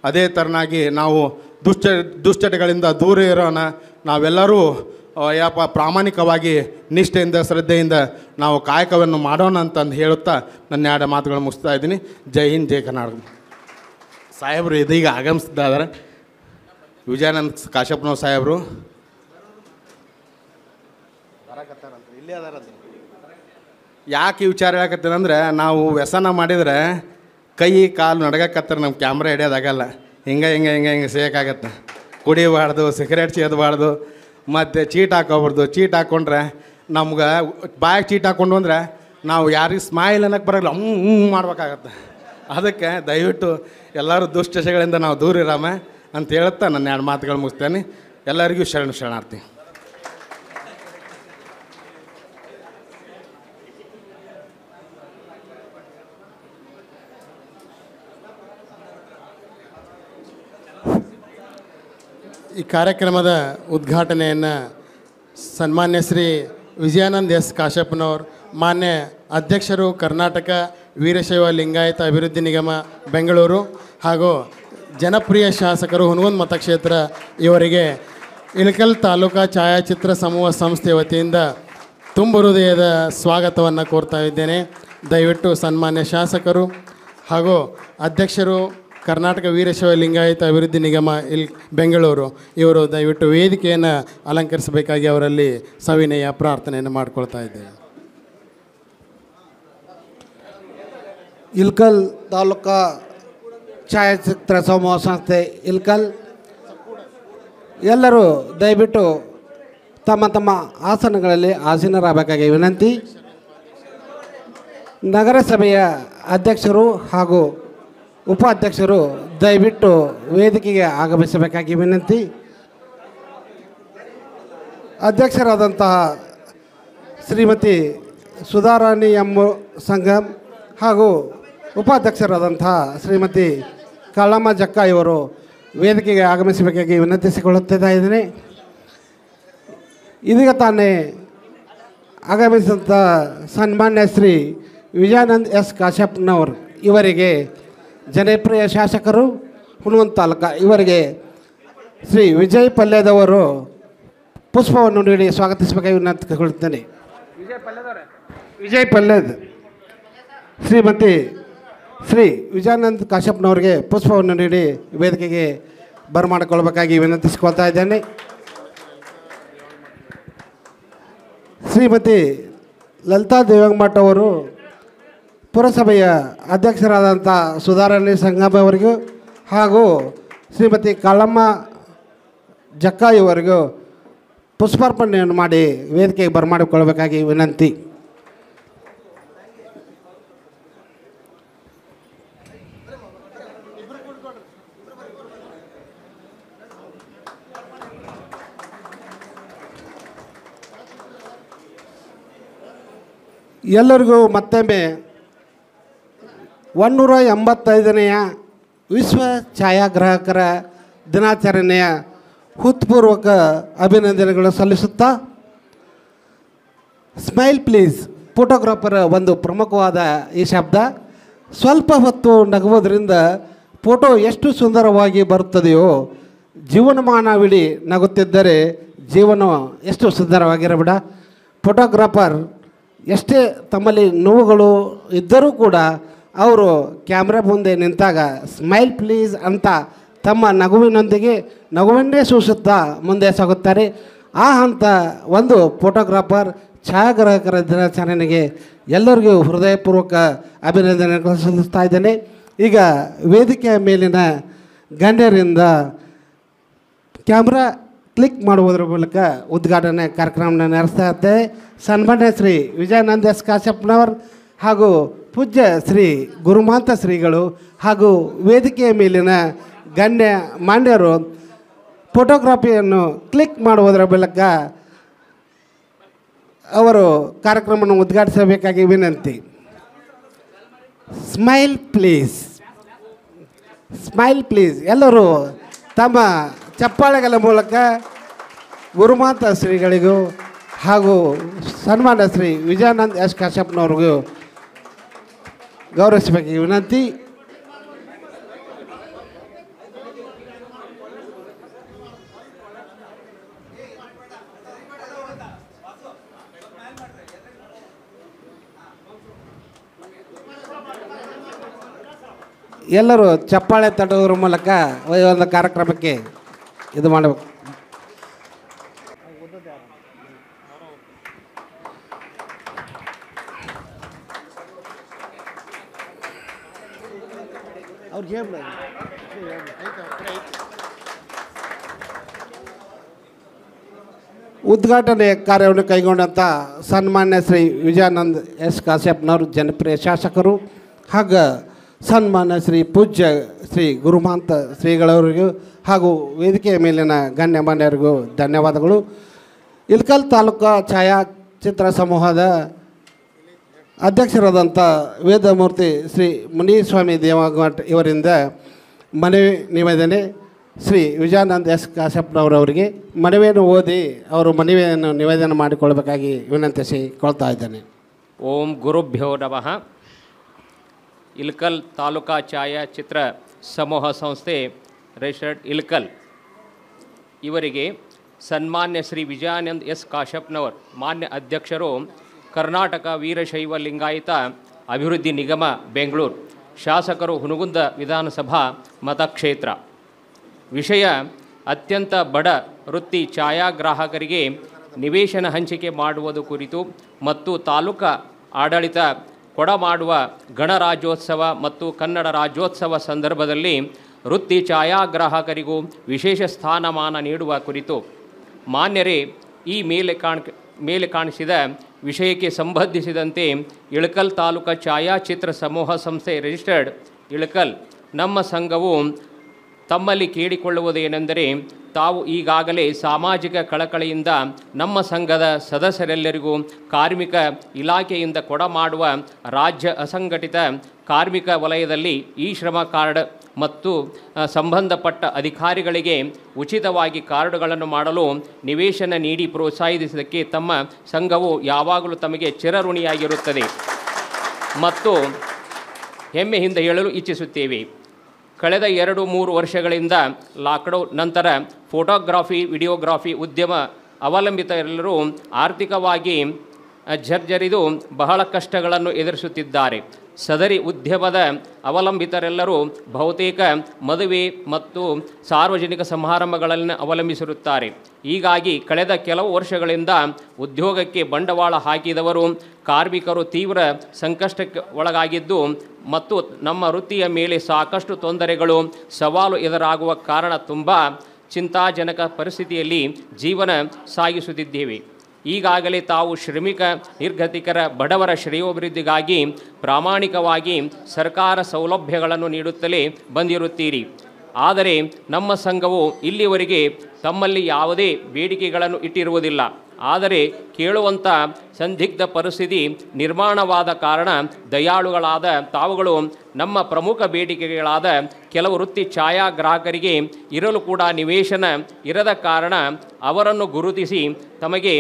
I: ಅದೇ ಥರನಾಗಿ ನಾವು ದುಶ್ಚ ದುಶ್ಚಟಗಳಿಂದ ದೂರ ಇರೋಣ ನಾವೆಲ್ಲರೂ ಯಾಪ ಪ್ರಾಮಾಣಿಕವಾಗಿ ನಿಷ್ಠೆಯಿಂದ ಶ್ರದ್ಧೆಯಿಂದ ನಾವು ಕಾಯಕವನ್ನು ಮಾಡೋಣ ಅಂತಂದು ಹೇಳುತ್ತಾ ನನ್ನ ಎರಡು ಮಾತುಗಳು ಮುಗಿಸ್ತಾ ಇದ್ದೀನಿ ಜೈ ಹಿಂದ್ ಜೈ ಕರ್ನಾಡ ಸಾಹೇಬರು ಇದೀಗ ಆಗಮಿಸಿದ್ದಾರೆ ವಿಜಯಾನಂದ್ ಕಾಶಪ್ಪನವ್ ಸಾಹೇಬರು ಇಲ್ಲೇ ಯಾಕೆ ಈ ವಿಚಾರ ಹೇಳಕತ್ತೇನಂದ್ರೆ ನಾವು ವ್ಯಸನ ಮಾಡಿದರೆ ಕೈ ಕಾಲು ನಡಗಕತ್ತಾರೆ ನಮ್ಮ ಕ್ಯಾಮ್ರಾ ಹಿಡಿಯೋದಾಗಲ್ಲ ಹಿಂಗೆ ಹಿಂಗೆ ಹಿಂಗೆ ಹಿಂಗೆ ಸೇಕಾಗತ್ತೆ ಕುಡಿಬಾರ್ದು ಸಿಗರೇಟ್ ಸೇದಬಾರ್ದು ಮತ್ತು ಚೀಟ್ ಹಾಕೋಬಾರ್ದು ಚೀಟ್ ಹಾಕ್ಕೊಂಡ್ರೆ ನಮ್ಗೆ ಬಾಯಿಗೆ ಚೀಟ್ ಹಾಕ್ಕೊಂಡು ಅಂದ್ರೆ ನಾವು ಯಾರಿಗೂ ಸ್ಮೈಲ್ ಅನ್ನೋಕ್ಕೆ ಬರೋಲ್ಲ ಹ್ಞೂ ಹ್ಞೂ ಮಾಡ್ಬೇಕಾಗತ್ತೆ ಅದಕ್ಕೆ ದಯವಿಟ್ಟು ಎಲ್ಲರೂ ದುಶ್ಚಶಗಳಿಂದ ನಾವು ದೂರ ಇರಾಮ ಅಂತ ಹೇಳುತ್ತಾ ನನ್ನ ಎರಡು ಮಾತುಗಳು ಮುಗಿಸ್ತೇನೆ ಎಲ್ಲರಿಗೂ ಶರಣು ಶರಣಾರ್ಥಿ
A: ಈ ಕಾರ್ಯಕ್ರಮದ ಉದ್ಘಾಟನೆಯನ್ನು ಸನ್ಮಾನ್ಯ ಶ್ರೀ ವಿಜಯಾನಂದ್ ಎಸ್ ಕಾಶ್ಯಪ್ಪನವ್ರು ಮಾನ್ಯ ಅಧ್ಯಕ್ಷರು ಕರ್ನಾಟಕ ವೀರಶೈವ ಲಿಂಗಾಯತ ಅಭಿವೃದ್ಧಿ ನಿಗಮ ಬೆಂಗಳೂರು ಹಾಗೂ ಜನಪ್ರಿಯ ಶಾಸಕರು ಹುನಗುಂದ್ ಮತಕ್ಷೇತ್ರ ಇವರಿಗೆ ಇಳಕಲ್ ತಾಲೂಕಾ ಛಾಯಾಚಿತ್ರ ಸಮೂಹ ಸಂಸ್ಥೆ ವತಿಯಿಂದ ತುಂಬ ಹೃದಯದ ಸ್ವಾಗತವನ್ನು ಕೋರ್ತಾ ಇದ್ದೇನೆ ದಯವಿಟ್ಟು ಸನ್ಮಾನ್ಯ ಶಾಸಕರು ಹಾಗೂ ಅಧ್ಯಕ್ಷರು ಕರ್ನಾಟಕ ವೀರಶೈವ ಲಿಂಗಾಯತ ಅಭಿವೃದ್ಧಿ ನಿಗಮ ಇಲ್ ಬೆಂಗಳೂರು ಇವರು ದಯವಿಟ್ಟು ವೇದಿಕೆಯನ್ನು ಅಲಂಕರಿಸಬೇಕಾಗಿ ಅವರಲ್ಲಿ ಸವಿನಯ ಪ್ರಾರ್ಥನೆಯನ್ನು ಮಾಡಿಕೊಳ್ತಾ ಇದ್ದೇವೆ
J: ಇಲ್ಕಲ್ ತಾಲೂಕು ಛಾಯಾಚಿತ್ರ ಸಮೂಹ ಸಂಸ್ಥೆ ಇಲ್ಕಲ್ ಎಲ್ಲರೂ ದಯವಿಟ್ಟು ತಮ್ಮ ತಮ್ಮ ಆಸನಗಳಲ್ಲಿ ಆಸೀನರಾಗಬೇಕಾಗಿ ವಿನಂತಿ ನಗರಸಭೆಯ ಅಧ್ಯಕ್ಷರು ಹಾಗೂ ಉಪಾಧ್ಯಕ್ಷರು ದಯವಿಟ್ಟು ವೇದಿಕೆಗೆ ಆಗಮಿಸಬೇಕಾಗಿ ವಿನಂತಿ ಅಧ್ಯಕ್ಷರಾದಂತಹ ಶ್ರೀಮತಿ ಸುಧಾರಾಣಿ ಎಂ ಸಂಘ ಹಾಗೂ ಉಪಾಧ್ಯಕ್ಷರಾದಂತಹ ಶ್ರೀಮತಿ ಕಳ್ಳಮ್ಮ ಜಕ್ಕ ಇವರು ವೇದಿಕೆಗೆ ಆಗಮಿಸಬೇಕಾಗಿ ವಿನಂತಿಸಿಕೊಳ್ಳುತ್ತಾ ಇದ್ದೀನಿ ಇದೀಗ ತಾನೇ ಆಗಮಿಸಿದಂಥ ಸನ್ಮಾನ್ಯ ಶ್ರೀ ವಿಜಯಾನಂದ್ ಎಸ್ ಕಾಶ್ಯಪ್ನವರು ಇವರಿಗೆ ಜನಪ್ರಿಯ ಶಾಸಕರು ಹುಣವಂತ ತಾಲೂಕಾ ಇವರಿಗೆ ಶ್ರೀ ವಿಜಯ್ ಪಲ್ಯದವರು ಪುಷ್ಪವನ್ನು ನೀಡಿ ಸ್ವಾಗತಿಸಬೇಕಾಗಿ ವಿನಂತಿಸಿಕೊಳ್ಳುತ್ತೇನೆ ವಿಜಯ್ ಪಲ್ಯದವರ ವಿಜಯ್ ಪಲ್ಯದ್ ಶ್ರೀಮತಿ ಶ್ರೀ ವಿಜಯಾನಂದ್ ಕಾಶ್ಯಪ್ನವರಿಗೆ ಪುಷ್ಪವನ್ನು ನೀಡಿ ವೇದಿಕೆಗೆ ಬರಮಾಡಿಕೊಳ್ಬೇಕಾಗಿ ವಿನಂತಿಸಿಕೊಳ್ತಾ ಇದ್ದೇನೆ ಶ್ರೀಮತಿ ಲಲಿತಾ ದೇವಂಗಮಠ ಅವರು ಪುರಸಭೆಯ ಅಧ್ಯಕ್ಷರಾದಂಥ ಸುಧಾರಣಿ ಅವರಿಗೂ ಹಾಗೂ ಶ್ರೀಮತಿ ಕಾಳಮ್ಮ ಜಕ್ಕಾಯಿವರಿಗೂ ಪುಷ್ಪಾರ್ಪಣೆಯನ್ನು ಮಾಡಿ ವೇದಿಕೆಗೆ ಬರಮಾಡಿಕೊಳ್ಳಬೇಕಾಗಿ ವಿನಂತಿ ಎಲ್ಲರಿಗೂ ಮತ್ತೊಮ್ಮೆ ಒನ್ನೂರ ಎಂಬತ್ತೈದನೆಯ ವಿಶ್ವ ಛಾಯಾಗ್ರಾಹಕರ ದಿನಾಚರಣೆಯ ಹೃತ್ಪೂರ್ವಕ ಅಭಿನಂದನೆಗಳು ಸಲ್ಲಿಸುತ್ತಾ ಸ್ಮೈಲ್ ಪ್ಲೀಸ್ ಫೋಟೋಗ್ರಾಫರ್ ಒಂದು ಪ್ರಮುಖವಾದ ಈ ಶಬ್ದ ಸ್ವಲ್ಪ ಹೊತ್ತು ನಗುವುದರಿಂದ ಫೋಟೋ ಎಷ್ಟು ಸುಂದರವಾಗಿ ಬರುತ್ತದೆಯೋ ಜೀವನಮಾನವಿಡಿ ನಗುತ್ತಿದ್ದರೆ ಜೀವನ ಎಷ್ಟು ಸುಂದರವಾಗಿರಬೇಡ ಫೋಟೋಗ್ರಾಫರ್ ಎಷ್ಟೇ ತಮ್ಮಲ್ಲಿ ನೋವುಗಳು ಇದ್ದರೂ ಕೂಡ ಅವರು ಕ್ಯಾಮ್ರಾ ಮುಂದೆ ನಿಂತಾಗ ಸ್ಮೈಲ್ ಪ್ಲೀಸ್ ಅಂತ ತಮ್ಮ ನಗುವಿನೊಂದಿಗೆ ನಗುವನ್ನೇ ಸೂಸುತ್ತಾ ಮುಂದೆ ಸಾಗುತ್ತಾರೆ ಆ ಹಂತ ಒಂದು ಫೋಟೋಗ್ರಾಫರ್ ಛಾಯಾಗ್ರಾಹಕರ ದಿನಾಚರಣೆಗೆ ಎಲ್ಲರಿಗೂ ಹೃದಯಪೂರ್ವಕ ಅಭಿನಂದನೆ ಸಲ್ಲಿಸ್ತಾ ಇದ್ದೇನೆ ಈಗ ವೇದಿಕೆಯ ಮೇಲಿನ ಗಣ್ಯರಿಂದ ಕ್ಯಾಮ್ರಾ ಕ್ಲಿಕ್ ಮಾಡುವುದರ ಮೂಲಕ ಉದ್ಘಾಟನೆ ಕಾರ್ಯಕ್ರಮನ ನಡೆಸ್ತಾ ಇದ್ದೇವೆ ಸನ್ಮಾನ್ಯ ಶ್ರೀ ವಿಜಯಾನಂದ ಎಸ್ ಕಾಶ್ಯಪ್ನವರ್ ಹಾಗೂ ಪೂಜ್ಯ ಶ್ರೀ ಗುರುಮಾಂತ ಶ್ರೀಗಳು ಹಾಗೂ ವೇದಿಕೆಯ ಮೇಲಿನ ಗಣ್ಯ ಮಾಂಡ್ಯರು ಫೋಟೋಗ್ರಾಫಿಯನ್ನು ಕ್ಲಿಕ್ ಮಾಡುವುದರ ಮೂಲಕ ಅವರು ಕಾರ್ಯಕ್ರಮವನ್ನು ಉದ್ಘಾಟಿಸಬೇಕಾಗಿ ವಿನಂತಿ ಸ್ಮೈಲ್ ಪ್ಲೀಸ್ ಸ್ಮೈಲ್ ಪ್ಲೀಸ್ ಎಲ್ಲರೂ ತಮ್ಮ ಚಪ್ಪಾಳೆಗಳ ಮೂಲಕ ಗುರುಮಾತ ಶ್ರೀಗಳಿಗೂ ಹಾಗೂ ಸನ್ಮಾನ ಶ್ರೀ ವಿಜಯಾನಂದ್ ಎಸ್ ಕಶ್ಯಪ್ನವ್ರಿಗೂ ಗೌರವಿಸಬೇಕು ಈ ವಿನಂತಿ ಎಲ್ಲರೂ ಚಪ್ಪಾಳೆ ತಟ್ಟೋದ್ರ ಮೂಲಕ ಒಂದು ಕಾರ್ಯಕ್ರಮಕ್ಕೆ ಇದು ಮಾಡಬೇಕು ಅವ್ರಿಗೆ oh, ಉದ್ಘಾಟನೆ ಕಾರ್ಯವನ್ನು ಕೈಗೊಂಡಂಥ ಸನ್ಮಾನ್ಯ ಶ್ರೀ ವಿಜಯಾನಂದ್ ಎಸ್ ಕಾಶ್ಯಪ್ನವರು ಜನಪ್ರಿಯ ಶಾಸಕರು ಹಾಗೂ ಸನ್ಮಾನ್ಯ ಶ್ರೀ ಪೂಜ್ಯ ಶ್ರೀ ಗುರುಮಾಂತ ಶ್ರೀಗಳವರಿಗೂ ಹಾಗೂ ವೇದಿಕೆಯ ಮೇಲಿನ ಗಣ್ಯಮಾನ್ಯರಿಗೂ ಧನ್ಯವಾದಗಳು ಇಲ್ಕಲ್ ತಾಲೂಕು ಛಾಯಾಚಿತ್ರ ಸಮೂಹದ ಅಧ್ಯಕ್ಷರಾದಂಥ ವೇದಮೂರ್ತಿ ಶ್ರೀ ಮುನಿಸ್ವಾಮಿ ದೇವಘಟ್ ಇವರಿಂದ ಮನವಿ ನಿವೇದನೆ ಶ್ರೀ ವಿಜಯಾನಂದ್ ಎಸ್ ಕಾಶಪ್ಪನವರವರಿಗೆ ಮನವಿಯನ್ನು ಓದಿ ಅವರು ಮನವಿಯನ್ನು ನಿವೇದನೆ ಮಾಡಿಕೊಳ್ಬೇಕಾಗಿ ವಿನಂತಿಸಿ ಕೊಳ್ತಾ ಇದ್ದೇನೆ
K: ಓಂ ಗುರುಭ್ಯೋ ನಮಃ ಇಲ್ಕಲ್ ತಾಲೂಕಾ ಛಾಯಾಚಿತ್ರ ಸಮೂಹ ಸಂಸ್ಥೆ ರೇಷರ್ಡ್ ಇಲ್ಕಲ್ ಇವರಿಗೆ ಸನ್ಮಾನ್ಯ ಶ್ರೀ ವಿಜಯಾನಂದ್ ಎಸ್ ಕಾಶಪ್ಪನವರ್ ಮಾನ್ಯ ಅಧ್ಯಕ್ಷರು ಕರ್ನಾಟಕ ವೀರಶೈವ ಲಿಂಗಾಯತ ಅಭಿವೃದ್ಧಿ ನಿಗಮ ಬೆಂಗಳೂರು ಶಾಸಕರು ಹುನಗುಂದ ವಿಧಾನಸಭಾ ಮತಕ್ಷೇತ್ರ ವಿಷಯ ಅತ್ಯಂತ ಬಡ ವೃತ್ತಿ ಛಾಯಾಗ್ರಾಹಕರಿಗೆ ನಿವೇಶನ ಹಂಚಿಕೆ ಮಾಡುವುದು ಕುರಿತು ಮತ್ತು ತಾಲೂಕು ಆಡಳಿತ ಕೊಡಮಾಡುವ ಗಣರಾಜ್ಯೋತ್ಸವ ಮತ್ತು ಕನ್ನಡ ರಾಜ್ಯೋತ್ಸವ ಸಂದರ್ಭದಲ್ಲಿ ವೃತ್ತಿ ಛಾಯಾಗ್ರಾಹಕರಿಗೂ ವಿಶೇಷ ಸ್ಥಾನಮಾನ ನೀಡುವ ಕುರಿತು ಮಾನ್ಯರೇ ಈ ಮೇಲೆ ಕಾಣ್ ಮೇಲೆ ಕಾಣಿಸಿದ ವಿಷಯಕ್ಕೆ ಸಂಬಂಧಿಸಿದಂತೆ ಇಳಕಲ್ ತಾಲೂಕಾ ಛಾಯಾಚಿತ್ರ ಸಮೂಹ ಸಂಸ್ಥೆ ರಿಜಿಸ್ಟರ್ಡ್ ಇಳಕಲ್ ನಮ್ಮ ಸಂಘವು ತಮ್ಮಲ್ಲಿ ಕೇಳಿಕೊಳ್ಳುವುದೇನೆಂದರೆ ತಾವು ಈಗಾಗಲೇ ಸಾಮಾಜಿಕ ಕಳಕಳಿಯಿಂದ ನಮ್ಮ ಸಂಘದ ಸದಸ್ಯರೆಲ್ಲರಿಗೂ ಕಾರ್ಮಿಕ ಇಲಾಖೆಯಿಂದ ಕೊಡಮಾಡುವ ರಾಜ್ಯ ಅಸಂಘಟಿತ ಕಾರ್ಮಿಕ ವಲಯದಲ್ಲಿ ಈ ಶ್ರಮ ಕಾರ್ಡ್ ಮತ್ತು ಸಂಬಂಧಪಟ್ಟ ಅಧಿಕಾರಿಗಳಿಗೆ ಉಚಿತವಾಗಿ ಕಾರ್ಡ್ಗಳನ್ನು ಮಾಡಲು ನಿವೇಶನ ನೀಡಿ ಪ್ರೋತ್ಸಾಹಿಸಿದ್ದಕ್ಕೆ ತಮ್ಮ ಸಂಘವು ಯಾವಾಗಲೂ ತಮಗೆ ಚಿರಋಣಿಯಾಗಿರುತ್ತದೆ ಮತ್ತು ಹೆಮ್ಮೆಯಿಂದ ಹೇಳಲು ಇಚ್ಛಿಸುತ್ತೇವೆ ಕಳೆದ ಎರಡು ಮೂರು ವರ್ಷಗಳಿಂದ ಲಾಕ್ಡೌನ್ ನಂತರ ಫೋಟೋಗ್ರಾಫಿ ವಿಡಿಯೋಗ್ರಾಫಿ ಉದ್ಯಮ ಅವಲಂಬಿತರೆಲ್ಲರೂ ಆರ್ಥಿಕವಾಗಿ ಜರ್ಜರಿದು ಬಹಳ ಕಷ್ಟಗಳನ್ನು ಎದುರಿಸುತ್ತಿದ್ದಾರೆ ಸದರಿ ಉದ್ಯಮದ ಅವಲಂಬಿತರೆಲ್ಲರೂ ಬಹುತೇಕ ಮದುವೆ ಮತ್ತು ಸಾರ್ವಜನಿಕ ಸಮಾರಂಭಗಳನ್ನು ಅವಲಂಬಿಸಿರುತ್ತಾರೆ ಹೀಗಾಗಿ ಕಳೆದ ಕೆಲವು ವರ್ಷಗಳಿಂದ ಉದ್ಯೋಗಕ್ಕೆ ಬಂಡವಾಳ ಹಾಕಿದವರು ಕಾರ್ಮಿಕರು ತೀವ್ರ ಸಂಕಷ್ಟಕ್ಕೆ ಒಳಗಾಗಿದ್ದು ಮತ್ತು ನಮ್ಮ ವೃತ್ತಿಯ ಮೇಲೆ ಸಾಕಷ್ಟು ತೊಂದರೆಗಳು ಸವಾಲು ಎದುರಾಗುವ ಕಾರಣ ತುಂಬ ಚಿಂತಾಜನಕ ಪರಿಸ್ಥಿತಿಯಲ್ಲಿ ಜೀವನ ಸಾಗಿಸುತ್ತಿದ್ದೇವೆ ಈಗಾಗಲೇ ತಾವು ಶ್ರಮಿಕ ನಿರ್ಗತಿಕರ ಬಡವರ ಶ್ರೇಯೋಭಿವೃದ್ಧಿಗಾಗಿ ಪ್ರಾಮಾಣಿಕವಾಗಿ ಸರ್ಕಾರ ಸೌಲಭ್ಯಗಳನ್ನು ನೀಡುತ್ತಲೇ ಬಂದಿರುತ್ತೀರಿ ಆದರೆ ನಮ್ಮ ಸಂಘವು ಇಲ್ಲಿವರೆಗೆ ತಮ್ಮಲ್ಲಿ ಯಾವುದೇ ಬೇಡಿಕೆಗಳನ್ನು ಇಟ್ಟಿರುವುದಿಲ್ಲ ಆದರೆ ಕೇಳುವಂಥ ಸಂದಿಗ್ಧ ಪರಿಸ್ಥಿತಿ ನಿರ್ಮಾಣವಾದ ಕಾರಣ ದಯಾಳುಗಳಾದ ತಾವುಗಳು ನಮ್ಮ ಪ್ರಮುಖ ಬೇಡಿಕೆಗಳಾದ ಕೆಲವು ವೃತ್ತಿ ಛಾಯಾಗ್ರಾಹಕರಿಗೆ ಇರಲು ಕೂಡ ನಿವೇಶನ ಇರದ ಕಾರಣ ಅವರನ್ನು ಗುರುತಿಸಿ ತಮಗೆ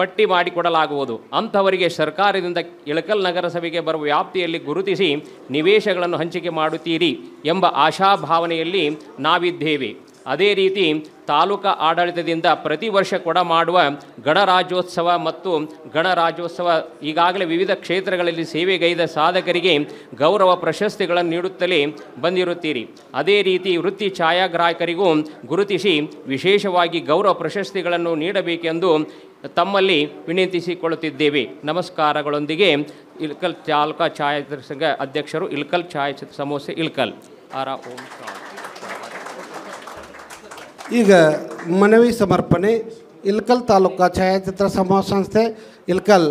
K: ಪಟ್ಟಿ ಮಾಡಿಕೊಡಲಾಗುವುದು ಅಂಥವರಿಗೆ ಸರ್ಕಾರದಿಂದ ಇಳಕಲ್ ನಗರಸಭೆಗೆ ಬರುವ ವ್ಯಾಪ್ತಿಯಲ್ಲಿ ಗುರುತಿಸಿ ನಿವೇಶಗಳನ್ನು ಹಂಚಿಕೆ ಮಾಡುತ್ತೀರಿ ಎಂಬ ಆಶಾಭಾವನೆಯಲ್ಲಿ ನಾವಿದ್ದೇವೆ ಅದೇ ರೀತಿ ತಾಲೂಕಾ ಆಡಳಿತದಿಂದ ಪ್ರತಿ ವರ್ಷ ಕೂಡ ಮಾಡುವ ಗಣರಾಜ್ಯೋತ್ಸವ ಮತ್ತು ಗಣರಾಜ್ಯೋತ್ಸವ ಈಗಾಗಲೇ ವಿವಿಧ ಕ್ಷೇತ್ರಗಳಲ್ಲಿ ಸೇವೆಗೈದ ಸಾಧಕರಿಗೆ ಗೌರವ ಪ್ರಶಸ್ತಿಗಳನ್ನು ನೀಡುತ್ತಲೇ ಬಂದಿರುತ್ತೀರಿ ಅದೇ ರೀತಿ ವೃತ್ತಿ ಛಾಯಾಗ್ರಾಹಕರಿಗೂ ಗುರುತಿಸಿ ವಿಶೇಷವಾಗಿ ಗೌರವ ಪ್ರಶಸ್ತಿಗಳನ್ನು ನೀಡಬೇಕೆಂದು ತಮ್ಮಲ್ಲಿ ವಿನಂತಿಸಿಕೊಳ್ಳುತ್ತಿದ್ದೇವೆ ನಮಸ್ಕಾರಗಳೊಂದಿಗೆ ಇಲ್ಕಲ್ ತಾಲೂಕಾ ಛಾಯಾಚಿತ್ರ ಸಂಘ ಅಧ್ಯಕ್ಷರು ಇಲ್ಕಲ್ ಛಾಯಾಚಿತ್ರ ಸಮೋಸೆ ಇಲ್ಕಲ್ ಆರ ಓಂ
J: ಈಗ ಮನವಿ ಸಮರ್ಪಣೆ ಇಲ್ಕಲ್ ತಾಲೂಕು ಛಾಯಾಚಿತ್ರ ಸಮೂಹ ಸಂಸ್ಥೆ ಇಲ್ಕಲ್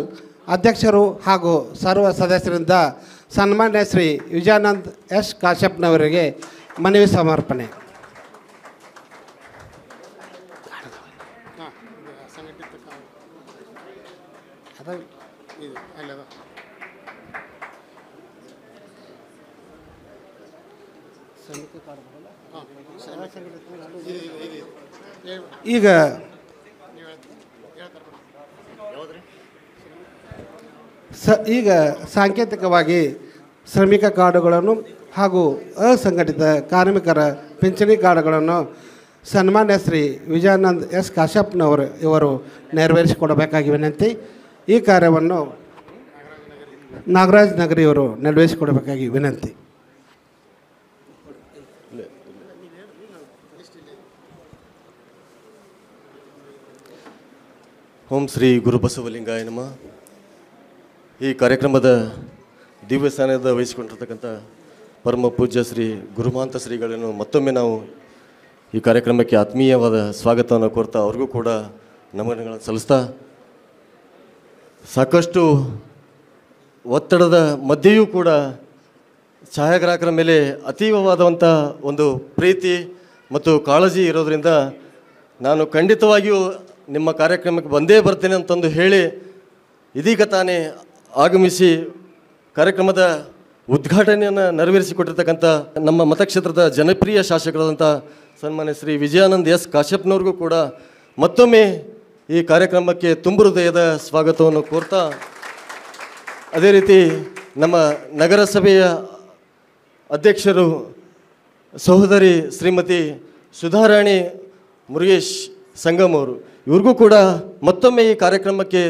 J: ಅಧ್ಯಕ್ಷರು ಹಾಗೂ ಸರ್ವ ಸದಸ್ಯರಿಂದ ಸನ್ಮಾನ್ಯ ಶ್ರೀ ವಿಜಯಾನಂದ್ ಎಸ್ ಕಾಶ್ಯಪ್ನವರಿಗೆ ಮನವಿ ಸಮರ್ಪಣೆ ಈಗ ಸ ಈಗ ಸಾಂಕೇತಿಕವಾಗಿ ಶ್ರಮಿಕ ಕಾರ್ಡುಗಳನ್ನು ಹಾಗೂ ಅಸಂಘಟಿತ ಕಾರ್ಮಿಕರ ಪಿಂಚಣಿ ಕಾರ್ಡುಗಳನ್ನು ಸನ್ಮಾನ್ಯ ಶ್ರೀ ವಿಜಯಾನಂದ್ ಎಸ್ ಕಾಶಪ್ಪನವರು ಇವರು ನೆರವೇರಿಸಿಕೊಡಬೇಕಾಗಿ ವಿನಂತಿ ಈ ಕಾರ್ಯವನ್ನು ನಾಗರಾಜ್ ನಗರಿಯವರು ನೆರವೇರಿಸಿಕೊಡಬೇಕಾಗಿ ವಿನಂತಿ
E: ಓಂ ಶ್ರೀ ಗುರುಬಸವಲಿಂಗಾಯ ನಮ ಈ ಕಾರ್ಯಕ್ರಮದ ದಿವ್ಯ ಸ್ಥಾನದ ವಹಿಸಿಕೊಂಡಿರ್ತಕ್ಕಂಥ ಪರಮ ಪೂಜ್ಯ ಶ್ರೀ ಗುರುಮಾಂತ ಶ್ರೀಗಳನ್ನು ಮತ್ತೊಮ್ಮೆ ನಾವು ಈ ಕಾರ್ಯಕ್ರಮಕ್ಕೆ ಆತ್ಮೀಯವಾದ ಸ್ವಾಗತವನ್ನು ಕೋರ್ತಾ ಅವ್ರಿಗೂ ಕೂಡ ನಮನಗಳನ್ನು ಸಲ್ಲಿಸ್ತಾ ಸಾಕಷ್ಟು ಒತ್ತಡದ ಮಧ್ಯೆಯೂ ಕೂಡ ಛಾಯಾಗ್ರಾಹಕರ ಮೇಲೆ ಅತೀವವಾದಂಥ ಒಂದು ಪ್ರೀತಿ ಮತ್ತು ಕಾಳಜಿ ಇರೋದರಿಂದ ನಾನು ಖಂಡಿತವಾಗಿಯೂ ನಿಮ್ಮ ಕಾರ್ಯಕ್ರಮಕ್ಕೆ ಬಂದೇ ಬರ್ತೇನೆ ಅಂತಂದು ಹೇಳಿ ಇದೀಗ ತಾನೇ ಆಗಮಿಸಿ ಕಾರ್ಯಕ್ರಮದ ಉದ್ಘಾಟನೆಯನ್ನು ನೆರವೇರಿಸಿಕೊಟ್ಟಿರ್ತಕ್ಕಂಥ ನಮ್ಮ ಮತಕ್ಷೇತ್ರದ ಜನಪ್ರಿಯ ಶಾಸಕರಾದಂಥ ಸನ್ಮಾನ್ಯ ಶ್ರೀ ವಿಜಯಾನಂದ್ ಎಸ್ ಕಾಶ್ಯಪ್ನವ್ರಿಗೂ ಕೂಡ ಮತ್ತೊಮ್ಮೆ ಈ ಕಾರ್ಯಕ್ರಮಕ್ಕೆ ತುಂಬು ಹೃದಯದ ಸ್ವಾಗತವನ್ನು ಕೋರ್ತಾ ಅದೇ ರೀತಿ ನಮ್ಮ ನಗರಸಭೆಯ ಅಧ್ಯಕ್ಷರು ಸಹೋದರಿ ಶ್ರೀಮತಿ ಸುಧಾರಾಣಿ ಮುರುಗೇಶ್ ಸಂಗಮ್ ಅವರು ಇವ್ರಿಗೂ ಕೂಡ ಮತ್ತೊಮ್ಮೆ ಈ ಕಾರ್ಯಕ್ರಮಕ್ಕೆ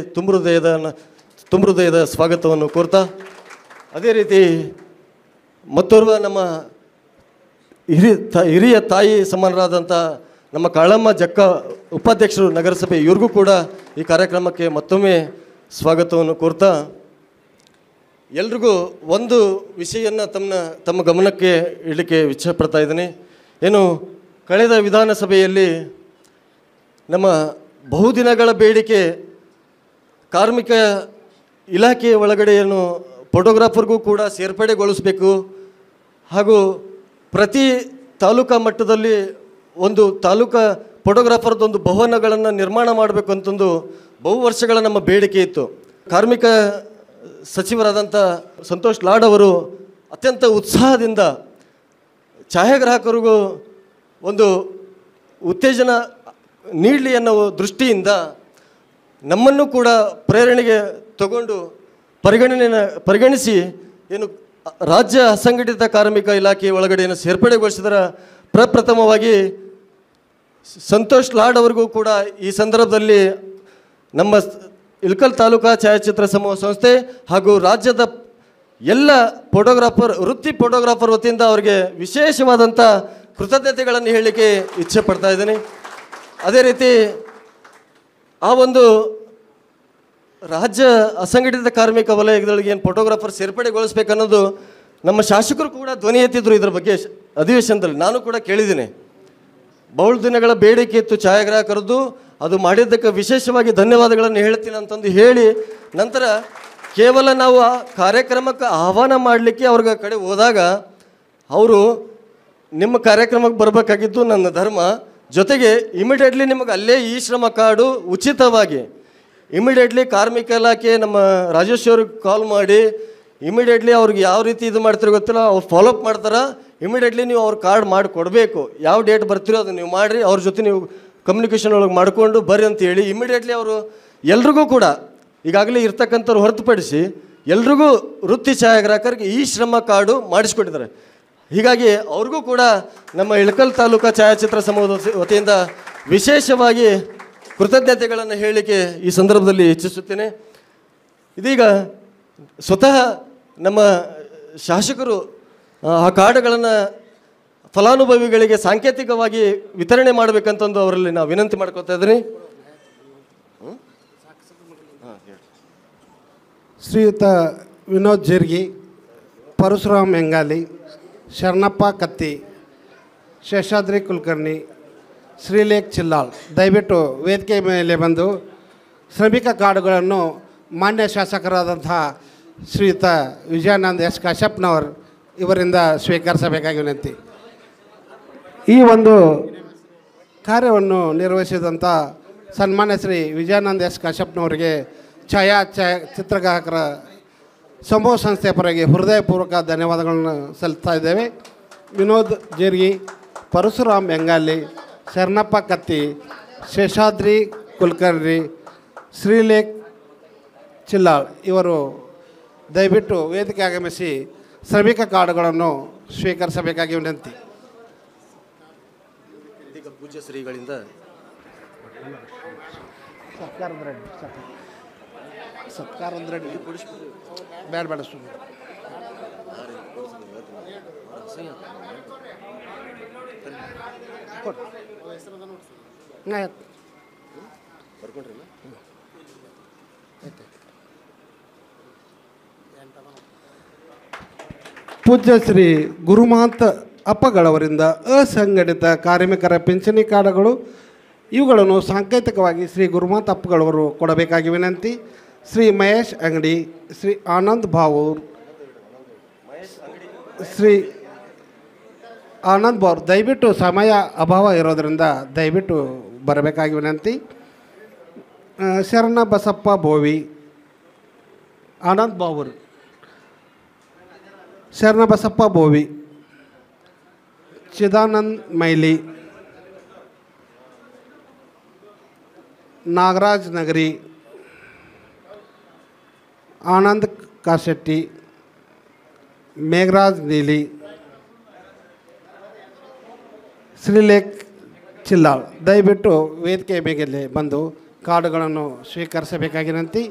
E: ತುಂಬ ಹೃದಯದ ಸ್ವಾಗತವನ್ನು ಕೋರ್ತಾ ಅದೇ ರೀತಿ ಮತ್ತೋರ್ವ ನಮ್ಮ ಹಿರಿಯ ಹಿರಿಯ ತಾಯಿ ಸಮಾನರಾದಂಥ ನಮ್ಮ ಕಾಳಮ್ಮ ಜಕ್ಕ ಉಪಾಧ್ಯಕ್ಷರು ನಗರಸಭೆ ಇವ್ರಿಗೂ ಕೂಡ ಈ ಕಾರ್ಯಕ್ರಮಕ್ಕೆ ಮತ್ತೊಮ್ಮೆ ಸ್ವಾಗತವನ್ನು ಕೋರ್ತಾ ಎಲ್ರಿಗೂ ಒಂದು ವಿಷಯನ್ನು ತಮ್ಮ ತಮ್ಮ ಗಮನಕ್ಕೆ ಇಡಲಿಕ್ಕೆ ಇಚ್ಛೆ ಇದ್ದೀನಿ ಏನು ಕಳೆದ ವಿಧಾನಸಭೆಯಲ್ಲಿ ನಮ್ಮ ಬಹುದಿನಗಳ ಬೇಡಿಕೆ ಕಾರ್ಮಿಕ ಇಲಾಖೆಯ ಒಳಗಡೆಯನ್ನು ಫೋಟೋಗ್ರಾಫರ್ಗೂ ಕೂಡ ಸೇರ್ಪಡೆಗೊಳಿಸಬೇಕು ಹಾಗೂ ಪ್ರತಿ ತಾಲೂಕಾ ಮಟ್ಟದಲ್ಲಿ ಒಂದು ತಾಲೂಕಾ ಫೋಟೋಗ್ರಾಫರ್ದೊಂದು ಭವನಗಳನ್ನು ನಿರ್ಮಾಣ ಮಾಡಬೇಕು ಅಂತಂದು ಬಹು ವರ್ಷಗಳ ನಮ್ಮ ಬೇಡಿಕೆ ಇತ್ತು ಕಾರ್ಮಿಕ ಸಚಿವರಾದಂಥ ಸಂತೋಷ್ ಲಾಡ್ ಅವರು ಅತ್ಯಂತ ಉತ್ಸಾಹದಿಂದ ಛಾಯಾಗ್ರಾಹಕರಿಗೂ ಒಂದು ಉತ್ತೇಜನ ನೀಡಲಿ ಅನ್ನೋ ದೃಷ್ಟಿಯಿಂದ ನಮ್ಮನ್ನು ಕೂಡ ಪ್ರೇರಣೆಗೆ ತಗೊಂಡು ಪರಿಗಣನೆಯ ಪರಿಗಣಿಸಿ ಏನು ರಾಜ್ಯ ಅಸಂಘಟಿತ ಕಾರ್ಮಿಕ ಇಲಾಖೆ ಒಳಗಡೆಯನ್ನು ಸೇರ್ಪಡೆಗೊಳಿಸಿದರ ಪ್ರಪ್ರಥಮವಾಗಿ ಸಂತೋಷ್ ಲಾಡ್ ಅವರಿಗೂ ಕೂಡ ಈ ಸಂದರ್ಭದಲ್ಲಿ ನಮ್ಮ ಇಳ್ಕಲ್ ತಾಲೂಕಾ ಛಾಯಾಚಿತ್ರ ಸಮೂಹ ಸಂಸ್ಥೆ ಹಾಗೂ ರಾಜ್ಯದ ಎಲ್ಲ ಫೋಟೋಗ್ರಾಫರ್ ವೃತ್ತಿ ಫೋಟೋಗ್ರಾಫರ್ ವತಿಯಿಂದ ಅವರಿಗೆ ವಿಶೇಷವಾದಂಥ ಕೃತಜ್ಞತೆಗಳನ್ನು ಹೇಳಲಿಕ್ಕೆ ಇಚ್ಛೆ ಪಡ್ತಾ ಇದ್ದೀನಿ ಅದೇ ರೀತಿ ಆ ಒಂದು ರಾಜ್ಯ ಅಸಂಘಟಿತ ಕಾರ್ಮಿಕ ವಲಯದೊಳಗೆ ಏನು ಫೋಟೋಗ್ರಾಫರ್ ಸೇರ್ಪಡೆಗೊಳಿಸ್ಬೇಕನ್ನೋದು ನಮ್ಮ ಶಾಸಕರು ಕೂಡ ಧ್ವನಿ ಎತ್ತಿದ್ರು ಇದ್ರ ಬಗ್ಗೆ ಅಧಿವೇಶನದಲ್ಲಿ ನಾನು ಕೂಡ ಕೇಳಿದ್ದೀನಿ ಬಹುಳ ದಿನಗಳ ಬೇಡಿಕೆ ಇತ್ತು ಛಾಯಾಗ್ರಾಹಕರದ್ದು ಅದು ಮಾಡಿದ್ದಕ್ಕೆ ವಿಶೇಷವಾಗಿ ಧನ್ಯವಾದಗಳನ್ನು ಹೇಳ್ತೀನಿ ಅಂತಂದು ಹೇಳಿ ನಂತರ ಕೇವಲ ನಾವು ಆ ಕಾರ್ಯಕ್ರಮಕ್ಕೆ ಆಹ್ವಾನ ಮಾಡಲಿಕ್ಕೆ ಅವ್ರಿಗೆ ಕಡೆ ಹೋದಾಗ ಅವರು ನಿಮ್ಮ ಕಾರ್ಯಕ್ರಮಕ್ಕೆ ಬರಬೇಕಾಗಿದ್ದು ನನ್ನ ಧರ್ಮ ಜೊತೆಗೆ ಇಮಿಡಿಯೇಟ್ಲಿ ನಿಮಗೆ ಅಲ್ಲೇ ಈ ಶ್ರಮ ಕಾರ್ಡು ಉಚಿತವಾಗಿ ಇಮಿಡಿಯೇಟ್ಲಿ ಕಾರ್ಮಿಕ ಇಲಾಖೆ ನಮ್ಮ ರಾಜೇಶ್ ಕಾಲ್ ಮಾಡಿ ಇಮಿಡಿಯೇಟ್ಲಿ ಅವ್ರಿಗೆ ಯಾವ ರೀತಿ ಇದು ಮಾಡ್ತಿರೋ ಗೊತ್ತಿಲ್ಲ ಅವ್ರು ಫಾಲೋಅಪ್ ಮಾಡ್ತಾರೆ ಇಮಿಡಿಯೇಟ್ಲಿ ನೀವು ಅವ್ರ ಕಾರ್ಡ್ ಮಾಡಿ ಕೊಡಬೇಕು ಯಾವ ಡೇಟ್ ಬರ್ತಿರೋ ಅದನ್ನು ನೀವು ಮಾಡಿರಿ ಅವ್ರ ಜೊತೆ ನೀವು ಕಮ್ಯುನಿಕೇಷನ್ ಒಳಗೆ ಮಾಡಿಕೊಂಡು ಬರ್ರಿ ಅಂತ ಹೇಳಿ ಇಮಿಡಿಯೇಟ್ಲಿ ಅವರು ಎಲ್ರಿಗೂ ಕೂಡ ಈಗಾಗಲೇ ಇರ್ತಕ್ಕಂಥವ್ರು ಹೊರತುಪಡಿಸಿ ಎಲ್ರಿಗೂ ವೃತ್ತಿ ಛಾಯಾಗ್ರಾಹಕರಿಗೆ ಈ ಶ್ರಮ ಕಾರ್ಡು ಮಾಡಿಸ್ಕೊಟ್ಟಿದ್ದಾರೆ ಹೀಗಾಗಿ ಅವ್ರಿಗೂ ಕೂಡ ನಮ್ಮ ಇಳಕಲ್ ತಾಲೂಕು ಛಾಯಾಚಿತ್ರ ಸಮೂಹದ ವತಿಯಿಂದ ವಿಶೇಷವಾಗಿ ಕೃತಜ್ಞತೆಗಳನ್ನು ಹೇಳಲಿಕ್ಕೆ ಈ ಸಂದರ್ಭದಲ್ಲಿ ಇಚ್ಛಿಸುತ್ತೇನೆ ಇದೀಗ ಸ್ವತಃ ನಮ್ಮ ಶಾಸಕರು ಆ ಕಾರ್ಡ್ಗಳನ್ನು ಫಲಾನುಭವಿಗಳಿಗೆ ಸಾಂಕೇತಿಕವಾಗಿ ವಿತರಣೆ ಮಾಡಬೇಕಂತಂದು ಅವರಲ್ಲಿ ನಾವು ವಿನಂತಿ ಮಾಡ್ಕೋತಾ ಇದ್ದೀನಿ
J: ಶ್ರೀಯುತ ವಿನೋದ್ ಜರ್ಗಿ ಪರಶುರಾಮ್ ಹೆಂಗಾಲಿ ಶರಣಪ್ಪ ಕತ್ತಿ ಶೇಷಾದ್ರಿ ಕುಲಕರ್ಣಿ ಶ್ರೀಲೇಖ್ ಚಿಲ್ಲಾಳ್ ದಯವಿಟ್ಟು ವೇದಿಕೆ ಮೇಲೆ ಬಂದು ಶ್ರಮಿಕ ಕಾರ್ಡುಗಳನ್ನು ಮಾನ್ಯ ಶಾಸಕರಾದಂತಹ ಶ್ರೀಯುತ ವಿಜಯಾನಂದ್ ಎಸ್ ಕಶ್ಯಪ್ನವರ್ ಇವರಿಂದ ಸ್ವೀಕರಿಸಬೇಕಾಗಿ ವಿನಂತಿ ಈ ಒಂದು ಕಾರ್ಯವನ್ನು ನಿರ್ವಹಿಸಿದಂಥ ಸನ್ಮಾನ್ಯ ಶ್ರೀ ವಿಜಯಾನಂದ್ ಎಸ್ ಛಾಯಾ ಛಾಯಾ ಚಿತ್ರಗ್ರಾಹಕರ ಸಮೂಹ ಸಂಸ್ಥೆಯ ಪರವಾಗಿ ಹೃದಯಪೂರ್ವಕ ಧನ್ಯವಾದಗಳನ್ನು ಸಲ್ಲಿಸ್ತಾ ಇದ್ದೇವೆ ವಿನೋದ್ ಜೇರ್ಗಿ ಪರಶುರಾಮ್ ಬೆಂಗಾಲಿ ಶರಣಪ್ಪ ಕತ್ತಿ ಶೇಷಾದ್ರಿ ಕುಲಕರ್ಣಿ ಶ್ರೀಲೇಖ್ ಚಿಲ್ಲಾಳ್ ಇವರು ದಯವಿಟ್ಟು ವೇದಿಕೆ ಆಗಮಿಸಿ ಶ್ರಮಿಕ ಕಾರ್ಡುಗಳನ್ನು ಸ್ವೀಕರಿಸಬೇಕಾಗಿ ವಿನಂತಿ
E: ಪೂಜ್ಯ ಶ್ರೀಗಳಿಂದ ಸತ್ಕಾರ ಅಂದರೆ ಬೇಡ ಬೇಡ ಸುಮ್ಮನೆ
J: ಪೂಜ್ಯ ಶ್ರೀ ಗುರುಮಾಂತ ಅಪ್ಪಗಳವರಿಂದ ಅಸಂಘಟಿತ ಕಾರ್ಮಿಕರ ಪಿಂಚಣಿ ಕಾರ್ಡ್ಗಳು ಇವುಗಳನ್ನು ಸಾಂಕೇತಿಕವಾಗಿ ಶ್ರೀ ಗುರುಮಾಂತ ಅಪ್ಪಗಳವರು ಕೊಡಬೇಕಾಗಿ ವಿನಂತಿ ಶ್ರೀ ಮಹೇಶ್ ಅಂಗಡಿ ಶ್ರೀ ಆನಂದ್ ಭಾವೂರ್ ಶ್ರೀ ಆನಂದ್ ಬಾವುರ್ ದಯವಿಟ್ಟು ಸಮಯ ಅಭಾವ ಇರೋದರಿಂದ ದಯವಿಟ್ಟು ಬರಬೇಕಾಗಿ ವಿನಂತಿ ಶರಣಬಸಪ್ಪ ಬಸಪ್ಪ ಬೋವಿ ಆನಂದ್ ಬಾವೂರ್ ಶರಣಬಸಪ್ಪ ಬಸಪ್ಪ ಬೋವಿ ಚಿದಾನಂದ್ ಮೈಲಿ ನಾಗರಾಜ್ ನಗರಿ ಆನಂದ್ ಕಾಶೆಟ್ಟಿ ಮೇಘರಾಜ್ ನೀಲಿ ಶ್ರೀಲೇಖ್ ಚಿಲ್ಲಾಳ್ ದಯವಿಟ್ಟು ವೇದಿಕೆಯ ಮೇಲೆ ಬಂದು ಕಾರ್ಡುಗಳನ್ನು ಸ್ವೀಕರಿಸಬೇಕಾಗಿರಂತಿ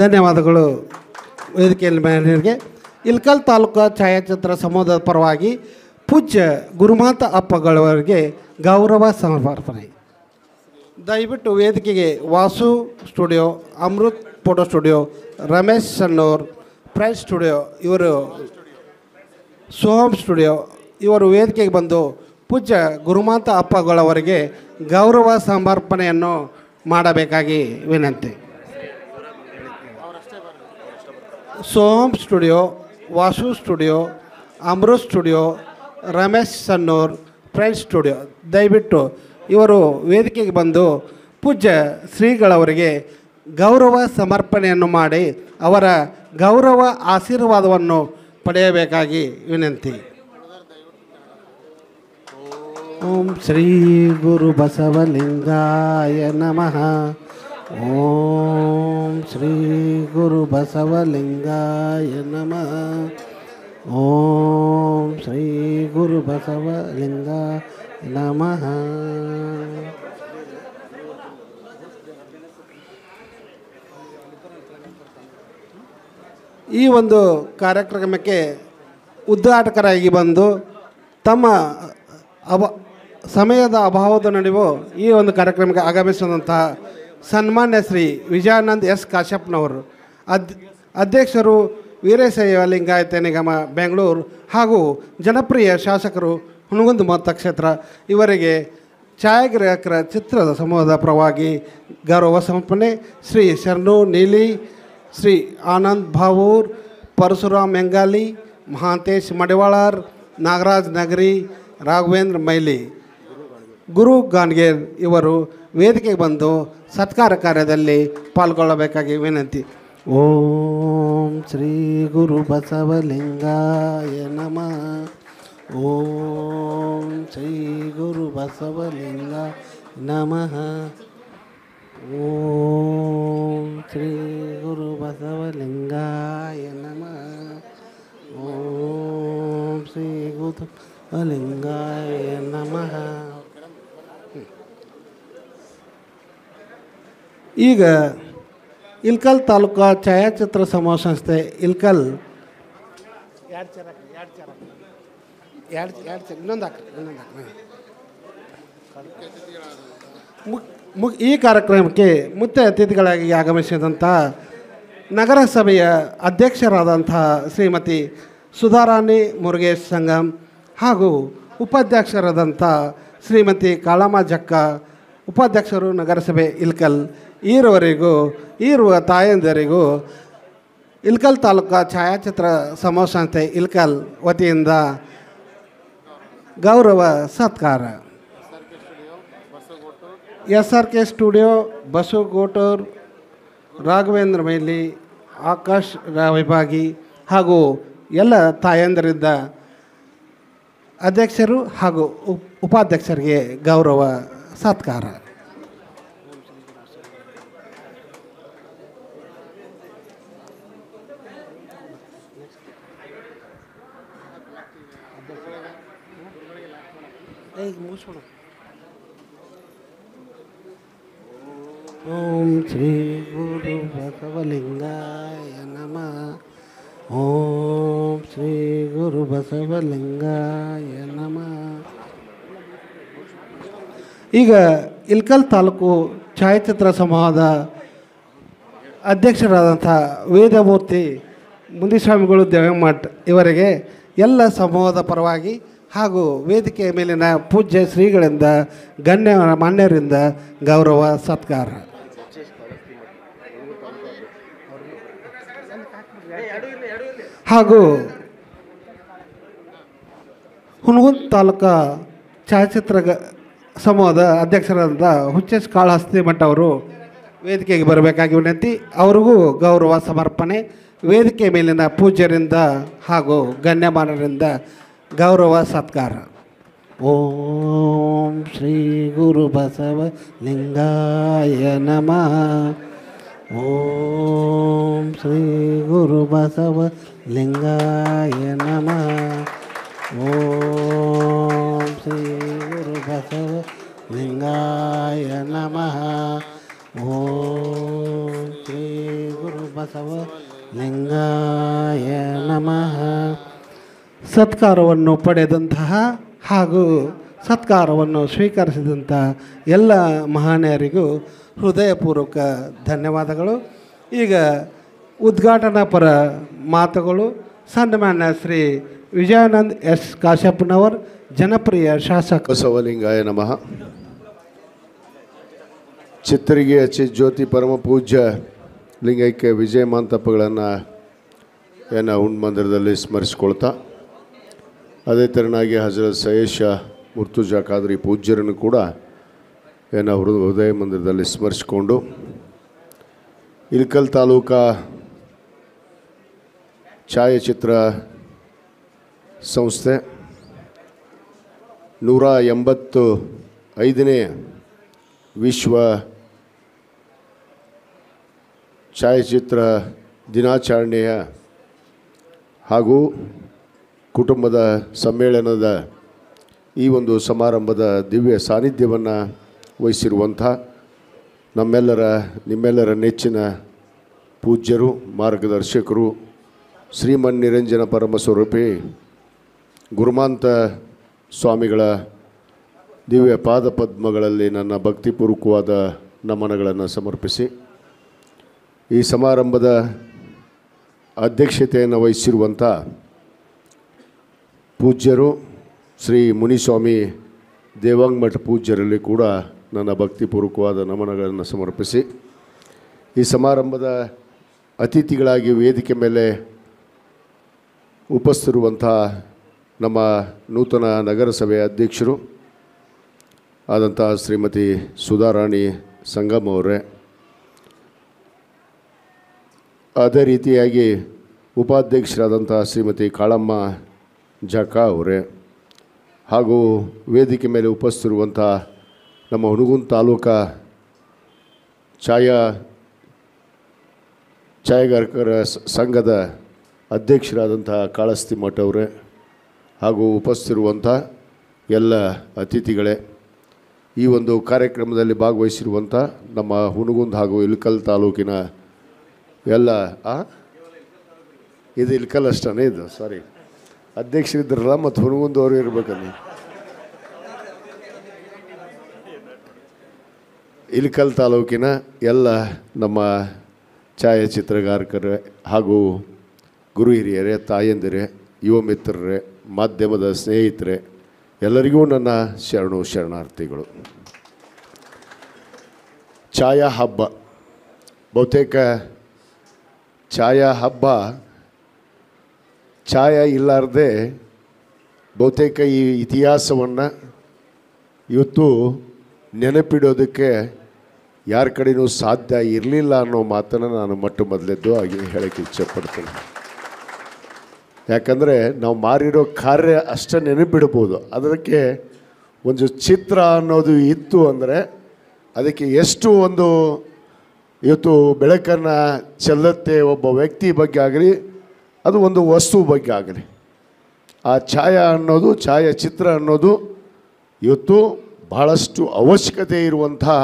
J: ಧನ್ಯವಾದಗಳು ವೇದಿಕೆಯಲ್ಲಿ ಮ್ಯಾನೇಜರ್ಗೆ ಇಲ್ಕಲ್ ತಾಲೂಕು ಛಾಯಾಚಿತ್ರ ಸಮೂಹದ ಪರವಾಗಿ ಪೂಜ್ಯ ಗುರುಮಾತ ಅಪ್ಪಗಳವರಿಗೆ ಗೌರವ ಸಮರ್ಪಣೆ ದಯವಿಟ್ಟು ವೇದಿಕೆಗೆ Vasu studio Amrit photo studio Ramesh Sannur price studio ಇವರು ಸೋಹಮ್ ಸ್ಟುಡಿಯೋ ಇವರು ವೇದಿಕೆಗೆ ಬಂದು ಪೂಜ್ಯ ಗುರುಮಾತ ಅಪ್ಪಗಳವರಿಗೆ ಗೌರವ ಸಮರ್ಪಣೆಯನ್ನು ಮಾಡಬೇಕಾಗಿ ವಿನಂತಿ Som studio Vasu studio Amrit studio Ramesh Sannur friends studio ದಯವಿಟ್ಟು ಇವರು ವೇದಿಕೆಗೆ ಬಂದು ಪೂಜ್ಯ ಶ್ರೀಗಳವರಿಗೆ ಗೌರವ ಸಮರ್ಪಣೆಯನ್ನು ಮಾಡಿ ಅವರ ಗೌರವ ಆಶೀರ್ವಾದವನ್ನು ಪಡೆಯಬೇಕಾಗಿ ವಿನಂತಿ ಓಂ ಶ್ರೀ ಗುರು ಬಸವಲಿಂಗಾಯ ನಮಃ ಓಂ ಶ್ರೀ ಗುರು ಬಸವಲಿಂಗಾಯ ನಮಃ ಓಂ ಶ್ರೀ ಗುರು ಬಸವಲಿಂಗ ನಮಃ ಈ ಒಂದು ಕಾರ್ಯಕ್ರಮಕ್ಕೆ ಉದ್ಘಾಟಕರಾಗಿ ಬಂದು ತಮ್ಮ ಅಭ ಸಮಯದ ಅಭಾವದ ನಡುವೆ ಈ ಒಂದು ಕಾರ್ಯಕ್ರಮಕ್ಕೆ ಆಗಮಿಸಿದಂತಹ ಸನ್ಮಾನ್ಯ ಶ್ರೀ ವಿಜಯಾನಂದ್ ಎಸ್ ಕಾಶ್ಯಪ್ನವರು ಅದ್ ಅಧ್ಯಕ್ಷರು ವೀರಶೈವ ಲಿಂಗಾಯತ ನಿಗಮ ಬೆಂಗಳೂರು ಹಾಗೂ ಜನಪ್ರಿಯ ಶಾಸಕರು ಹುಣಗುಂದ ಮತಕ್ಷೇತ್ರ ಇವರಿಗೆ ಛಾಯಾಗ್ರಾಹಕರ ಚಿತ್ರದ ಸಮೂಹದ ಪರವಾಗಿ ಗೌರವ ಸಮರ್ಪಣೆ ಶ್ರೀ ಶರಣು ನೀಲಿ ಶ್ರೀ ಆನಂದ್ ಭಾವೂರ್ ಪರಶುರಾಮ್ ಮೆಂಗಾಲಿ ಮಹಾಂತೇಶ್ ಮಡಿವಾಳಾರ್ ನಾಗರಾಜ್ ನಗರಿ ರಾಘವೇಂದ್ರ ಮೈಲಿ ಗುರು ಗಾನ್ಗೆ ಇವರು ವೇದಿಕೆಗೆ ಬಂದು ಸತ್ಕಾರ ಕಾರ್ಯದಲ್ಲಿ ಪಾಲ್ಗೊಳ್ಳಬೇಕಾಗಿ ವಿನಂತಿ ಓಂ ಶ್ರೀ ಗುರು ಬಸವಲಿಂಗಾಯ ನಮಃ ಓಂ ಶ್ರೀ ಗುರು ಬಸವಲಿಂಗ ನಮಃ ಓಂ ಶ್ರೀ ಗುರು ಬಸವಲಿಂಗಾಯ ನಮಃ ಓಂ ಶ್ರೀ ಗುರು ಬಸವಲಿಂಗಾಯ ನಮಃ ಈಗ ಇಲ್ಕಲ್ ತಾಲೂಕಾ ಛಾಯಾಚಿತ್ರ ಸಮೂಹ ಸಂಸ್ಥೆ ಇಲ್ಕಲ್ ಮು ಈ ಕಾರ್ಯಕ್ರಮಕ್ಕೆ ಮುಖ್ಯ ಅತಿಥಿಗಳಾಗಿ ಆಗಮಿಸಿದಂಥ ನಗರಸಭೆಯ ಅಧ್ಯಕ್ಷರಾದಂಥ ಶ್ರೀಮತಿ ಸುಧಾರಾಣಿ ಮುರುಗೇಶ್ ಸಂಗಮ್ ಹಾಗೂ ಉಪಾಧ್ಯಕ್ಷರಾದಂಥ ಶ್ರೀಮತಿ ಕಾಳಮ್ಮ ಜಕ್ಕ ಉಪಾಧ್ಯಕ್ಷರು ನಗರಸಭೆ ಇಲ್ಕಲ್ ಈರವರೆಗೂ ಈರುವ ತಾಯಂದಿರಿಗೂ ಇಲ್ಕಲ್ ತಾಲೂಕು ಛಾಯಾಚಿತ್ರ ಸಮಸಂಸ್ಥೆ ಇಲ್ಕಲ್ ವತಿಯಿಂದ ಗೌರವ ಸತ್ಕಾರ S R K studio Basu Gotur Raghavendra Maili Akash Vibhagi ಹಾಗೂ ಎಲ್ಲ ತಾಯಂದಿರಿದ್ದ ಅಧ್ಯಕ್ಷರು ಹಾಗೂ ಉಪಾಧ್ಯಕ್ಷರಿಗೆ ಗೌರವ ಸತ್ಕಾರ ಓಂ ಶ್ರೀ ಗುರು ಬಸವಲಿಂಗಾಯ ನಮ ಓಂ ಶ್ರೀ ಗುರು ಬಸವಲಿಂಗಾಯ ನಮ ಈಗ ಇಲ್ಕಲ್ ತಾಲೂಕು ಛಾಯಾಚಿತ್ರ ಸಮೂಹದ ಅಧ್ಯಕ್ಷರಾದಂಥ ವೇದಮೂರ್ತಿ ಮುನಿಸ್ವಾಮಿಗಳು ದೇವಮಠ್ ಇವರಿಗೆ ಎಲ್ಲ ಸಮೂಹದ ಪರವಾಗಿ ಹಾಗೂ ವೇದಿಕೆಯ ಮೇಲಿನ ಪೂಜ್ಯ ಶ್ರೀಗಳಿಂದ ಗಣ್ಯ ಮಾನ್ಯರಿಂದ ಗೌರವ ಸತ್ಕಾರ ಹಾಗೂ ಹುನಗುಂದ್ ತಾಲೂಕಾ ಛಾಯಾಚಿತ್ರ ಸಮೂಹದ ಅಧ್ಯಕ್ಷರಾದ ಹುಚ್ಚೇಶ್ ಕಾಳಹಸ್ತಿ ಮಠ ಅವರು ವೇದಿಕೆಗೆ ಬರಬೇಕಾಗಿ ವಿನಂತಿ ಅವರಿಗೂ ಗೌರವ ಸಮರ್ಪಣೆ ವೇದಿಕೆ ಮೇಲಿನ ಪೂಜ್ಯರಿಂದ ಹಾಗೂ ಗಣ್ಯಮಾನರಿಂದ ಗೌರವ ಸತ್ಕಾರ ಓಂ ಶ್ರೀ ಗುರು ಬಸವ ಲಿಂಗಾಯ ನಮಃ ಓಂ ಶ್ರೀ ಗುರು ಬಸವ ಲಿಂಗಾಯ ನಮಃ ಓಂ ಶ್ರೀ ಗುರು ಬಸವ ಲಿಂಗಾಯ ನಮಃ ಓಂ ಶ್ರೀ ಗುರು ಬಸವ ಲಿಂಗಾಯ ನಮಃ ಸತ್ಕಾರವನ್ನು ಪಡೆದಂತಹ ಹಾಗೂ ಸತ್ಕಾರವನ್ನು ಸ್ವೀಕರಿಸಿದಂಥ ಎಲ್ಲ ಮಹನೀಯರಿಗೂ ಹೃದಯಪೂರ್ವಕ ಧನ್ಯವಾದಗಳು ಈಗ ಉದ್ಘಾಟನಾ ಪರ ಮಾತುಗಳು ಸನ್ಮಾನ್ಯ ಶ್ರೀ ವಿಜಯಾನಂದ್ ಎಸ್ ಕಾಶ್ಯಪ್ಪನವರ್ ಜನಪ್ರಿಯ
L: ಶಾಸಕ ಬಸವಲಿಂಗಾಯ ನಮಃ ಚಿತ್ರಿಗೆ ಅಚ್ಚಿ ಜ್ಯೋತಿ ಪರಮ ಪೂಜ್ಯ ಲಿಂಗೈಕ್ಯ ವಿಜಯ ಮಾಂತಪ್ಪಗಳನ್ನು ಏನು ಉಣ್ಮಂದಿರದಲ್ಲಿ ಸ್ಮರಿಸ್ಕೊಳ್ತಾ ಅದೇ ಥರನಾಗಿ ಹಜರತ್ ಸಯೇಶ ಮುರ್ತುಜ ಮುರ್ತುಜಾ ಖಾದ್ರಿ ಪೂಜ್ಯರನ್ನು ಕೂಡ ಏನು ಅವರು ಹೃದಯ ಮಂದಿರದಲ್ಲಿ ಸ್ಮರಿಸಿಕೊಂಡು ಇಲ್ಕಲ್ ತಾಲೂಕಾ ಛಾಯಾಚಿತ್ರ ಸಂಸ್ಥೆ ನೂರ ಎಂಬತ್ತು ಐದನೇ ವಿಶ್ವ ಛಾಯಾಚಿತ್ರ ದಿನಾಚರಣೆಯ ಹಾಗೂ ಕುಟುಂಬದ ಸಮ್ಮೇಳನದ ಈ ಒಂದು ಸಮಾರಂಭದ ದಿವ್ಯ ಸಾನ್ನಿಧ್ಯವನ್ನು ವಹಿಸಿರುವಂಥ ನಮ್ಮೆಲ್ಲರ ನಿಮ್ಮೆಲ್ಲರ ನೆಚ್ಚಿನ ಪೂಜ್ಯರು ಮಾರ್ಗದರ್ಶಕರು ಶ್ರೀಮನ್ ನಿರಂಜನ ಪರಮಸ್ವರೂಪಿ ಗುರುಮಾಂತ ಸ್ವಾಮಿಗಳ ದಿವ್ಯ ಪಾದಪದ್ಮಗಳಲ್ಲಿ ನನ್ನ ಭಕ್ತಿಪೂರ್ವಕವಾದ ನಮನಗಳನ್ನು ಸಮರ್ಪಿಸಿ ಈ ಸಮಾರಂಭದ ಅಧ್ಯಕ್ಷತೆಯನ್ನು ವಹಿಸಿರುವಂಥ ಪೂಜ್ಯರು ಶ್ರೀ ಮುನಿಸ್ವಾಮಿ ದೇವಾಂಗಮಠ ಪೂಜ್ಯರಲ್ಲಿ ಕೂಡ ನನ್ನ ಭಕ್ತಿಪೂರ್ವಕವಾದ ನಮನಗಳನ್ನು ಸಮರ್ಪಿಸಿ ಈ ಸಮಾರಂಭದ ಅತಿಥಿಗಳಾಗಿ ವೇದಿಕೆ ಮೇಲೆ ಉಪಸ್ಥಿರುವಂಥ ನಮ್ಮ ನೂತನ ನಗರಸಭೆ ಅಧ್ಯಕ್ಷರು ಆದಂಥ ಶ್ರೀಮತಿ ಸುಧಾರಾಣಿ ಸಂಗಮ್ ಅವರೇ ಅದೇ ರೀತಿಯಾಗಿ ಉಪಾಧ್ಯಕ್ಷರಾದಂಥ ಶ್ರೀಮತಿ ಕಾಳಮ್ಮ ಜಕಾ ಅವರೇ ಹಾಗೂ ವೇದಿಕೆ ಮೇಲೆ ಉಪಸ್ಥಿರುವಂಥ ನಮ್ಮ ಹುಣಗುಂದ್ ತಾಲೂಕ ಛಾಯಾ ಛಾಯಾಗಾರಕರ ಸಂಘದ ಅಧ್ಯಕ್ಷರಾದಂಥ ಕಾಳಸ್ತಿ ಮಠ ಅವರೇ ಹಾಗೂ ಉಪಸ್ಥಿರುವಂಥ ಎಲ್ಲ ಅತಿಥಿಗಳೇ ಈ ಒಂದು ಕಾರ್ಯಕ್ರಮದಲ್ಲಿ ಭಾಗವಹಿಸಿರುವಂಥ ನಮ್ಮ ಹುಣಗುಂದ್ ಹಾಗೂ ಇಲ್ಕಲ್ ತಾಲೂಕಿನ ಎಲ್ಲ ಇದು ಇಲ್ಕಲ್ ಅಷ್ಟೇ ಇದು ಸಾರಿ ಅಧ್ಯಕ್ಷರಿದ್ದರಲ್ಲ ಮತ್ತು ಹುನಗುಂದವರು ಅವರು ಇಲಿಕಲ್ ತಾಲೂಕಿನ ಎಲ್ಲ ನಮ್ಮ ಛಾಯಾಚಿತ್ರಗಾರಕರೇ ಹಾಗೂ ಗುರು ಹಿರಿಯರೇ ತಾಯಂದಿರೇ ಯುವ ಮಿತ್ರರೇ ಮಾಧ್ಯಮದ ಸ್ನೇಹಿತರೆ ಎಲ್ಲರಿಗೂ ನನ್ನ ಶರಣು ಶರಣಾರ್ಥಿಗಳು ಛಾಯಾ ಹಬ್ಬ ಬಹುತೇಕ ಛಾಯಾ ಹಬ್ಬ ಛಾಯ ಇಲ್ಲಾರದೆ ಬಹುತೇಕ ಈ ಇತಿಹಾಸವನ್ನು ಇವತ್ತು ನೆನಪಿಡೋದಕ್ಕೆ ಯಾರ ಕಡೆಯೂ ಸಾಧ್ಯ ಇರಲಿಲ್ಲ ಅನ್ನೋ ಮಾತನ್ನು ನಾನು ಮೊಟ್ಟ ಮೊದಲೆದ್ದು ಹಾಗೆ ಹೇಳೋಕ್ಕೆ ಇಚ್ಛೆಪಡ್ತೀನಿ ಯಾಕಂದರೆ ನಾವು ಮಾರಿರೋ ಕಾರ್ಯ ಅಷ್ಟೇ ನೆನಪಿಡ್ಬೋದು ಅದಕ್ಕೆ ಒಂದು ಚಿತ್ರ ಅನ್ನೋದು ಇತ್ತು ಅಂದರೆ ಅದಕ್ಕೆ ಎಷ್ಟು ಒಂದು ಇವತ್ತು ಬೆಳಕನ್ನು ಚೆಲ್ಲತ್ತೆ ಒಬ್ಬ ವ್ಯಕ್ತಿ ಬಗ್ಗೆ ಆಗಲಿ ಅದು ಒಂದು ವಸ್ತು ಬಗ್ಗೆ ಆಗಲಿ ಆ ಛಾಯಾ ಅನ್ನೋದು ಛಾಯಾಚಿತ್ರ ಅನ್ನೋದು ಇವತ್ತು ಭಾಳಷ್ಟು ಅವಶ್ಯಕತೆ ಇರುವಂತಹ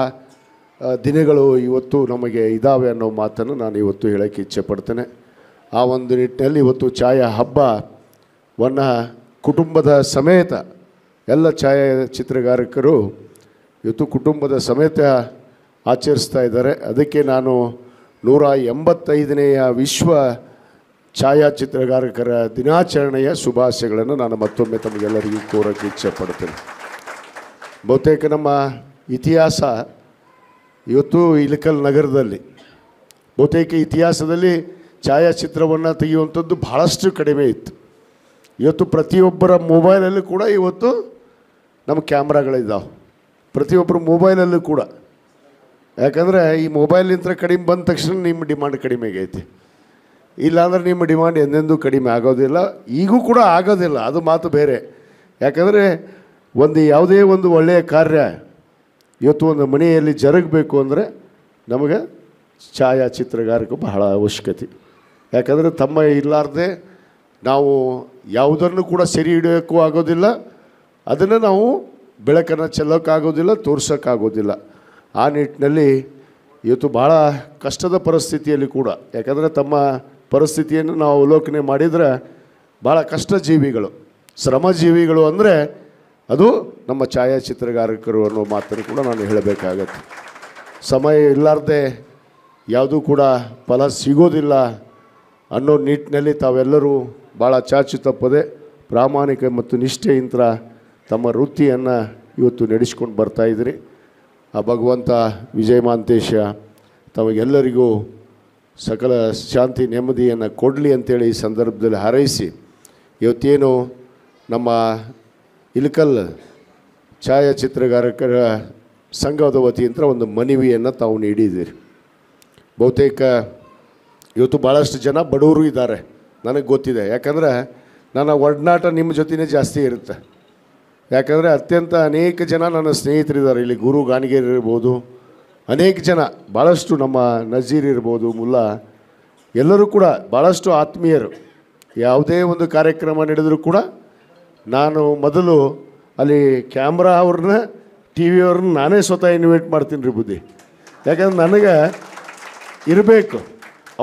L: ದಿನಗಳು ಇವತ್ತು ನಮಗೆ ಇದ್ದಾವೆ ಅನ್ನೋ ಮಾತನ್ನು ನಾನು ಇವತ್ತು ಹೇಳೋಕ್ಕೆ ಇಚ್ಛೆ ಪಡ್ತೇನೆ ಆ ಒಂದು ನಿಟ್ಟಿನಲ್ಲಿ ಇವತ್ತು ಛಾಯಾ ಹಬ್ಬವನ್ನು ಕುಟುಂಬದ ಸಮೇತ ಎಲ್ಲ ಛಾಯಾಚಿತ್ರಗಾರಕರು ಇವತ್ತು ಕುಟುಂಬದ ಸಮೇತ ಆಚರಿಸ್ತಾ ಇದ್ದಾರೆ ಅದಕ್ಕೆ ನಾನು ನೂರ ಎಂಬತ್ತೈದನೆಯ ವಿಶ್ವ ಛಾಯಾಚಿತ್ರಗಾರಕರ ದಿನಾಚರಣೆಯ ಶುಭಾಶಯಗಳನ್ನು ನಾನು ಮತ್ತೊಮ್ಮೆ ತಮಗೆಲ್ಲರಿಗೂ ಕೋರೋಕ್ಕೆ ಇಚ್ಛೆ ಪಡ್ತೇನೆ ಬಹುತೇಕ ನಮ್ಮ ಇತಿಹಾಸ ಇವತ್ತು ಇಲಕಲ್ ನಗರದಲ್ಲಿ ಬಹುತೇಕ ಇತಿಹಾಸದಲ್ಲಿ ಛಾಯಾಚಿತ್ರವನ್ನು ತೆಗೆಯುವಂಥದ್ದು ಬಹಳಷ್ಟು ಕಡಿಮೆ ಇತ್ತು ಇವತ್ತು ಪ್ರತಿಯೊಬ್ಬರ ಮೊಬೈಲಲ್ಲೂ ಕೂಡ ಇವತ್ತು ನಮ್ಮ ಕ್ಯಾಮ್ರಾಗಳಿದ್ದಾವೆ ಪ್ರತಿಯೊಬ್ಬರ ಮೊಬೈಲಲ್ಲೂ ಕೂಡ ಯಾಕಂದರೆ ಈ ಮೊಬೈಲ್ ಮೊಬೈಲಿಂದ ಕಡಿಮೆ ಬಂದ ತಕ್ಷಣ ನಿಮ್ಮ ಡಿಮಾಂಡ್ ಕಡಿಮೆ ಇಲ್ಲಾಂದರೆ ನಿಮ್ಮ ಡಿಮ್ಯಾಂಡ್ ಎಂದೆಂದೂ ಕಡಿಮೆ ಆಗೋದಿಲ್ಲ ಈಗೂ ಕೂಡ ಆಗೋದಿಲ್ಲ ಅದು ಮಾತು ಬೇರೆ ಯಾಕಂದರೆ ಒಂದು ಯಾವುದೇ ಒಂದು ಒಳ್ಳೆಯ ಕಾರ್ಯ ಇವತ್ತು ಒಂದು ಮನೆಯಲ್ಲಿ ಜರುಗಬೇಕು ಅಂದರೆ ನಮಗೆ ಛಾಯಾಚಿತ್ರಗಾರಕ್ಕೂ ಬಹಳ ಅವಶ್ಯಕತೆ ಯಾಕಂದರೆ ತಮ್ಮ ಇರಲಾರ್ದೆ ನಾವು ಯಾವುದನ್ನು ಕೂಡ ಸರಿ ಹಿಡಿಯೋಕ್ಕೂ ಆಗೋದಿಲ್ಲ ಅದನ್ನು ನಾವು ಬೆಳಕನ್ನು ಚೆಲ್ಲೋಕ್ಕಾಗೋದಿಲ್ಲ ತೋರಿಸೋಕ್ಕಾಗೋದಿಲ್ಲ ಆ ನಿಟ್ಟಿನಲ್ಲಿ ಇವತ್ತು ಭಾಳ ಕಷ್ಟದ ಪರಿಸ್ಥಿತಿಯಲ್ಲಿ ಕೂಡ ಯಾಕಂದರೆ ತಮ್ಮ ಪರಿಸ್ಥಿತಿಯನ್ನು ನಾವು ಅವಲೋಕನೆ ಮಾಡಿದರೆ ಭಾಳ ಕಷ್ಟ ಜೀವಿಗಳು ಶ್ರಮಜೀವಿಗಳು ಅಂದರೆ ಅದು ನಮ್ಮ ಛಾಯಾಚಿತ್ರಗಾರಕರು ಅನ್ನೋ ಮಾತನ್ನು ಕೂಡ ನಾನು ಹೇಳಬೇಕಾಗತ್ತೆ ಸಮಯ ಇಲ್ಲಾರ್ದೆ ಯಾವುದೂ ಕೂಡ ಫಲ ಸಿಗೋದಿಲ್ಲ ಅನ್ನೋ ನಿಟ್ಟಿನಲ್ಲಿ ತಾವೆಲ್ಲರೂ ಭಾಳ ಚಾಚು ತಪ್ಪದೆ ಪ್ರಾಮಾಣಿಕ ಮತ್ತು ನಿಷ್ಠೆಯಿಂದ ತಮ್ಮ ವೃತ್ತಿಯನ್ನು ಇವತ್ತು ನಡೆಸ್ಕೊಂಡು ಬರ್ತಾಯಿದ್ರಿ ಆ ಭಗವಂತ ವಿಜಯ ಮಾಂತೇಶ ತಮಗೆಲ್ಲರಿಗೂ ಸಕಲ ಶಾಂತಿ ನೆಮ್ಮದಿಯನ್ನು ಕೊಡಲಿ ಅಂತೇಳಿ ಈ ಸಂದರ್ಭದಲ್ಲಿ ಹಾರೈಸಿ ಇವತ್ತೇನು ನಮ್ಮ ಇಲ್ಕಲ್ ಛಾಯಾಚಿತ್ರಗಾರಕರ ಸಂಘದ ವತಿಯಿಂದ ಒಂದು ಮನವಿಯನ್ನು ತಾವು ನೀಡಿದ್ದೀರಿ ಬಹುತೇಕ ಇವತ್ತು ಭಾಳಷ್ಟು ಜನ ಬಡವರು ಇದ್ದಾರೆ ನನಗೆ ಗೊತ್ತಿದೆ ಯಾಕಂದರೆ ನನ್ನ ಒಡನಾಟ ನಿಮ್ಮ ಜೊತೆಯೇ ಜಾಸ್ತಿ ಇರುತ್ತೆ ಯಾಕಂದರೆ ಅತ್ಯಂತ ಅನೇಕ ಜನ ನನ್ನ ಸ್ನೇಹಿತರಿದ್ದಾರೆ ಇಲ್ಲಿ ಗುರು ಗಾಣಿಗೇರಿರ್ಬೋದು ಅನೇಕ ಜನ ಭಾಳಷ್ಟು ನಮ್ಮ ನಜೀರ್ ಇರ್ಬೋದು ಮುಲ್ಲ ಎಲ್ಲರೂ ಕೂಡ ಭಾಳಷ್ಟು ಆತ್ಮೀಯರು ಯಾವುದೇ ಒಂದು ಕಾರ್ಯಕ್ರಮ ನಡೆದರೂ ಕೂಡ ನಾನು ಮೊದಲು ಅಲ್ಲಿ ಕ್ಯಾಮ್ರಾ ಅವ್ರನ್ನ ಟಿ ವಿಯವ್ರನ್ನ ನಾನೇ ಸ್ವತಃ ಇನ್ವೈಟ್ ಮಾಡ್ತೀನಿ ರೀ ಬುದ್ಧಿ ಯಾಕಂದ್ರೆ ನನಗೆ ಇರಬೇಕು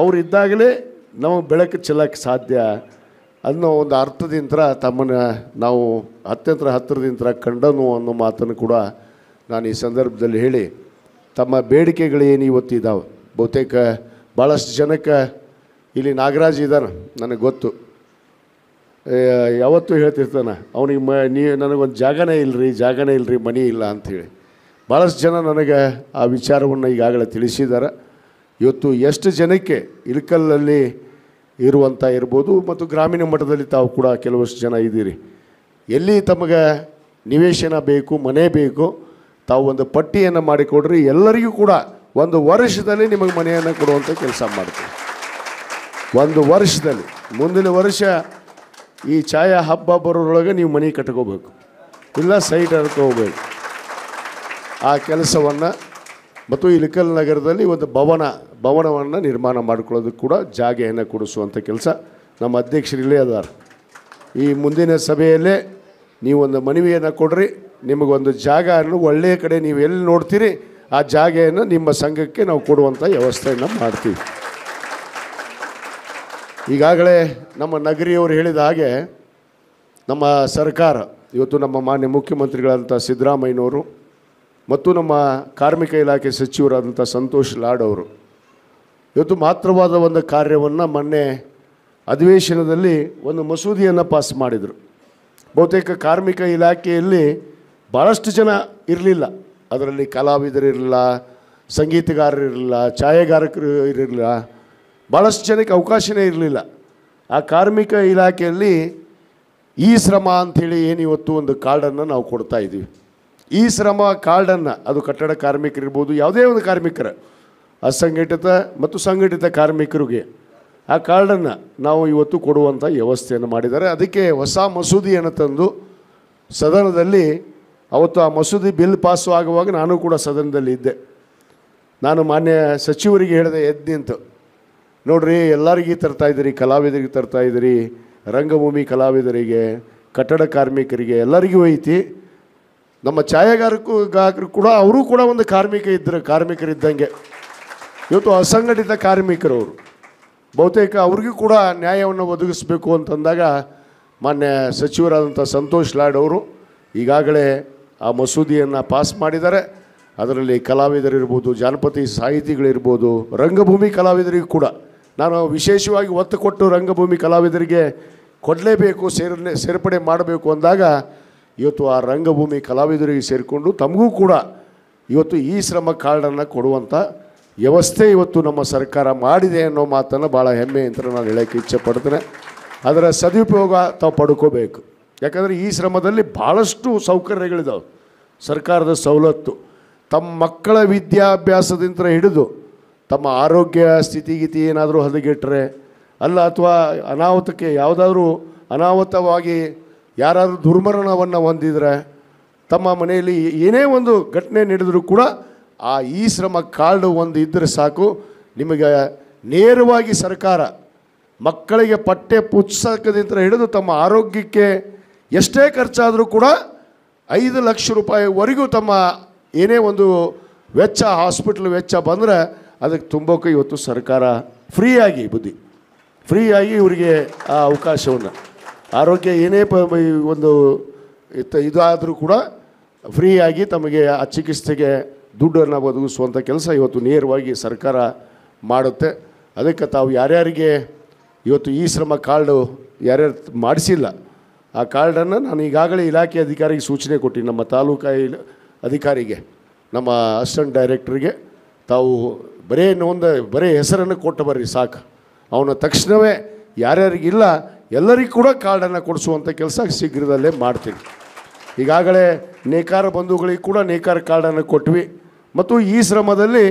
L: ಅವ್ರು ಇದ್ದಾಗಲೇ ನಾವು ಬೆಳಕು ಚೆಲ್ಲಕ್ಕೆ ಸಾಧ್ಯ ಅನ್ನೋ ಒಂದು ಅರ್ಥದಿಂದ ತಮ್ಮನ್ನು ನಾವು ಅತ್ಯಂತ ಹತ್ತಿರದಿಂದ ಕಂಡನು ಅನ್ನೋ ಮಾತನ್ನು ಕೂಡ ನಾನು ಈ ಸಂದರ್ಭದಲ್ಲಿ ಹೇಳಿ ತಮ್ಮ ಏನು ಇವತ್ತು ಇದ್ದಾವೆ ಬಹುತೇಕ ಭಾಳಷ್ಟು ಜನಕ್ಕೆ ಇಲ್ಲಿ ನಾಗರಾಜ್ ಇದ್ದಾನೆ ನನಗೆ ಗೊತ್ತು ಯಾವತ್ತೂ ಹೇಳ್ತಿರ್ತಾನೆ ಅವನಿಗೆ ಮ ನೀ ನನಗೊಂದು ಜಾಗನೇ ಇಲ್ಲರಿ ಜಾಗನೇ ಇಲ್ಲರಿ ಮನಿ ಇಲ್ಲ ಅಂಥೇಳಿ ಭಾಳಷ್ಟು ಜನ ನನಗೆ ಆ ವಿಚಾರವನ್ನು ಈಗಾಗಲೇ ತಿಳಿಸಿದ್ದಾರೆ ಇವತ್ತು ಎಷ್ಟು ಜನಕ್ಕೆ ಇಳಕಲ್ಲಲ್ಲಿ ಇರುವಂಥ ಇರ್ಬೋದು ಮತ್ತು ಗ್ರಾಮೀಣ ಮಟ್ಟದಲ್ಲಿ ತಾವು ಕೂಡ ಕೆಲವಷ್ಟು ಜನ ಇದ್ದೀರಿ ಎಲ್ಲಿ ತಮಗೆ ನಿವೇಶನ ಬೇಕು ಮನೆ ಬೇಕು ತಾವು ಒಂದು ಪಟ್ಟಿಯನ್ನು ಮಾಡಿಕೊಡ್ರಿ ಎಲ್ಲರಿಗೂ ಕೂಡ ಒಂದು ವರ್ಷದಲ್ಲಿ ನಿಮಗೆ ಮನೆಯನ್ನು ಕೊಡುವಂಥ ಕೆಲಸ ಮಾಡ್ತೀವಿ ಒಂದು ವರ್ಷದಲ್ಲಿ ಮುಂದಿನ ವರ್ಷ ಈ ಛಾಯಾ ಹಬ್ಬ ಬರೋರೊಳಗೆ ನೀವು ಮನೆ ಕಟ್ಕೋಬೇಕು ಇಲ್ಲ ಸೈಟ್ ಹರ್ಕೋಬೇಕು ಆ ಕೆಲಸವನ್ನು ಮತ್ತು ಇಲಿಕಲ್ ನಗರದಲ್ಲಿ ಒಂದು ಭವನ ಭವನವನ್ನು ನಿರ್ಮಾಣ ಮಾಡಿಕೊಳ್ಳೋದಕ್ಕೆ ಕೂಡ ಜಾಗೆಯನ್ನು ಕೊಡಿಸುವಂಥ ಕೆಲಸ ನಮ್ಮ ಅಧ್ಯಕ್ಷರಿಲ್ಲೇ ಅದಾರ ಈ ಮುಂದಿನ ಸಭೆಯಲ್ಲೇ ನೀವೊಂದು ಮನವಿಯನ್ನು ಕೊಡ್ರಿ ನಿಮಗೊಂದು ಅನ್ನು ಒಳ್ಳೆಯ ಕಡೆ ನೀವು ಎಲ್ಲಿ ನೋಡ್ತೀರಿ ಆ ಜಾಗೆಯನ್ನು ನಿಮ್ಮ ಸಂಘಕ್ಕೆ ನಾವು ಕೊಡುವಂಥ ವ್ಯವಸ್ಥೆಯನ್ನು ಮಾಡ್ತೀವಿ ಈಗಾಗಲೇ ನಮ್ಮ ನಗರಿಯವರು ಹೇಳಿದ ಹಾಗೆ ನಮ್ಮ ಸರ್ಕಾರ ಇವತ್ತು ನಮ್ಮ ಮಾನ್ಯ ಮುಖ್ಯಮಂತ್ರಿಗಳಾದಂಥ ಸಿದ್ದರಾಮಯ್ಯನವರು ಮತ್ತು ನಮ್ಮ ಕಾರ್ಮಿಕ ಇಲಾಖೆ ಸಚಿವರಾದಂಥ ಸಂತೋಷ್ ಲಾಡ್ ಅವರು ಇವತ್ತು ಮಾತ್ರವಾದ ಒಂದು ಕಾರ್ಯವನ್ನು ಮೊನ್ನೆ ಅಧಿವೇಶನದಲ್ಲಿ ಒಂದು ಮಸೂದೆಯನ್ನು ಪಾಸ್ ಮಾಡಿದರು ಬಹುತೇಕ ಕಾರ್ಮಿಕ ಇಲಾಖೆಯಲ್ಲಿ ಭಾಳಷ್ಟು ಜನ ಇರಲಿಲ್ಲ ಅದರಲ್ಲಿ ಕಲಾವಿದರಿರಲಿಲ್ಲ ಸಂಗೀತಗಾರರಿರಲಿಲ್ಲ ಛಾಯಾಗಾರಕರು ಇರಲಿಲ್ಲ ಭಾಳಷ್ಟು ಜನಕ್ಕೆ ಅವಕಾಶವೇ ಇರಲಿಲ್ಲ ಆ ಕಾರ್ಮಿಕ ಇಲಾಖೆಯಲ್ಲಿ ಈ ಶ್ರಮ ಅಂಥೇಳಿ ಏನು ಇವತ್ತು ಒಂದು ಕಾರ್ಡನ್ನು ನಾವು ಕೊಡ್ತಾ ಇದ್ದೀವಿ ಈ ಶ್ರಮ ಕಾರ್ಡನ್ನು ಅದು ಕಟ್ಟಡ ಕಾರ್ಮಿಕರಿರ್ಬೋದು ಯಾವುದೇ ಒಂದು ಕಾರ್ಮಿಕರ ಅಸಂಘಟಿತ ಮತ್ತು ಸಂಘಟಿತ ಕಾರ್ಮಿಕರಿಗೆ ಆ ಕಾರ್ಡನ್ನು ನಾವು ಇವತ್ತು ಕೊಡುವಂಥ ವ್ಯವಸ್ಥೆಯನ್ನು ಮಾಡಿದ್ದಾರೆ ಅದಕ್ಕೆ ಹೊಸ ಮಸೂದಿಯನ್ನು ತಂದು ಸದನದಲ್ಲಿ ಅವತ್ತು ಆ ಮಸೂದೆ ಬಿಲ್ ಪಾಸು ಆಗುವಾಗ ನಾನು ಕೂಡ ಸದನದಲ್ಲಿ ಇದ್ದೆ ನಾನು ಮಾನ್ಯ ಸಚಿವರಿಗೆ ಹೇಳಿದೆ ಎದ್ದು ನಿಂತು ನೋಡ್ರಿ ಎಲ್ಲರಿಗೂ ತರ್ತಾಯಿದ್ದೀರಿ ಕಲಾವಿದರಿಗೆ ಇದ್ದೀರಿ ರಂಗಭೂಮಿ ಕಲಾವಿದರಿಗೆ ಕಟ್ಟಡ ಕಾರ್ಮಿಕರಿಗೆ ಎಲ್ಲರಿಗೂ ಐತಿ ನಮ್ಮ ಛಾಯಾಗಾರಕ್ಕೂ ಗಾಯಕರು ಕೂಡ ಅವರು ಕೂಡ ಒಂದು ಕಾರ್ಮಿಕ ಇದ್ದರು ಕಾರ್ಮಿಕರಿದ್ದಂಗೆ ಇವತ್ತು ಅಸಂಘಟಿತ ಕಾರ್ಮಿಕರು ಅವರು ಬಹುತೇಕ ಅವ್ರಿಗೂ ಕೂಡ ನ್ಯಾಯವನ್ನು ಒದಗಿಸಬೇಕು ಅಂತಂದಾಗ ಮಾನ್ಯ ಸಚಿವರಾದಂಥ ಸಂತೋಷ್ ಲಾಡ್ ಅವರು ಈಗಾಗಲೇ ಆ ಮಸೂದಿಯನ್ನು ಪಾಸ್ ಮಾಡಿದ್ದಾರೆ ಅದರಲ್ಲಿ ಕಲಾವಿದರಿರ್ಬೋದು ಜಾನಪತಿ ಸಾಹಿತಿಗಳಿರ್ಬೋದು ರಂಗಭೂಮಿ ಕಲಾವಿದರಿಗೂ ಕೂಡ ನಾನು ವಿಶೇಷವಾಗಿ ಒತ್ತು ಕೊಟ್ಟು ರಂಗಭೂಮಿ ಕಲಾವಿದರಿಗೆ ಕೊಡಲೇಬೇಕು ಸೇರಲೇ ಸೇರ್ಪಡೆ ಮಾಡಬೇಕು ಅಂದಾಗ ಇವತ್ತು ಆ ರಂಗಭೂಮಿ ಕಲಾವಿದರಿಗೆ ಸೇರಿಕೊಂಡು ತಮಗೂ ಕೂಡ ಇವತ್ತು ಈ ಶ್ರಮ ಕಾರ್ಡನ್ನು ಕೊಡುವಂಥ ವ್ಯವಸ್ಥೆ ಇವತ್ತು ನಮ್ಮ ಸರ್ಕಾರ ಮಾಡಿದೆ ಅನ್ನೋ ಮಾತನ್ನು ಭಾಳ ಹೆಮ್ಮೆ ಅಂತ ನಾನು ಹೇಳೋಕ್ಕೆ ಇಚ್ಛೆ ಪಡ್ತೇನೆ ಅದರ ಸದುಪಯೋಗ ತಾವು ಪಡ್ಕೋಬೇಕು ಯಾಕಂದರೆ ಈ ಶ್ರಮದಲ್ಲಿ ಭಾಳಷ್ಟು ಸೌಕರ್ಯಗಳಿದಾವೆ ಸರ್ಕಾರದ ಸವಲತ್ತು ತಮ್ಮ ಮಕ್ಕಳ ವಿದ್ಯಾಭ್ಯಾಸದಿಂದ ಹಿಡಿದು ತಮ್ಮ ಆರೋಗ್ಯ ಸ್ಥಿತಿಗಿತಿ ಏನಾದರೂ ಹದಗೆಟ್ಟರೆ ಅಲ್ಲ ಅಥವಾ ಅನಾಹುತಕ್ಕೆ ಯಾವುದಾದ್ರೂ ಅನಾಹುತವಾಗಿ ಯಾರಾದರೂ ದುರ್ಮರಣವನ್ನು ಹೊಂದಿದರೆ ತಮ್ಮ ಮನೆಯಲ್ಲಿ ಏನೇ ಒಂದು ಘಟನೆ ನಡೆದರೂ ಕೂಡ ಆ ಈ ಶ್ರಮ ಕಾರ್ಡು ಒಂದು ಇದ್ದರೆ ಸಾಕು ನಿಮಗೆ ನೇರವಾಗಿ ಸರ್ಕಾರ ಮಕ್ಕಳಿಗೆ ಪಠ್ಯ ಪುಸ್ತಕದಿಂದ ಹಿಡಿದು ತಮ್ಮ ಆರೋಗ್ಯಕ್ಕೆ ಎಷ್ಟೇ ಖರ್ಚಾದರೂ ಕೂಡ ಐದು ಲಕ್ಷ ರೂಪಾಯಿವರೆಗೂ ತಮ್ಮ ಏನೇ ಒಂದು ವೆಚ್ಚ ಹಾಸ್ಪಿಟ್ಲ್ ವೆಚ್ಚ ಬಂದರೆ ಅದಕ್ಕೆ ತುಂಬೋಕೆ ಇವತ್ತು ಸರ್ಕಾರ ಫ್ರೀಯಾಗಿ ಬುದ್ಧಿ ಫ್ರೀಯಾಗಿ ಇವರಿಗೆ ಆ ಅವಕಾಶವನ್ನು ಆರೋಗ್ಯ ಏನೇ ಪ ಒಂದು ಇದಾದರೂ ಕೂಡ ಫ್ರೀಯಾಗಿ ತಮಗೆ ಆ ಚಿಕಿತ್ಸೆಗೆ ದುಡ್ಡನ್ನು ಒದಗಿಸುವಂಥ ಕೆಲಸ ಇವತ್ತು ನೇರವಾಗಿ ಸರ್ಕಾರ ಮಾಡುತ್ತೆ ಅದಕ್ಕೆ ತಾವು ಯಾರ್ಯಾರಿಗೆ ಇವತ್ತು ಈ ಶ್ರಮ ಕಾರ್ಡು ಯಾರ್ಯಾರು ಮಾಡಿಸಿಲ್ಲ ಆ ಕಾರ್ಡನ್ನು ನಾನು ಈಗಾಗಲೇ ಇಲಾಖೆ ಅಧಿಕಾರಿಗೆ ಸೂಚನೆ ಕೊಟ್ಟಿ ನಮ್ಮ ತಾಲೂಕು ಇಲ ಅಧಿಕಾರಿಗೆ ನಮ್ಮ ಅಸಿಸ್ಟೆಂಟ್ ಡೈರೆಕ್ಟ್ರಿಗೆ ತಾವು ಬರೇ ಒಂದು ಬರೇ ಹೆಸರನ್ನು ಕೊಟ್ಟು ಬರ್ರಿ ಸಾಕು ಅವನ ತಕ್ಷಣವೇ ಯಾರ್ಯಾರಿಗಿಲ್ಲ ಎಲ್ಲರಿಗೂ ಕೂಡ ಕಾರ್ಡನ್ನು ಕೊಡಿಸುವಂಥ ಕೆಲಸ ಶೀಘ್ರದಲ್ಲೇ ಮಾಡ್ತೀವಿ ಈಗಾಗಲೇ ನೇಕಾರ ಬಂಧುಗಳಿಗೆ ಕೂಡ ನೇಕಾರ ಕಾರ್ಡನ್ನು ಕೊಟ್ವಿ ಮತ್ತು ಈ ಶ್ರಮದಲ್ಲಿ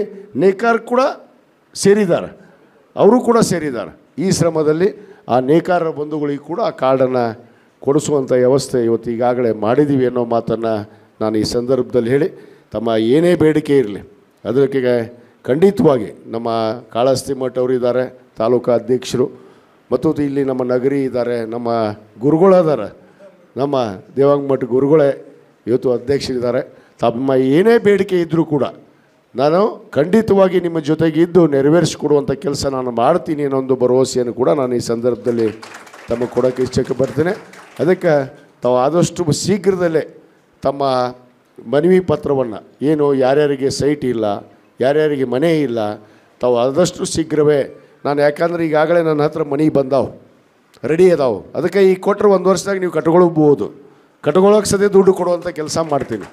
L: ನೇಕಾರ ಕೂಡ ಸೇರಿದ್ದಾರೆ ಅವರು ಕೂಡ ಸೇರಿದ್ದಾರೆ ಈ ಶ್ರಮದಲ್ಲಿ ಆ ನೇಕಾರ ಬಂಧುಗಳಿಗೆ ಕೂಡ ಆ ಕಾರ್ಡನ್ನು ಕೊಡಿಸುವಂಥ ವ್ಯವಸ್ಥೆ ಇವತ್ತು ಈಗಾಗಲೇ ಮಾಡಿದ್ದೀವಿ ಅನ್ನೋ ಮಾತನ್ನು ನಾನು ಈ ಸಂದರ್ಭದಲ್ಲಿ ಹೇಳಿ ತಮ್ಮ ಏನೇ ಬೇಡಿಕೆ ಇರಲಿ ಅದಕ್ಕೆ ಖಂಡಿತವಾಗಿ ನಮ್ಮ ಕಾಳಸ್ತಿ ಮಠ ಅವರು ಇದ್ದಾರೆ ತಾಲೂಕು ಅಧ್ಯಕ್ಷರು ಮತ್ತು ಇಲ್ಲಿ ನಮ್ಮ ನಗರಿ ಇದ್ದಾರೆ ನಮ್ಮ ಗುರುಗಳಿದ್ದಾರೆ ನಮ್ಮ ದೇವಾಂಗ ಮಠ ಗುರುಗಳೇ ಇವತ್ತು ಅಧ್ಯಕ್ಷರಿದ್ದಾರೆ ತಮ್ಮ ಏನೇ ಬೇಡಿಕೆ ಇದ್ದರೂ ಕೂಡ ನಾನು ಖಂಡಿತವಾಗಿ ನಿಮ್ಮ ಜೊತೆಗಿದ್ದು ನೆರವೇರಿಸಿಕೊಡುವಂಥ ಕೆಲಸ ನಾನು ಮಾಡ್ತೀನಿ ಅನ್ನೋ ಒಂದು ಭರವಸೆಯನ್ನು ಕೂಡ ನಾನು ಈ ಸಂದರ್ಭದಲ್ಲಿ ತಮಗೆ ಕೊಡೋಕ್ಕೆ ಇಷ್ಟಕ್ಕೆ ಬರ್ತೇನೆ ಅದಕ್ಕೆ ತಾವು ಆದಷ್ಟು ಶೀಘ್ರದಲ್ಲೇ ತಮ್ಮ ಮನವಿ ಪತ್ರವನ್ನು ಏನು ಯಾರ್ಯಾರಿಗೆ ಸೈಟ್ ಇಲ್ಲ ಯಾರ್ಯಾರಿಗೆ ಮನೆ ಇಲ್ಲ ತಾವು ಆದಷ್ಟು ಶೀಘ್ರವೇ ನಾನು ಯಾಕಂದರೆ ಈಗಾಗಲೇ ನನ್ನ ಹತ್ರ ಮನೆಗೆ ಬಂದಾವೆ ರೆಡಿ ಅದಾವು ಅದಕ್ಕೆ ಈಗ ಕೊಟ್ಟರೆ ಒಂದು ವರ್ಷದಾಗ ನೀವು ಕಟ್ಕೊಳ್ಬೋದು ಕಟ್ಕೊಳ್ಳೋಕೆ ಸದ್ಯ ದುಡ್ಡು ಕೊಡುವಂಥ ಕೆಲಸ ಮಾಡ್ತೀನಿ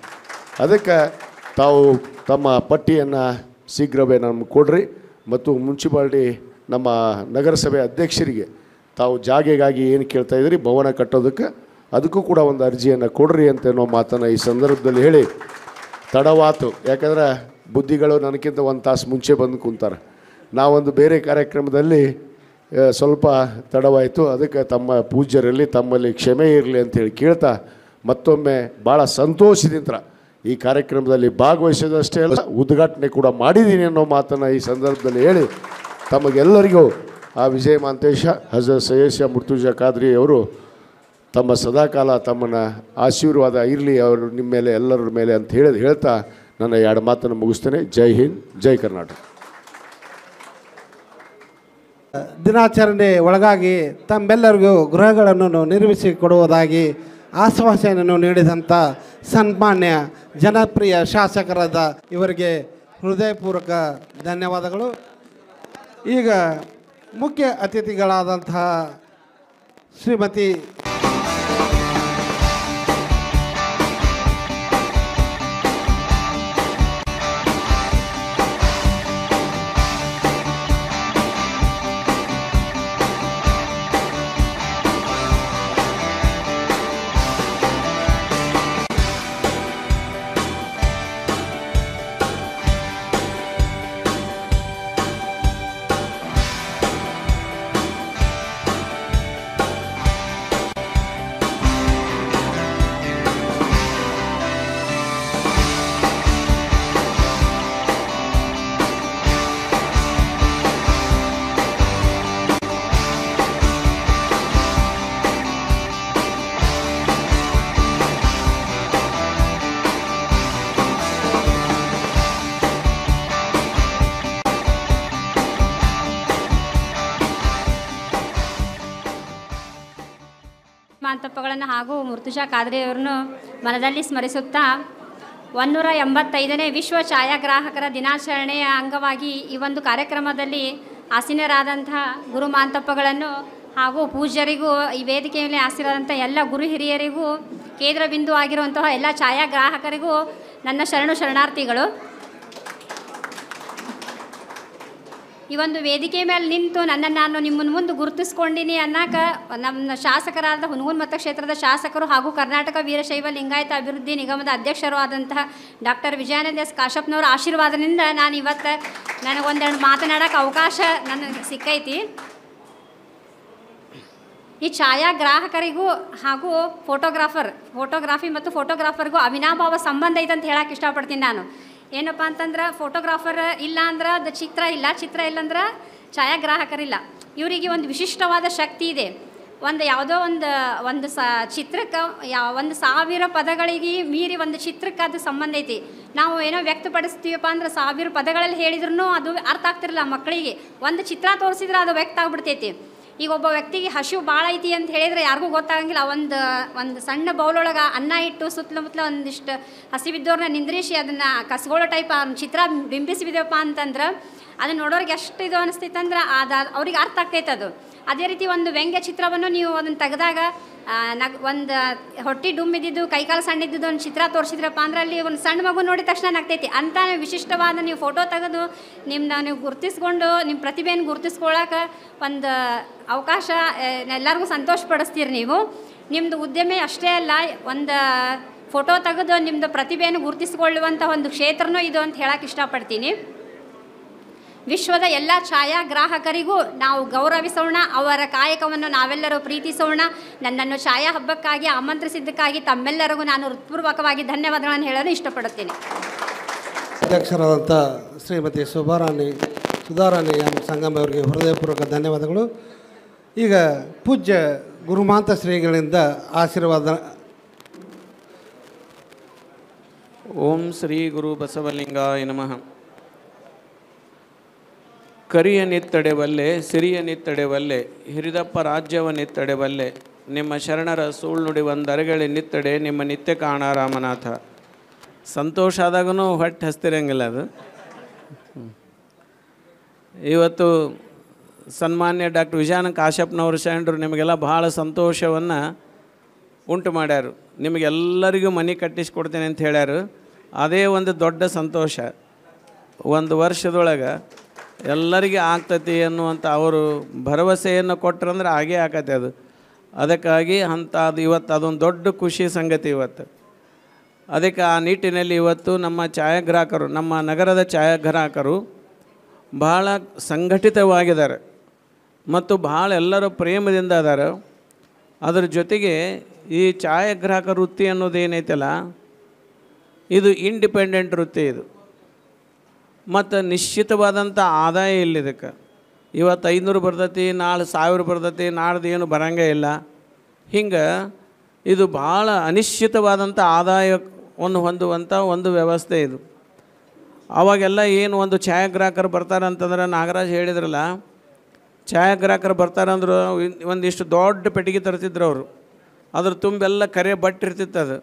L: ಅದಕ್ಕೆ ತಾವು ತಮ್ಮ ಪಟ್ಟಿಯನ್ನು ಶೀಘ್ರವೇ ನಮ್ಗೆ ಕೊಡ್ರಿ ಮತ್ತು ಮುನ್ಸಿಪಾಲ್ಟಿ ನಮ್ಮ ನಗರಸಭೆ ಅಧ್ಯಕ್ಷರಿಗೆ ತಾವು ಜಾಗೆಗಾಗಿ ಏನು ಕೇಳ್ತಾ ಇದ್ದೀರಿ ಭವನ ಕಟ್ಟೋದಕ್ಕೆ ಅದಕ್ಕೂ ಕೂಡ ಒಂದು ಅರ್ಜಿಯನ್ನು ಕೊಡ್ರಿ ಅಂತ ಮಾತನ್ನು ಈ ಸಂದರ್ಭದಲ್ಲಿ ಹೇಳಿ ತಡವಾತು ಯಾಕಂದರೆ ಬುದ್ಧಿಗಳು ನನಗಿಂತ ಒಂದು ತಾಸು ಮುಂಚೆ ಬಂದು ಕುಂತಾರೆ ನಾವೊಂದು ಬೇರೆ ಕಾರ್ಯಕ್ರಮದಲ್ಲಿ ಸ್ವಲ್ಪ ತಡವಾಯಿತು ಅದಕ್ಕೆ ತಮ್ಮ ಪೂಜ್ಯರಲ್ಲಿ ತಮ್ಮಲ್ಲಿ ಕ್ಷಮೆ ಇರಲಿ ಅಂತೇಳಿ ಕೇಳ್ತಾ ಮತ್ತೊಮ್ಮೆ ಭಾಳ ಸಂತೋಷದಿಂದ ಈ ಕಾರ್ಯಕ್ರಮದಲ್ಲಿ ಭಾಗವಹಿಸೋದಷ್ಟೇ ಅಲ್ಲ ಉದ್ಘಾಟನೆ ಕೂಡ ಮಾಡಿದ್ದೀನಿ ಅನ್ನೋ ಮಾತನ್ನು ಈ ಸಂದರ್ಭದಲ್ಲಿ ಹೇಳಿ ತಮಗೆಲ್ಲರಿಗೂ ಆ ವಿಜಯ ಮಾಂತೇಶ ಹಜರತ್ ಸೈಯಸ್ಯ ಮುರ್ತುಜ ಖಾದ್ರಿ ಅವರು ತಮ್ಮ ಸದಾಕಾಲ ತಮ್ಮನ್ನು ಆಶೀರ್ವಾದ ಇರಲಿ ಅವರು ನಿಮ್ಮ ಮೇಲೆ ಎಲ್ಲರ ಮೇಲೆ ಅಂತ ಹೇಳಿ ಹೇಳ್ತಾ ನನ್ನ ಎರಡು ಮಾತನ್ನು ಮುಗಿಸ್ತೇನೆ ಜೈ ಹಿಂದ್ ಜೈ ಕರ್ನಾಟಕ ದಿನಾಚರಣೆ ಒಳಗಾಗಿ
J: ತಮ್ಮೆಲ್ಲರಿಗೂ ಗೃಹಗಳನ್ನು ನಿರ್ಮಿಸಿ ಕೊಡುವುದಾಗಿ ಆಶ್ವಾಸನೆಯನ್ನು ನೀಡಿದಂಥ ಸನ್ಮಾನ್ಯ ಜನಪ್ರಿಯ ಶಾಸಕರಾದ ಇವರಿಗೆ ಹೃದಯಪೂರ್ವಕ ಧನ್ಯವಾದಗಳು ಈಗ मुख्य अतिथि श्रीमती
M: ತುಷಾ ಕಾದ್ರಿಯವ್ರನ್ನು ಮನದಲ್ಲಿ ಸ್ಮರಿಸುತ್ತಾ ಒಂದೂರ ಎಂಬತ್ತೈದನೇ ವಿಶ್ವ ಛಾಯಾಗ್ರಾಹಕರ ದಿನಾಚರಣೆಯ ಅಂಗವಾಗಿ ಈ ಒಂದು ಕಾರ್ಯಕ್ರಮದಲ್ಲಿ ಆಸೀನರಾದಂತಹ ಗುರುಮಾಂತಪ್ಪಗಳನ್ನು ಹಾಗೂ ಪೂಜ್ಯರಿಗೂ ಈ ವೇದಿಕೆಯಲ್ಲಿ ಮೇಲೆ ಎಲ್ಲ ಗುರು ಹಿರಿಯರಿಗೂ ಕೇಂದ್ರ ಬಿಂದು ಆಗಿರುವಂತಹ ಎಲ್ಲ ಛಾಯಾಗ್ರಾಹಕರಿಗೂ ನನ್ನ ಶರಣು ಶರಣಾರ್ಥಿಗಳು ಈ ಒಂದು ವೇದಿಕೆ ಮೇಲೆ ನಿಂತು ನನ್ನನ್ನು ನಾನು ನಿಮ್ಮನ್ನು ಮುಂದೆ ಗುರುತಿಸ್ಕೊಂಡಿನಿ ಅನ್ನಕ ನಮ್ಮ ಶಾಸಕರಾದ ಹುನಗುನ್ ಮತಕ್ಷೇತ್ರದ ಶಾಸಕರು ಹಾಗೂ ಕರ್ನಾಟಕ ವೀರಶೈವ ಲಿಂಗಾಯತ ಅಭಿವೃದ್ಧಿ ನಿಗಮದ ಅಧ್ಯಕ್ಷರು ಆದಂತಹ ಡಾಕ್ಟರ್ ವಿಜಯಾನಂದ ಎಸ್ ಕಾಶಪ್ಪನವರ ಆಶೀರ್ವಾದದಿಂದ ನಾನು ಇವತ್ತು ನನಗೊಂದೆರಡು ಮಾತನಾಡೋಕೆ ಅವಕಾಶ ನನಗೆ ಸಿಕ್ಕೈತಿ ಈ ಛಾಯಾಗ್ರಾಹಕರಿಗೂ ಹಾಗೂ ಫೋಟೋಗ್ರಾಫರ್ ಫೋಟೋಗ್ರಾಫಿ ಮತ್ತು ಫೋಟೋಗ್ರಾಫರ್ಗೂ ಅವಿನಾಭಾವ ಸಂಬಂಧ ಐತೆ ಅಂತ ಹೇಳಕ್ಕೆ ಇಷ್ಟಪಡ್ತೀನಿ ನಾನು ಏನಪ್ಪ ಅಂತಂದ್ರೆ ಫೋಟೋಗ್ರಾಫರ್ ಇಲ್ಲ ಅಂದ್ರೆ ಅದು ಚಿತ್ರ ಇಲ್ಲ ಚಿತ್ರ ಇಲ್ಲಂದ್ರೆ ಛಾಯಾಗ್ರಾಹಕರಿಲ್ಲ ಇವರಿಗೆ ಒಂದು ವಿಶಿಷ್ಟವಾದ ಶಕ್ತಿ ಇದೆ ಒಂದು ಯಾವುದೋ ಒಂದು ಒಂದು ಸ ಚಿತ್ರಕ್ಕೆ ಯಾವ ಒಂದು ಸಾವಿರ ಪದಗಳಿಗೆ ಮೀರಿ ಒಂದು ಚಿತ್ರಕ್ಕೆ ಅದು ಸಂಬಂಧ ಐತಿ ನಾವು ಏನೋ ವ್ಯಕ್ತಪಡಿಸ್ತೀವಪ್ಪ ಅಂದ್ರೆ ಸಾವಿರ ಪದಗಳಲ್ಲಿ ಹೇಳಿದ್ರೂ ಅದು ಅರ್ಥ ಆಗ್ತಿರಲ್ಲ ಮಕ್ಕಳಿಗೆ ಒಂದು ಚಿತ್ರ ತೋರಿಸಿದ್ರೆ ಅದು ವ್ಯಕ್ತ ಆಗ್ಬಿಡ್ತೈತಿ ಈಗ ಒಬ್ಬ ವ್ಯಕ್ತಿಗೆ ಹಸಿವು ಭಾಳ ಐತಿ ಅಂತ ಹೇಳಿದರೆ ಯಾರಿಗೂ ಗೊತ್ತಾಗಂಗಿಲ್ಲ ಒಂದು ಒಂದು ಸಣ್ಣ ಬೌಲೊಳಗೆ ಅನ್ನ ಇಟ್ಟು ಸುತ್ತಲ ಮುತ್ತಲ ಒಂದಿಷ್ಟು ಹಸಿ ಬಿದ್ದವ್ರನ್ನ ನಿಂದ್ರಿಸಿ ಅದನ್ನು ಕಸ್ಗೊಳ್ಳೋ ಟೈಪ್ ಚಿತ್ರ ಬಿಂಬಿಸಿ ಅಂತಂದ್ರೆ ಅದನ್ನು ನೋಡೋರಿಗೆ ಎಷ್ಟು ಇದು ಅನಿಸ್ತಿತ್ತಂದ್ರೆ ಅಂದ್ರೆ ಅದು ಅವ್ರಿಗೆ ಅರ್ಥ ಆಗ್ತೈತೆ ಅದು ಅದೇ ರೀತಿ ಒಂದು ವ್ಯಂಗ್ಯ ಚಿತ್ರವನ್ನು ನೀವು ಅದನ್ನು ತೆಗೆದಾಗ ನಗ್ ಒಂದು ಹೊಟ್ಟೆ ಡುಮ್ ಇದ್ದಿದ್ದು ಕೈಕಾಲು ಸಣ್ಣಿದ್ದು ಒಂದು ಚಿತ್ರ ತೋರಿಸಿದ್ರಪ್ಪ ಅಂದ್ರೆ ಅಲ್ಲಿ ಒಂದು ಸಣ್ಣ ಮಗು ನೋಡಿದ ತಕ್ಷಣ ನಗ್ತೈತಿ ಅಂತ ವಿಶಿಷ್ಟವಾದ ನೀವು ಫೋಟೋ ತೆಗೆದು ನಿಮ್ಮನ್ನ ನೀವು ಗುರುತಿಸ್ಕೊಂಡು ನಿಮ್ಮ ಪ್ರತಿಭೆಯನ್ನು ಗುರುತಿಸ್ಕೊಳ್ಳೋಕೆ ಒಂದು ಅವಕಾಶ ಎಲ್ಲರಿಗೂ ಸಂತೋಷ ಪಡಿಸ್ತೀರಿ ನೀವು ನಿಮ್ಮದು ಉದ್ಯಮೆ ಅಷ್ಟೇ ಅಲ್ಲ ಒಂದು ಫೋಟೋ ತೆಗೆದು ನಿಮ್ಮದು ಪ್ರತಿಭೆಯನ್ನು ಗುರುತಿಸ್ಕೊಳ್ಳುವಂಥ ಒಂದು ಕ್ಷೇತ್ರನೂ ಇದು ಅಂತ ಹೇಳಕ್ಕೆ ಇಷ್ಟಪಡ್ತೀನಿ ವಿಶ್ವದ ಎಲ್ಲ ಛಾಯಾಗ್ರಾಹಕರಿಗೂ ನಾವು ಗೌರವಿಸೋಣ ಅವರ ಕಾಯಕವನ್ನು ನಾವೆಲ್ಲರೂ ಪ್ರೀತಿಸೋಣ ನನ್ನನ್ನು ಛಾಯಾ ಹಬ್ಬಕ್ಕಾಗಿ ಆಮಂತ್ರಿಸಿದ್ದಕ್ಕಾಗಿ ತಮ್ಮೆಲ್ಲರಿಗೂ ನಾನು ಹೃತ್ಪೂರ್ವಕವಾಗಿ ಧನ್ಯವಾದಗಳನ್ನು ಹೇಳಲು ಇಷ್ಟಪಡುತ್ತೇನೆ
J: ಅಧ್ಯಕ್ಷರಾದಂಥ ಶ್ರೀಮತಿ ಸುಬ್ಬಾರಾಣಿ ಸುಧಾರಾಣಿ ಸಂಗಮ ಅವರಿಗೆ ಹೃದಯಪೂರ್ವಕ ಧನ್ಯವಾದಗಳು ಈಗ ಪೂಜ್ಯ ಗುರುಮಾಂತ ಶ್ರೀಗಳಿಂದ ಆಶೀರ್ವಾದ
N: ಓಂ ಶ್ರೀ ಗುರು ಬಸವಲಿಂಗಾಯ ನಮಃ ಕರಿಯ ಸಿರಿಯ ನಿತ್ತಡೆವಲ್ಲೆ ಹಿರಿದಪ್ಪ ರಾಜ್ಯವ ಬಲ್ಲೆ ನಿಮ್ಮ ಶರಣರ ಸೂಳ್ನುಡಿ ಒಂದರಗಳಿ ನಿತ್ತಡೆ ನಿಮ್ಮ ನಿತ್ಯ ಕಾಣ ರಾಮನಾಥ ಸಂತೋಷ ಆದಾಗೂ ಹೊಟ್ಟೆ ಹಸ್ತಿರಂಗಿಲ್ಲ ಅದು ಇವತ್ತು ಸನ್ಮಾನ್ಯ ಡಾಕ್ಟರ್ ವಿಜಯಾನಂದ ಕಾಶ್ಯಪ್ನವರು ಶರಣರು ನಿಮಗೆಲ್ಲ ಭಾಳ ಸಂತೋಷವನ್ನು ಉಂಟು ಮಾಡ್ಯಾರು ನಿಮಗೆಲ್ಲರಿಗೂ ಮನೆ ಕಟ್ಟಿಸ್ಕೊಡ್ತೇನೆ ಅಂತ ಹೇಳ್ಯಾರು ಅದೇ ಒಂದು ದೊಡ್ಡ ಸಂತೋಷ ಒಂದು ವರ್ಷದೊಳಗೆ ಎಲ್ಲರಿಗೆ ಆಗ್ತೈತಿ ಅನ್ನುವಂಥ ಅವರು ಭರವಸೆಯನ್ನು ಕೊಟ್ರಂದ್ರೆ ಹಾಗೇ ಆಗತ್ತೆ ಅದು ಅದಕ್ಕಾಗಿ ಅಂಥ ಅದು ಇವತ್ತು ಅದೊಂದು ದೊಡ್ಡ ಖುಷಿ ಸಂಗತಿ ಇವತ್ತು ಅದಕ್ಕೆ ಆ ನಿಟ್ಟಿನಲ್ಲಿ ಇವತ್ತು ನಮ್ಮ ಛಾಯಾಗ್ರಾಹಕರು ನಮ್ಮ ನಗರದ ಛಾಯಾಗ್ರಾಹಕರು ಬಹಳ ಸಂಘಟಿತವಾಗಿದ್ದಾರೆ ಮತ್ತು ಭಾಳ ಎಲ್ಲರೂ ಪ್ರೇಮದಿಂದ ಅದಾರ ಅದರ ಜೊತೆಗೆ ಈ ಛಾಯಾಗ್ರಾಹಕ ವೃತ್ತಿ ಅನ್ನೋದೇನೈತಲ್ಲ ಇದು ಇಂಡಿಪೆಂಡೆಂಟ್ ವೃತ್ತಿ ಇದು ಮತ್ತು ನಿಶ್ಚಿತವಾದಂಥ ಆದಾಯ ಇಲ್ಲ ಇದಕ್ಕೆ ಇವತ್ತು ಐನೂರು ಬರ್ತೈತಿ ನಾಳೆ ಸಾವಿರ ಬರ್ತೈತಿ ನಾಳ್ದು ಏನು ಬರಂಗೇ ಇಲ್ಲ ಹಿಂಗೆ ಇದು ಭಾಳ ಅನಿಶ್ಚಿತವಾದಂಥ ಆದಾಯವನ್ನು ಹೊಂದುವಂಥ ಒಂದು ವ್ಯವಸ್ಥೆ ಇದು ಅವಾಗೆಲ್ಲ ಏನು ಒಂದು ಛಾಯಾಗ್ರಾಹಕರು ಬರ್ತಾರೆ ಅಂತಂದ್ರೆ ನಾಗರಾಜ್ ಹೇಳಿದ್ರಲ್ಲ ಛಾಯಾಗ್ರಾಹಕರು ಬರ್ತಾರಂದ್ರೆ ಒಂದಿಷ್ಟು ದೊಡ್ಡ ಪೆಟ್ಟಿಗೆ ತರ್ತಿದ್ರು ಅವರು ಅದ್ರ ತುಂಬೆಲ್ಲ ಕರೆ ಬಟ್ಟೆ ಇರ್ತಿತ್ತು ಅದು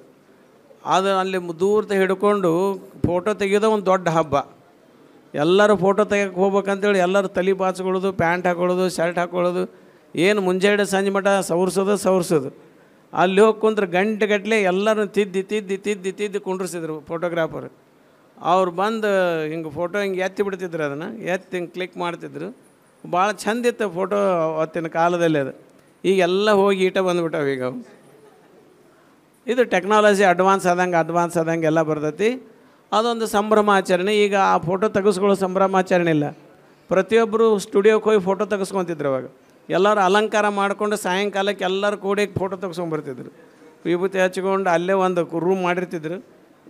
N: ಅದು ಅಲ್ಲಿ ದೂರದ ಹಿಡ್ಕೊಂಡು ಫೋಟೋ ತೆಗೆಯೋದು ಒಂದು ದೊಡ್ಡ ಹಬ್ಬ ಎಲ್ಲರೂ ಫೋಟೋ ತೆಗಿಯಕ್ಕೆ ಹೋಗ್ಬೇಕಂತೇಳಿ ಎಲ್ಲರೂ ತಲೆ ಬಾಚ್ಕೊಳ್ಳೋದು ಪ್ಯಾಂಟ್ ಹಾಕೊಳ್ಳೋದು ಶರ್ಟ್ ಹಾಕೊಳ್ಳೋದು ಏನು ಮುಂಜಾನೆ ಸಂಜೆ ಮಠ ಸವರ್ಸೋದು ಸವರ್ಸೋದು ಅಲ್ಲಿ ಹೋಗಿ ಗಂಟೆ ಗಂಟೆಗಟ್ಟಲೆ ಎಲ್ಲರೂ ತಿದ್ದಿ ತಿದ್ದಿ ತಿದ್ದಿ ತಿದ್ದಿ ಕುಂಡ್ರಿಸಿದ್ರು ಫೋಟೋಗ್ರಾಫರ್ ಅವ್ರು ಬಂದು ಹಿಂಗೆ ಫೋಟೋ ಹಿಂಗೆ ಎತ್ತಿ ಬಿಡ್ತಿದ್ರು ಅದನ್ನು ಎತ್ತಿ ಹಿಂಗೆ ಕ್ಲಿಕ್ ಮಾಡ್ತಿದ್ರು ಭಾಳ ಇತ್ತು ಫೋಟೋ ಅವತ್ತಿನ ಕಾಲದಲ್ಲಿ ಅದು ಈಗೆಲ್ಲ ಹೋಗಿ ಈಟ ಬಂದುಬಿಟ್ಟಾವೀಗ ಈಗ ಇದು ಟೆಕ್ನಾಲಜಿ ಅಡ್ವಾನ್ಸ್ ಆದಂಗೆ ಅಡ್ವಾನ್ಸ್ ಆದಂಗೆ ಎಲ್ಲ ಬರ್ತೈತಿ ಅದೊಂದು ಸಂಭ್ರಮಾಚರಣೆ ಈಗ ಆ ಫೋಟೋ ತೆಗೆಸ್ಕೊಳ್ಳೋ ಸಂಭ್ರಮಾಚರಣೆ ಇಲ್ಲ ಪ್ರತಿಯೊಬ್ಬರು ಸ್ಟುಡಿಯೋಕ್ಕೆ ಹೋಗಿ ಫೋಟೋ ತೆಗೆಸ್ಕೊತಿದ್ರು ಅವಾಗ ಎಲ್ಲರೂ ಅಲಂಕಾರ ಮಾಡಿಕೊಂಡು ಸಾಯಂಕಾಲಕ್ಕೆ ಎಲ್ಲರೂ ಕೂಡಿ ಫೋಟೋ ತೆಗೆಸ್ಕೊಂಬರ್ತಿದ್ರು ವಿಭೂತಿ ಹಚ್ಕೊಂಡು ಅಲ್ಲೇ ಒಂದು ರೂಮ್ ಮಾಡಿರ್ತಿದ್ರು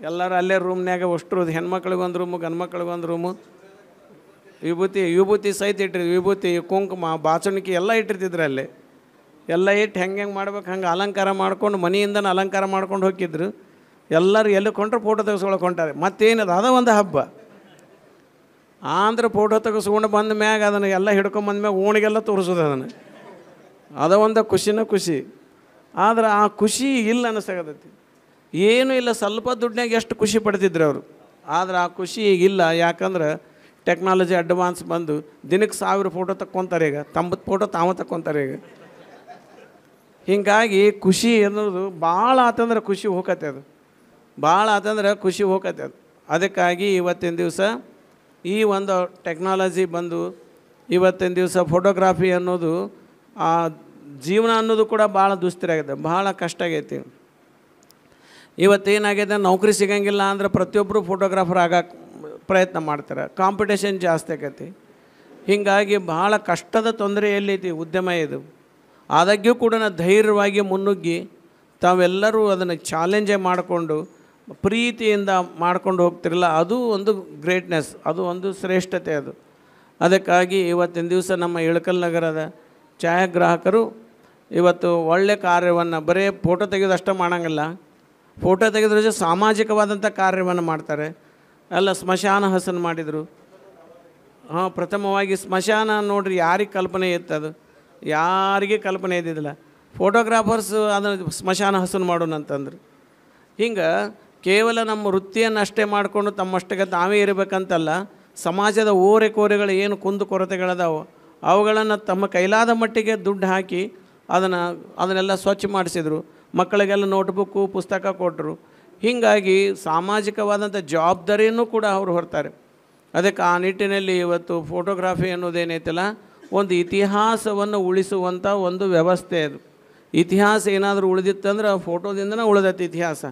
N: ಎಲ್ಲರೂ ಅಲ್ಲೇ ರೂಮ್ನಾಗ ಅಷ್ಟು ಹೆಣ್ಮಕ್ಳಿಗೊಂದು ರೂಮು ಗಂಡ್ಮಕ್ಳಿಗೊಂದು ರೂಮು ವಿಭೂತಿ ವಿಭೂತಿ ಸಹಿತ ಇಟ್ಟಿರ್ ವಿಭೂತಿ ಕುಂಕುಮ ಬಾಚಣಿಕೆ ಎಲ್ಲ ಇಟ್ಟಿರ್ತಿದ್ರು ಅಲ್ಲೇ ಎಲ್ಲ ಇಟ್ಟು ಹೆಂಗೆ ಹೆಂಗೆ ಮಾಡ್ಬೇಕು ಹಂಗೆ ಅಲಂಕಾರ ಮಾಡ್ಕೊಂಡು ಮನೆಯಿಂದನೂ ಅಲಂಕಾರ ಮಾಡ್ಕೊಂಡು ಹೋಗಿದ್ರು ಎಲ್ಲರೂ ಎಲ್ಲಿ ಕೊಂಡ್ರೆ ಫೋಟೋ ತೆಗೆಸ್ಕೊಳಕ್ಕೆ ಹೊಂಟಾರೆ ಮತ್ತೇನದು ಅದ ಒಂದು ಹಬ್ಬ ಆಂಧ್ರ ಫೋಟೋ ತೆಗೆಸ್ಕೊಂಡು ಬಂದ ಮ್ಯಾಗ ಅದನ್ನು ಎಲ್ಲ ಬಂದ ಮ್ಯಾಗ ಓಣಿಗೆಲ್ಲ ತೋರಿಸೋದು ಅದನ್ನು ಅದ ಒಂದು ಖುಷಿನ ಖುಷಿ ಆದ್ರೆ ಆ ಖುಷಿ ಇಲ್ಲ ಅನ್ನಿಸ್ತಾಗತೈತಿ ಏನೂ ಇಲ್ಲ ಸ್ವಲ್ಪ ದುಡ್ಡಿನಾಗ ಎಷ್ಟು ಖುಷಿ ಪಡ್ತಿದ್ರು ಅವರು ಆದ್ರೆ ಆ ಖುಷಿ ಈಗಿಲ್ಲ ಯಾಕಂದ್ರೆ ಟೆಕ್ನಾಲಜಿ ಅಡ್ವಾನ್ಸ್ ಬಂದು ದಿನಕ್ಕೆ ಸಾವಿರ ಫೋಟೋ ತಕ್ಕೊಂತಾರೆ ಈಗ ತಂಬತ್ತು ಫೋಟೋ ತಾವ ತಕ್ಕೊಂತಾರೆ ಈಗ ಹೀಗಾಗಿ ಖುಷಿ ಅನ್ನೋದು ಭಾಳ ಆತಂದ್ರೆ ಖುಷಿ ಹೋಗತ್ತೆ ಅದು ಭಾಳ ಆತಂದ್ರೆ ಖುಷಿ ಹೋಗತ್ತೆ ಅದು ಅದಕ್ಕಾಗಿ ಇವತ್ತಿನ ದಿವಸ ಈ ಒಂದು ಟೆಕ್ನಾಲಜಿ ಬಂದು ಇವತ್ತಿನ ದಿವಸ ಫೋಟೋಗ್ರಾಫಿ ಅನ್ನೋದು ಆ ಜೀವನ ಅನ್ನೋದು ಕೂಡ ಭಾಳ ಆಗಿದೆ ಭಾಳ ಕಷ್ಟ ಆಗೈತಿ ಇವತ್ತೇನಾಗಿದೆ ನೌಕರಿ ಸಿಗಂಗಿಲ್ಲ ಅಂದ್ರೆ ಪ್ರತಿಯೊಬ್ಬರು ಫೋಟೋಗ್ರಾಫರ್ ಆಗಕ್ಕೆ ಪ್ರಯತ್ನ ಮಾಡ್ತಾರೆ ಕಾಂಪಿಟೇಷನ್ ಜಾಸ್ತಿ ಆಗೈತಿ ಹೀಗಾಗಿ ಭಾಳ ಕಷ್ಟದ ತೊಂದರೆ ತೊಂದರೆಯಲ್ಲೈತಿ ಉದ್ಯಮ ಇದು ಆದಾಗ್ಯೂ ಕೂಡ ಧೈರ್ಯವಾಗಿ ಮುನ್ನುಗ್ಗಿ ತಾವೆಲ್ಲರೂ ಅದನ್ನು ಚಾಲೆಂಜೇ ಮಾಡಿಕೊಂಡು ಪ್ರೀತಿಯಿಂದ ಮಾಡ್ಕೊಂಡು ಹೋಗ್ತಿರಲ್ಲ ಅದು ಒಂದು ಗ್ರೇಟ್ನೆಸ್ ಅದು ಒಂದು ಶ್ರೇಷ್ಠತೆ ಅದು ಅದಕ್ಕಾಗಿ ಇವತ್ತಿನ ದಿವಸ ನಮ್ಮ ಇಳಕಲ್ ನಗರದ ಛಾಯಾಗ್ರಾಹಕರು ಇವತ್ತು ಒಳ್ಳೆಯ ಕಾರ್ಯವನ್ನು ಬರೀ ಫೋಟೋ ಅಷ್ಟೇ ಮಾಡೋಂಗಿಲ್ಲ ಫೋಟೋ ತೆಗೆದ್ರ ಜೊತೆ ಸಾಮಾಜಿಕವಾದಂಥ ಕಾರ್ಯವನ್ನು ಮಾಡ್ತಾರೆ ಎಲ್ಲ ಸ್ಮಶಾನ ಹಸನ್ ಮಾಡಿದರು ಹಾಂ ಪ್ರಥಮವಾಗಿ ಸ್ಮಶಾನ ನೋಡ್ರಿ ಯಾರಿಗೆ ಕಲ್ಪನೆ ಇತ್ತದು ಯಾರಿಗೆ ಕಲ್ಪನೆ ಇದ್ದಿದ್ದಿಲ್ಲ ಫೋಟೋಗ್ರಾಫರ್ಸ್ ಅದನ್ನು ಸ್ಮಶಾನ ಹಸನ್ ಮಾಡೋಣ ಅಂತಂದ್ರು ಹಿಂಗೆ ಕೇವಲ ನಮ್ಮ ಅಷ್ಟೇ ಮಾಡಿಕೊಂಡು ತಮ್ಮಷ್ಟಕ್ಕೆ ತಾವೇ ಇರಬೇಕಂತಲ್ಲ ಸಮಾಜದ ಓರೆ ಕೋರೆಗಳು ಏನು ಕುಂದು ಕೊರತೆಗಳದಾವೆ ಅವುಗಳನ್ನು ತಮ್ಮ ಕೈಲಾದ ಮಟ್ಟಿಗೆ ದುಡ್ಡು ಹಾಕಿ ಅದನ್ನು ಅದನ್ನೆಲ್ಲ ಸ್ವಚ್ಛ ಮಾಡಿಸಿದರು ಮಕ್ಕಳಿಗೆಲ್ಲ ನೋಟ್ಬುಕ್ಕು ಪುಸ್ತಕ ಕೊಟ್ಟರು ಹೀಗಾಗಿ ಸಾಮಾಜಿಕವಾದಂಥ ಜವಾಬ್ದಾರಿಯನ್ನು ಕೂಡ ಅವರು ಹೊರ್ತಾರೆ ಅದಕ್ಕೆ ಆ ನಿಟ್ಟಿನಲ್ಲಿ ಇವತ್ತು ಫೋಟೋಗ್ರಾಫಿ ಅನ್ನೋದೇನೈತಲ್ಲ ಒಂದು ಇತಿಹಾಸವನ್ನು ಉಳಿಸುವಂಥ ಒಂದು ವ್ಯವಸ್ಥೆ ಅದು ಇತಿಹಾಸ ಏನಾದರೂ ಉಳಿದಿತ್ತಂದ್ರೆ ಫೋಟೋದಿಂದನೇ ಉಳಿದೈತೆ ಇತಿಹಾಸ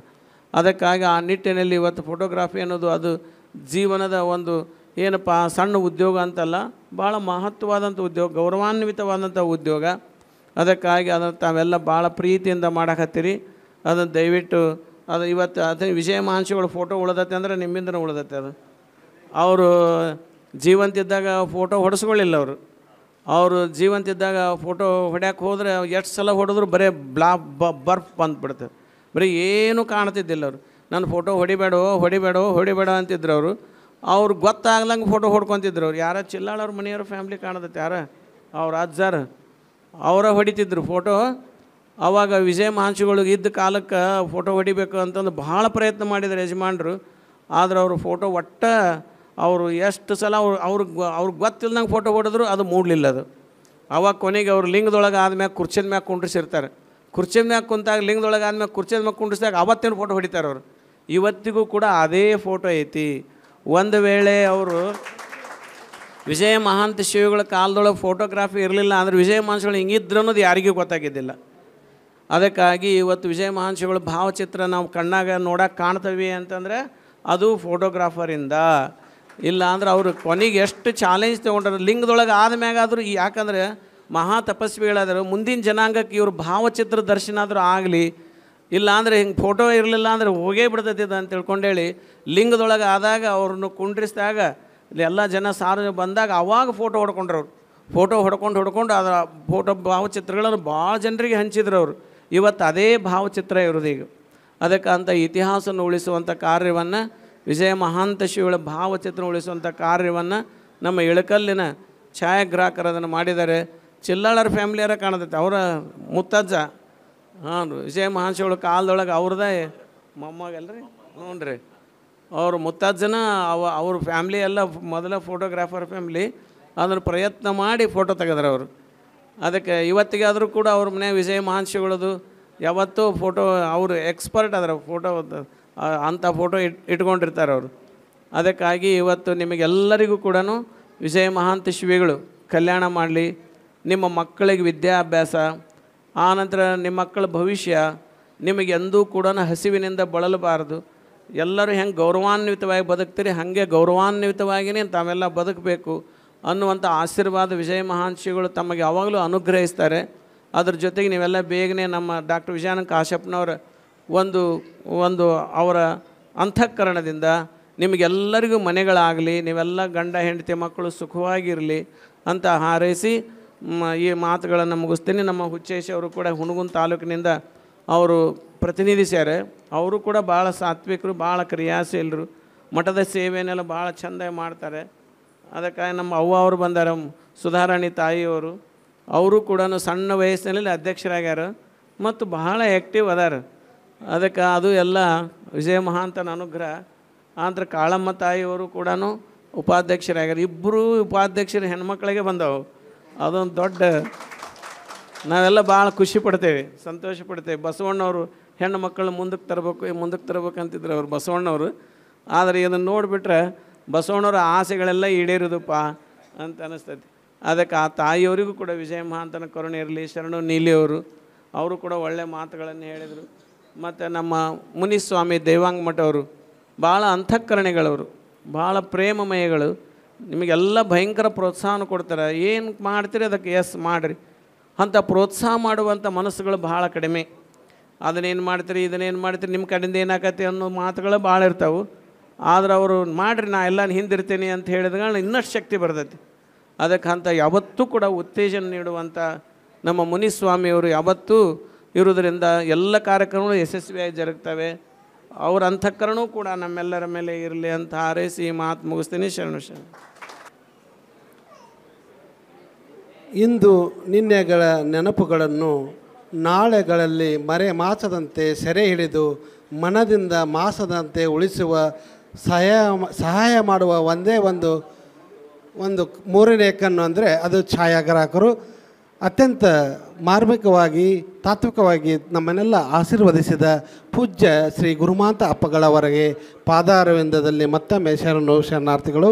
N: ಅದಕ್ಕಾಗಿ ಆ ನಿಟ್ಟಿನಲ್ಲಿ ಇವತ್ತು ಫೋಟೋಗ್ರಾಫಿ ಅನ್ನೋದು ಅದು ಜೀವನದ ಒಂದು ಏನಪ್ಪ ಸಣ್ಣ ಉದ್ಯೋಗ ಅಂತಲ್ಲ ಭಾಳ ಮಹತ್ವವಾದಂಥ ಉದ್ಯೋಗ ಗೌರವಾನ್ವಿತವಾದಂಥ ಉದ್ಯೋಗ ಅದಕ್ಕಾಗಿ ಅದನ್ನು ತಾವೆಲ್ಲ ಭಾಳ ಪ್ರೀತಿಯಿಂದ ಮಾಡಕತ್ತೀರಿ ಅದನ್ನು ದಯವಿಟ್ಟು ಅದು ಇವತ್ತು ಅದೇ ಮಹಾಂಶಿಗಳು ಫೋಟೋ ಉಳ್ದತ್ತೆ ಅಂದರೆ ನಿಮ್ಮಿಂದ ಉಳ್ದತ್ತೆ ಅದು ಅವರು ಜೀವಂತಿದ್ದಾಗ ಫೋಟೋ ಹೊಡೆಸ್ಕೊಳ್ಳಿಲ್ಲ ಅವರು ಅವರು ಜೀವಂತಿದ್ದಾಗ ಫೋಟೋ ಹೊಡ್ಯಕ್ಕೆ ಹೋದರೆ ಎಷ್ಟು ಸಲ ಹೊಡೆದ್ರು ಬರೀ ಬ್ಲಾ ಬರ್ಫ್ ಬಂದುಬಿಡ್ತದೆ ಬರೀ ಏನೂ ಕಾಣ್ತಿದ್ದಿಲ್ಲ ಅವರು ನನ್ನ ಫೋಟೋ ಹೊಡಿಬೇಡೋ ಹೊಡಿಬೇಡೋ ಹೊಡಿಬೇಡ ಅಂತಿದ್ರು ಅವರು ಅವ್ರು ಗೊತ್ತಾಗ್ಲಂಗೆ ಫೋಟೋ ಹೊಡ್ಕೊತಿದ್ರು ಅವ್ರು ಯಾರ ಚಿಲ್ಲಾಳವ್ರ ಮನೆಯವ್ರ ಫ್ಯಾಮ್ಲಿ ಕಾಣದತ್ತೆ ಯಾರ ಅವ್ರ ಅಜ್ಜಾರ ಅವರ ಹೊಡಿತಿದ್ರು ಫೋಟೋ ಆವಾಗ ವಿಜಯ ಮಹಾಂಶಿಗಳಿಗೆ ಇದ್ದ ಕಾಲಕ್ಕೆ ಫೋಟೋ ಹೊಡಿಬೇಕು ಅಂತಂದು ಭಾಳ ಪ್ರಯತ್ನ ಮಾಡಿದ್ರು ಯಜಮಾನ್ರು ಆದ್ರೆ ಅವರು ಫೋಟೋ ಒಟ್ಟ ಅವರು ಎಷ್ಟು ಸಲ ಅವ್ರು ಅವ್ರಿಗೆ ಅವ್ರಿಗೆ ಗೊತ್ತಿಲ್ಲದಂಗೆ ಫೋಟೋ ಹೊಡೆದ್ರು ಅದು ಮೂಡಲಿಲ್ಲ ಅದು ಆವಾಗ ಕೊನೆಗೆ ಅವ್ರು ಲಿಂಗದೊಳಗೆ ಆದ್ಮ್ಯಾಗ ಕುರ್ಚಿನ ಮ್ಯಾಗ ಕುಂಡ್ರಿಸಿರ್ತಾರೆ ಕುರ್ಚಿ ಮ್ಯಾಗ ಕುಂತಾಗ ಲಿಂಗದೊಳಗೆ ಆದ್ಮೇಲೆ ಕುರ್ಚಿ ಮ್ಯಾಗ ಕುಂಡಿಸಿದಾಗ ಅವತ್ತಿನ ಫೋಟೋ ಹೊಡಿತಾರೆ ಅವರು ಇವತ್ತಿಗೂ ಕೂಡ ಅದೇ ಫೋಟೋ ಐತಿ ಒಂದು ವೇಳೆ ಅವರು ವಿಜಯ ಮಹಾಂತ ಶಿವಗಳ ಕಾಲದೊಳಗೆ ಫೋಟೋಗ್ರಾಫಿ ಇರಲಿಲ್ಲ ಅಂದರೆ ವಿಜಯ ಮಹಾಂತಗಳು ಹಿಂಗಿದ್ರು ಅನ್ನೋದು ಯಾರಿಗೂ ಗೊತ್ತಾಗಿದ್ದಿಲ್ಲ ಅದಕ್ಕಾಗಿ ಇವತ್ತು ವಿಜಯ ಮಹಾನ್ ಭಾವಚಿತ್ರ ನಾವು ಕಣ್ಣಾಗ ನೋಡೋಕೆ ಕಾಣ್ತವೆ ಅಂತಂದರೆ ಅದು ಫೋಟೋಗ್ರಾಫರಿಂದ ಇಲ್ಲ ಅಂದ್ರೆ ಅವರು ಕೊನೆಗೆ ಎಷ್ಟು ಚಾಲೆಂಜ್ ತೊಗೊಂಡ್ರೆ ಲಿಂಗದೊಳಗೆ ಮ್ಯಾಗಾದರೂ ಯಾಕಂದರೆ ಮಹಾ ತಪಸ್ವಿಗಳಾದರು ಮುಂದಿನ ಜನಾಂಗಕ್ಕೆ ಇವರು ಭಾವಚಿತ್ರ ದರ್ಶನ ಆದರೂ ಆಗಲಿ ಇಲ್ಲಾಂದರೆ ಹಿಂಗೆ ಫೋಟೋ ಇರಲಿಲ್ಲ ಅಂದರೆ ಹೋಗೇ ಬಿಡ್ತೈತಿ ಅಂತ ತಿಳ್ಕೊಂಡೇಳಿ ಲಿಂಗದೊಳಗೆ ಆದಾಗ ಅವ್ರನ್ನ ಕುಂಡ್ರಿಸಿದಾಗ ಎಲ್ಲ ಜನ ಸಾರು ಬಂದಾಗ ಅವಾಗ ಫೋಟೋ ಹೊಡ್ಕೊಂಡ್ರು ಫೋಟೋ ಹೊಡ್ಕೊಂಡು ಹೊಡ್ಕೊಂಡು ಅದರ ಫೋಟೋ ಭಾವಚಿತ್ರಗಳನ್ನು ಭಾಳ ಜನರಿಗೆ ಹಂಚಿದ್ರು ಅವರು ಇವತ್ತು ಅದೇ ಭಾವಚಿತ್ರ ಇರೋದು ಈಗ ಅದಕ್ಕೆ ಅಂತ ಇತಿಹಾಸವನ್ನು ಉಳಿಸುವಂಥ ಕಾರ್ಯವನ್ನು ವಿಜಯ ಮಹಾಂತ ಶಿವಳ ಭಾವಚಿತ್ರ ಉಳಿಸುವಂಥ ಕಾರ್ಯವನ್ನು ನಮ್ಮ ಇಳಕಲ್ಲಿನ ಛಾಯಾಗ್ರಾಹಕರದನ್ನು ಮಾಡಿದ್ದಾರೆ ಚಿಲ್ಲಾಳರ ಫ್ಯಾಮ್ಲಿಯಾರ ಕಾಣತೈತೆ ಅವರ ಮುತ್ತಜ್ಜ ಹಾಂ ರೀ ವಿಜಯ ಮಹಾಂಶಿವಳ ಕಾಲದೊಳಗೆ ಅವ್ರದ್ದೇ ಮೊಮ್ಮಗಲ್ರಿ ಹ್ಞೂ ರೀ ಅವ್ರ ಮುತ್ತಜ್ಜನ ಅವ ಅವ್ರ ಫ್ಯಾಮ್ಲಿ ಎಲ್ಲ ಮೊದಲ ಫೋಟೋಗ್ರಾಫರ್ ಫ್ಯಾಮ್ಲಿ ಅದನ್ನು ಪ್ರಯತ್ನ ಮಾಡಿ ಫೋಟೋ ತೆಗೆದ್ರು ಅವರು ಅದಕ್ಕೆ ಇವತ್ತಿಗಾದರೂ ಕೂಡ ಅವ್ರ ಮನೆ ವಿಜಯ ಮಹಾಂಶಿಗಳದು ಯಾವತ್ತೂ ಫೋಟೋ ಅವರು ಎಕ್ಸ್ಪರ್ಟ್ ಅದರ ಫೋಟೋ ಅಂಥ ಫೋಟೋ ಇಟ್ ಇಟ್ಕೊಂಡಿರ್ತಾರೆ ಅವರು ಅದಕ್ಕಾಗಿ ಇವತ್ತು ನಿಮಗೆಲ್ಲರಿಗೂ ಕೂಡ ವಿಜಯ ಮಹಾಂತ ಶಿವಿಗಳು ಕಲ್ಯಾಣ ಮಾಡಲಿ ನಿಮ್ಮ ಮಕ್ಕಳಿಗೆ ವಿದ್ಯಾಭ್ಯಾಸ ಆನಂತರ ನಿಮ್ಮ ಮಕ್ಕಳ ಭವಿಷ್ಯ ನಿಮಗೆ ಎಂದೂ ಕೂಡ ಹಸಿವಿನಿಂದ ಬಳಲಬಾರದು ಎಲ್ಲರೂ ಹೆಂಗೆ ಗೌರವಾನ್ವಿತವಾಗಿ ಬದುಕ್ತೀರಿ ಹಾಗೆ ಗೌರವಾನ್ವಿತವಾಗಿಯೇ ತಾವೆಲ್ಲ ಬದುಕಬೇಕು ಅನ್ನುವಂಥ ಆಶೀರ್ವಾದ ವಿಜಯ ಮಹಾಂಶಿಗಳು ತಮಗೆ ಯಾವಾಗಲೂ ಅನುಗ್ರಹಿಸ್ತಾರೆ ಅದ್ರ ಜೊತೆಗೆ ನೀವೆಲ್ಲ ಬೇಗನೆ ನಮ್ಮ ಡಾಕ್ಟರ್ ವಿಜಯಾನಂದ ಕಾಶಪ್ಪನವರ ಒಂದು ಒಂದು ಅವರ ಅಂತಃಕರಣದಿಂದ ನಿಮಗೆಲ್ಲರಿಗೂ ಮನೆಗಳಾಗಲಿ ನೀವೆಲ್ಲ ಗಂಡ ಹೆಂಡತಿ ಮಕ್ಕಳು ಸುಖವಾಗಿರಲಿ ಅಂತ ಹಾರೈಸಿ ಈ ಮಾತುಗಳನ್ನು ಮುಗಿಸ್ತೀನಿ ನಮ್ಮ ಹುಚ್ಚೇಶಿಯವರು ಅವರು ಕೂಡ ಹುಣಗುನ್ ತಾಲೂಕಿನಿಂದ ಅವರು ಪ್ರತಿನಿಧಿಸ್ಯಾರೆ ಅವರು ಕೂಡ ಭಾಳ ಸಾತ್ವಿಕರು ಭಾಳ ಕ್ರಿಯಾಶೀಲರು ಮಠದ ಸೇವೆಯನ್ನೆಲ್ಲ ಭಾಳ ಚೆಂದ ಮಾಡ್ತಾರೆ ಅದಕ್ಕಾಗಿ ನಮ್ಮ ಅವ್ವ ಅವರು ಬಂದಾರ ಸುಧಾರಾಣಿ ತಾಯಿಯವರು ಅವರು ಕೂಡ ಸಣ್ಣ ವಯಸ್ಸಿನಲ್ಲಿ ಅಧ್ಯಕ್ಷರಾಗ್ಯಾರ ಮತ್ತು ಬಹಳ ಆ್ಯಕ್ಟಿವ್ ಅದಾರ ಅದಕ್ಕೆ ಅದು ಎಲ್ಲ ವಿಜಯ ಮಹಾಂತನ ಅನುಗ್ರಹ ಆಂತರ ಕಾಳಮ್ಮ ತಾಯಿಯವರು ಕೂಡ ಉಪಾಧ್ಯಕ್ಷರಾಗ್ಯಾರ ಇಬ್ಬರೂ ಉಪಾಧ್ಯಕ್ಷರು ಹೆಣ್ಮಕ್ಳಿಗೆ ಬಂದವು ಅದೊಂದು ದೊಡ್ಡ ನಾವೆಲ್ಲ ಭಾಳ ಖುಷಿ ಪಡ್ತೇವೆ ಸಂತೋಷ ಪಡ್ತೇವೆ ಬಸವಣ್ಣವರು ಹೆಣ್ಣು ಮಕ್ಕಳು ಮುಂದಕ್ಕೆ ತರಬೇಕು ಮುಂದಕ್ಕೆ ತರಬೇಕು ಅಂತಿದ್ರು ಅವರು ಬಸವಣ್ಣವರು ಆದರೆ ಇದನ್ನು ನೋಡಿಬಿಟ್ರೆ ಬಸವಣ್ಣವ್ರ ಆಸೆಗಳೆಲ್ಲ ಈಡೇರಿದಪ್ಪ ಅಂತ ಅನ್ನಿಸ್ತೈತಿ ಅದಕ್ಕೆ ಆ ತಾಯಿಯವರಿಗೂ ಕೂಡ ವಿಜಯ ಮಹಾಂತನ ಕರುಣೆ ಇರಲಿ ಶರಣು ನೀಲಿಯವರು ಅವರು ಕೂಡ ಒಳ್ಳೆಯ ಮಾತುಗಳನ್ನು ಹೇಳಿದರು ಮತ್ತು ನಮ್ಮ ಮುನಿಸ್ವಾಮಿ ದೇವಾಂಗ ಮಠ ಅವರು ಭಾಳ ಅಂತಃಕರಣೆಗಳವರು ಭಾಳ ಪ್ರೇಮಮಯಗಳು ನಿಮಗೆಲ್ಲ ಭಯಂಕರ ಪ್ರೋತ್ಸಾಹನ ಕೊಡ್ತಾರೆ ಏನು ಮಾಡ್ತೀರಿ ಅದಕ್ಕೆ ಎಸ್ ಮಾಡಿರಿ ಅಂಥ ಪ್ರೋತ್ಸಾಹ ಮಾಡುವಂಥ ಮನಸ್ಸುಗಳು ಭಾಳ ಕಡಿಮೆ ಅದನ್ನೇನು ಮಾಡ್ತೀರಿ ಇದನ್ನೇನು ಮಾಡ್ತೀರಿ ನಿಮ್ಮ ಕಡೆಯಿಂದ ಏನಾಗತ್ತೆ ಅನ್ನೋ ಮಾತುಗಳು ಭಾಳ ಇರ್ತಾವೆ ಆದ್ರೆ ಅವರು ಮಾಡಿರಿ ನಾ ಎಲ್ಲ ಹಿಂದಿರ್ತೀನಿ ಅಂತ ಹೇಳಿದಾಗ ಇನ್ನಷ್ಟು ಶಕ್ತಿ ಬರ್ತೈತಿ ಅದಕ್ಕೆ ಅಂತ ಯಾವತ್ತೂ ಕೂಡ ಉತ್ತೇಜನ ನೀಡುವಂಥ ನಮ್ಮ ಮುನಿಸ್ವಾಮಿಯವರು ಯಾವತ್ತೂ ಇರೋದರಿಂದ ಎಲ್ಲ ಕಾರ್ಯಕ್ರಮಗಳು ಯಶಸ್ವಿಯಾಗಿ ಜರುಗ್ತವೆ ಅವರ ಅಂತಃಕರಣವೂ ಕೂಡ ನಮ್ಮೆಲ್ಲರ ಮೇಲೆ ಇರಲಿ ಅಂತ ಹಾರೈಸಿ ಮಾತು ಮುಗಿಸ್ತೀನಿ ಶರಣು ಶರಣ
J: ಇಂದು ನಿನ್ನೆಗಳ ನೆನಪುಗಳನ್ನು ನಾಳೆಗಳಲ್ಲಿ ಮರೆ ಮಾಸದಂತೆ ಸೆರೆ ಹಿಡಿದು ಮನದಿಂದ ಮಾಸದಂತೆ ಉಳಿಸುವ ಸಹಾಯ ಸಹಾಯ ಮಾಡುವ ಒಂದೇ ಒಂದು ಒಂದು ಮೂರನೇ ಕಣ್ಣು ಅಂದರೆ ಅದು ಛಾಯಾಗ್ರಾಹಕರು ಅತ್ಯಂತ ಮಾರ್ಮಿಕವಾಗಿ ತಾತ್ವಿಕವಾಗಿ ನಮ್ಮನ್ನೆಲ್ಲ ಆಶೀರ್ವದಿಸಿದ ಪೂಜ್ಯ ಶ್ರೀ ಗುರುಮಾಂತ ಅಪ್ಪಗಳವರೆಗೆ ಪಾದಾರವಿಂದದಲ್ಲಿ ಮತ್ತೊಮ್ಮೆ ಶರಣು ಶರಣಾರ್ಥಿಗಳು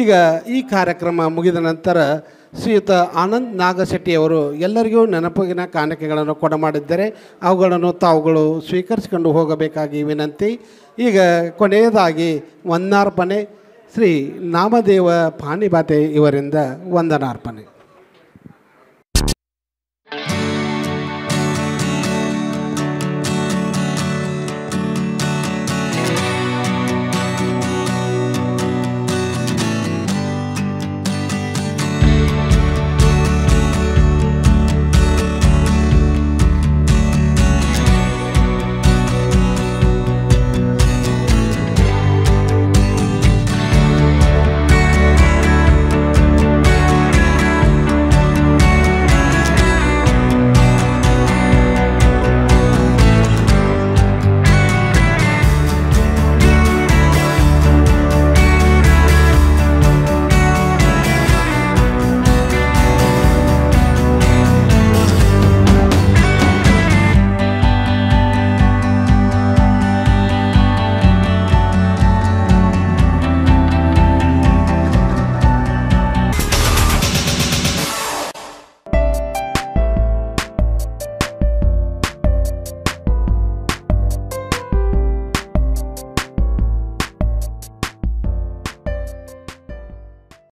J: ಈಗ ಈ ಕಾರ್ಯಕ್ರಮ ಮುಗಿದ ನಂತರ ಶ್ರೀಯುತ ಆನಂದ್ ನಾಗಶೆಟ್ಟಿಯವರು ಎಲ್ಲರಿಗೂ ನೆನಪಿನ ಕಾಣಿಕೆಗಳನ್ನು ಕೊಡಮಾಡಿದ್ದರೆ ಅವುಗಳನ್ನು ತಾವುಗಳು ಸ್ವೀಕರಿಸಿಕೊಂಡು ಹೋಗಬೇಕಾಗಿ ವಿನಂತಿ ಈಗ ಕೊನೆಯದಾಗಿ ವಂದನಾರ್ಪಣೆ ಶ್ರೀ ನಾಮದೇವ ಪಾಣಿಬಾತೆ ಇವರಿಂದ ವಂದನಾರ್ಪಣೆ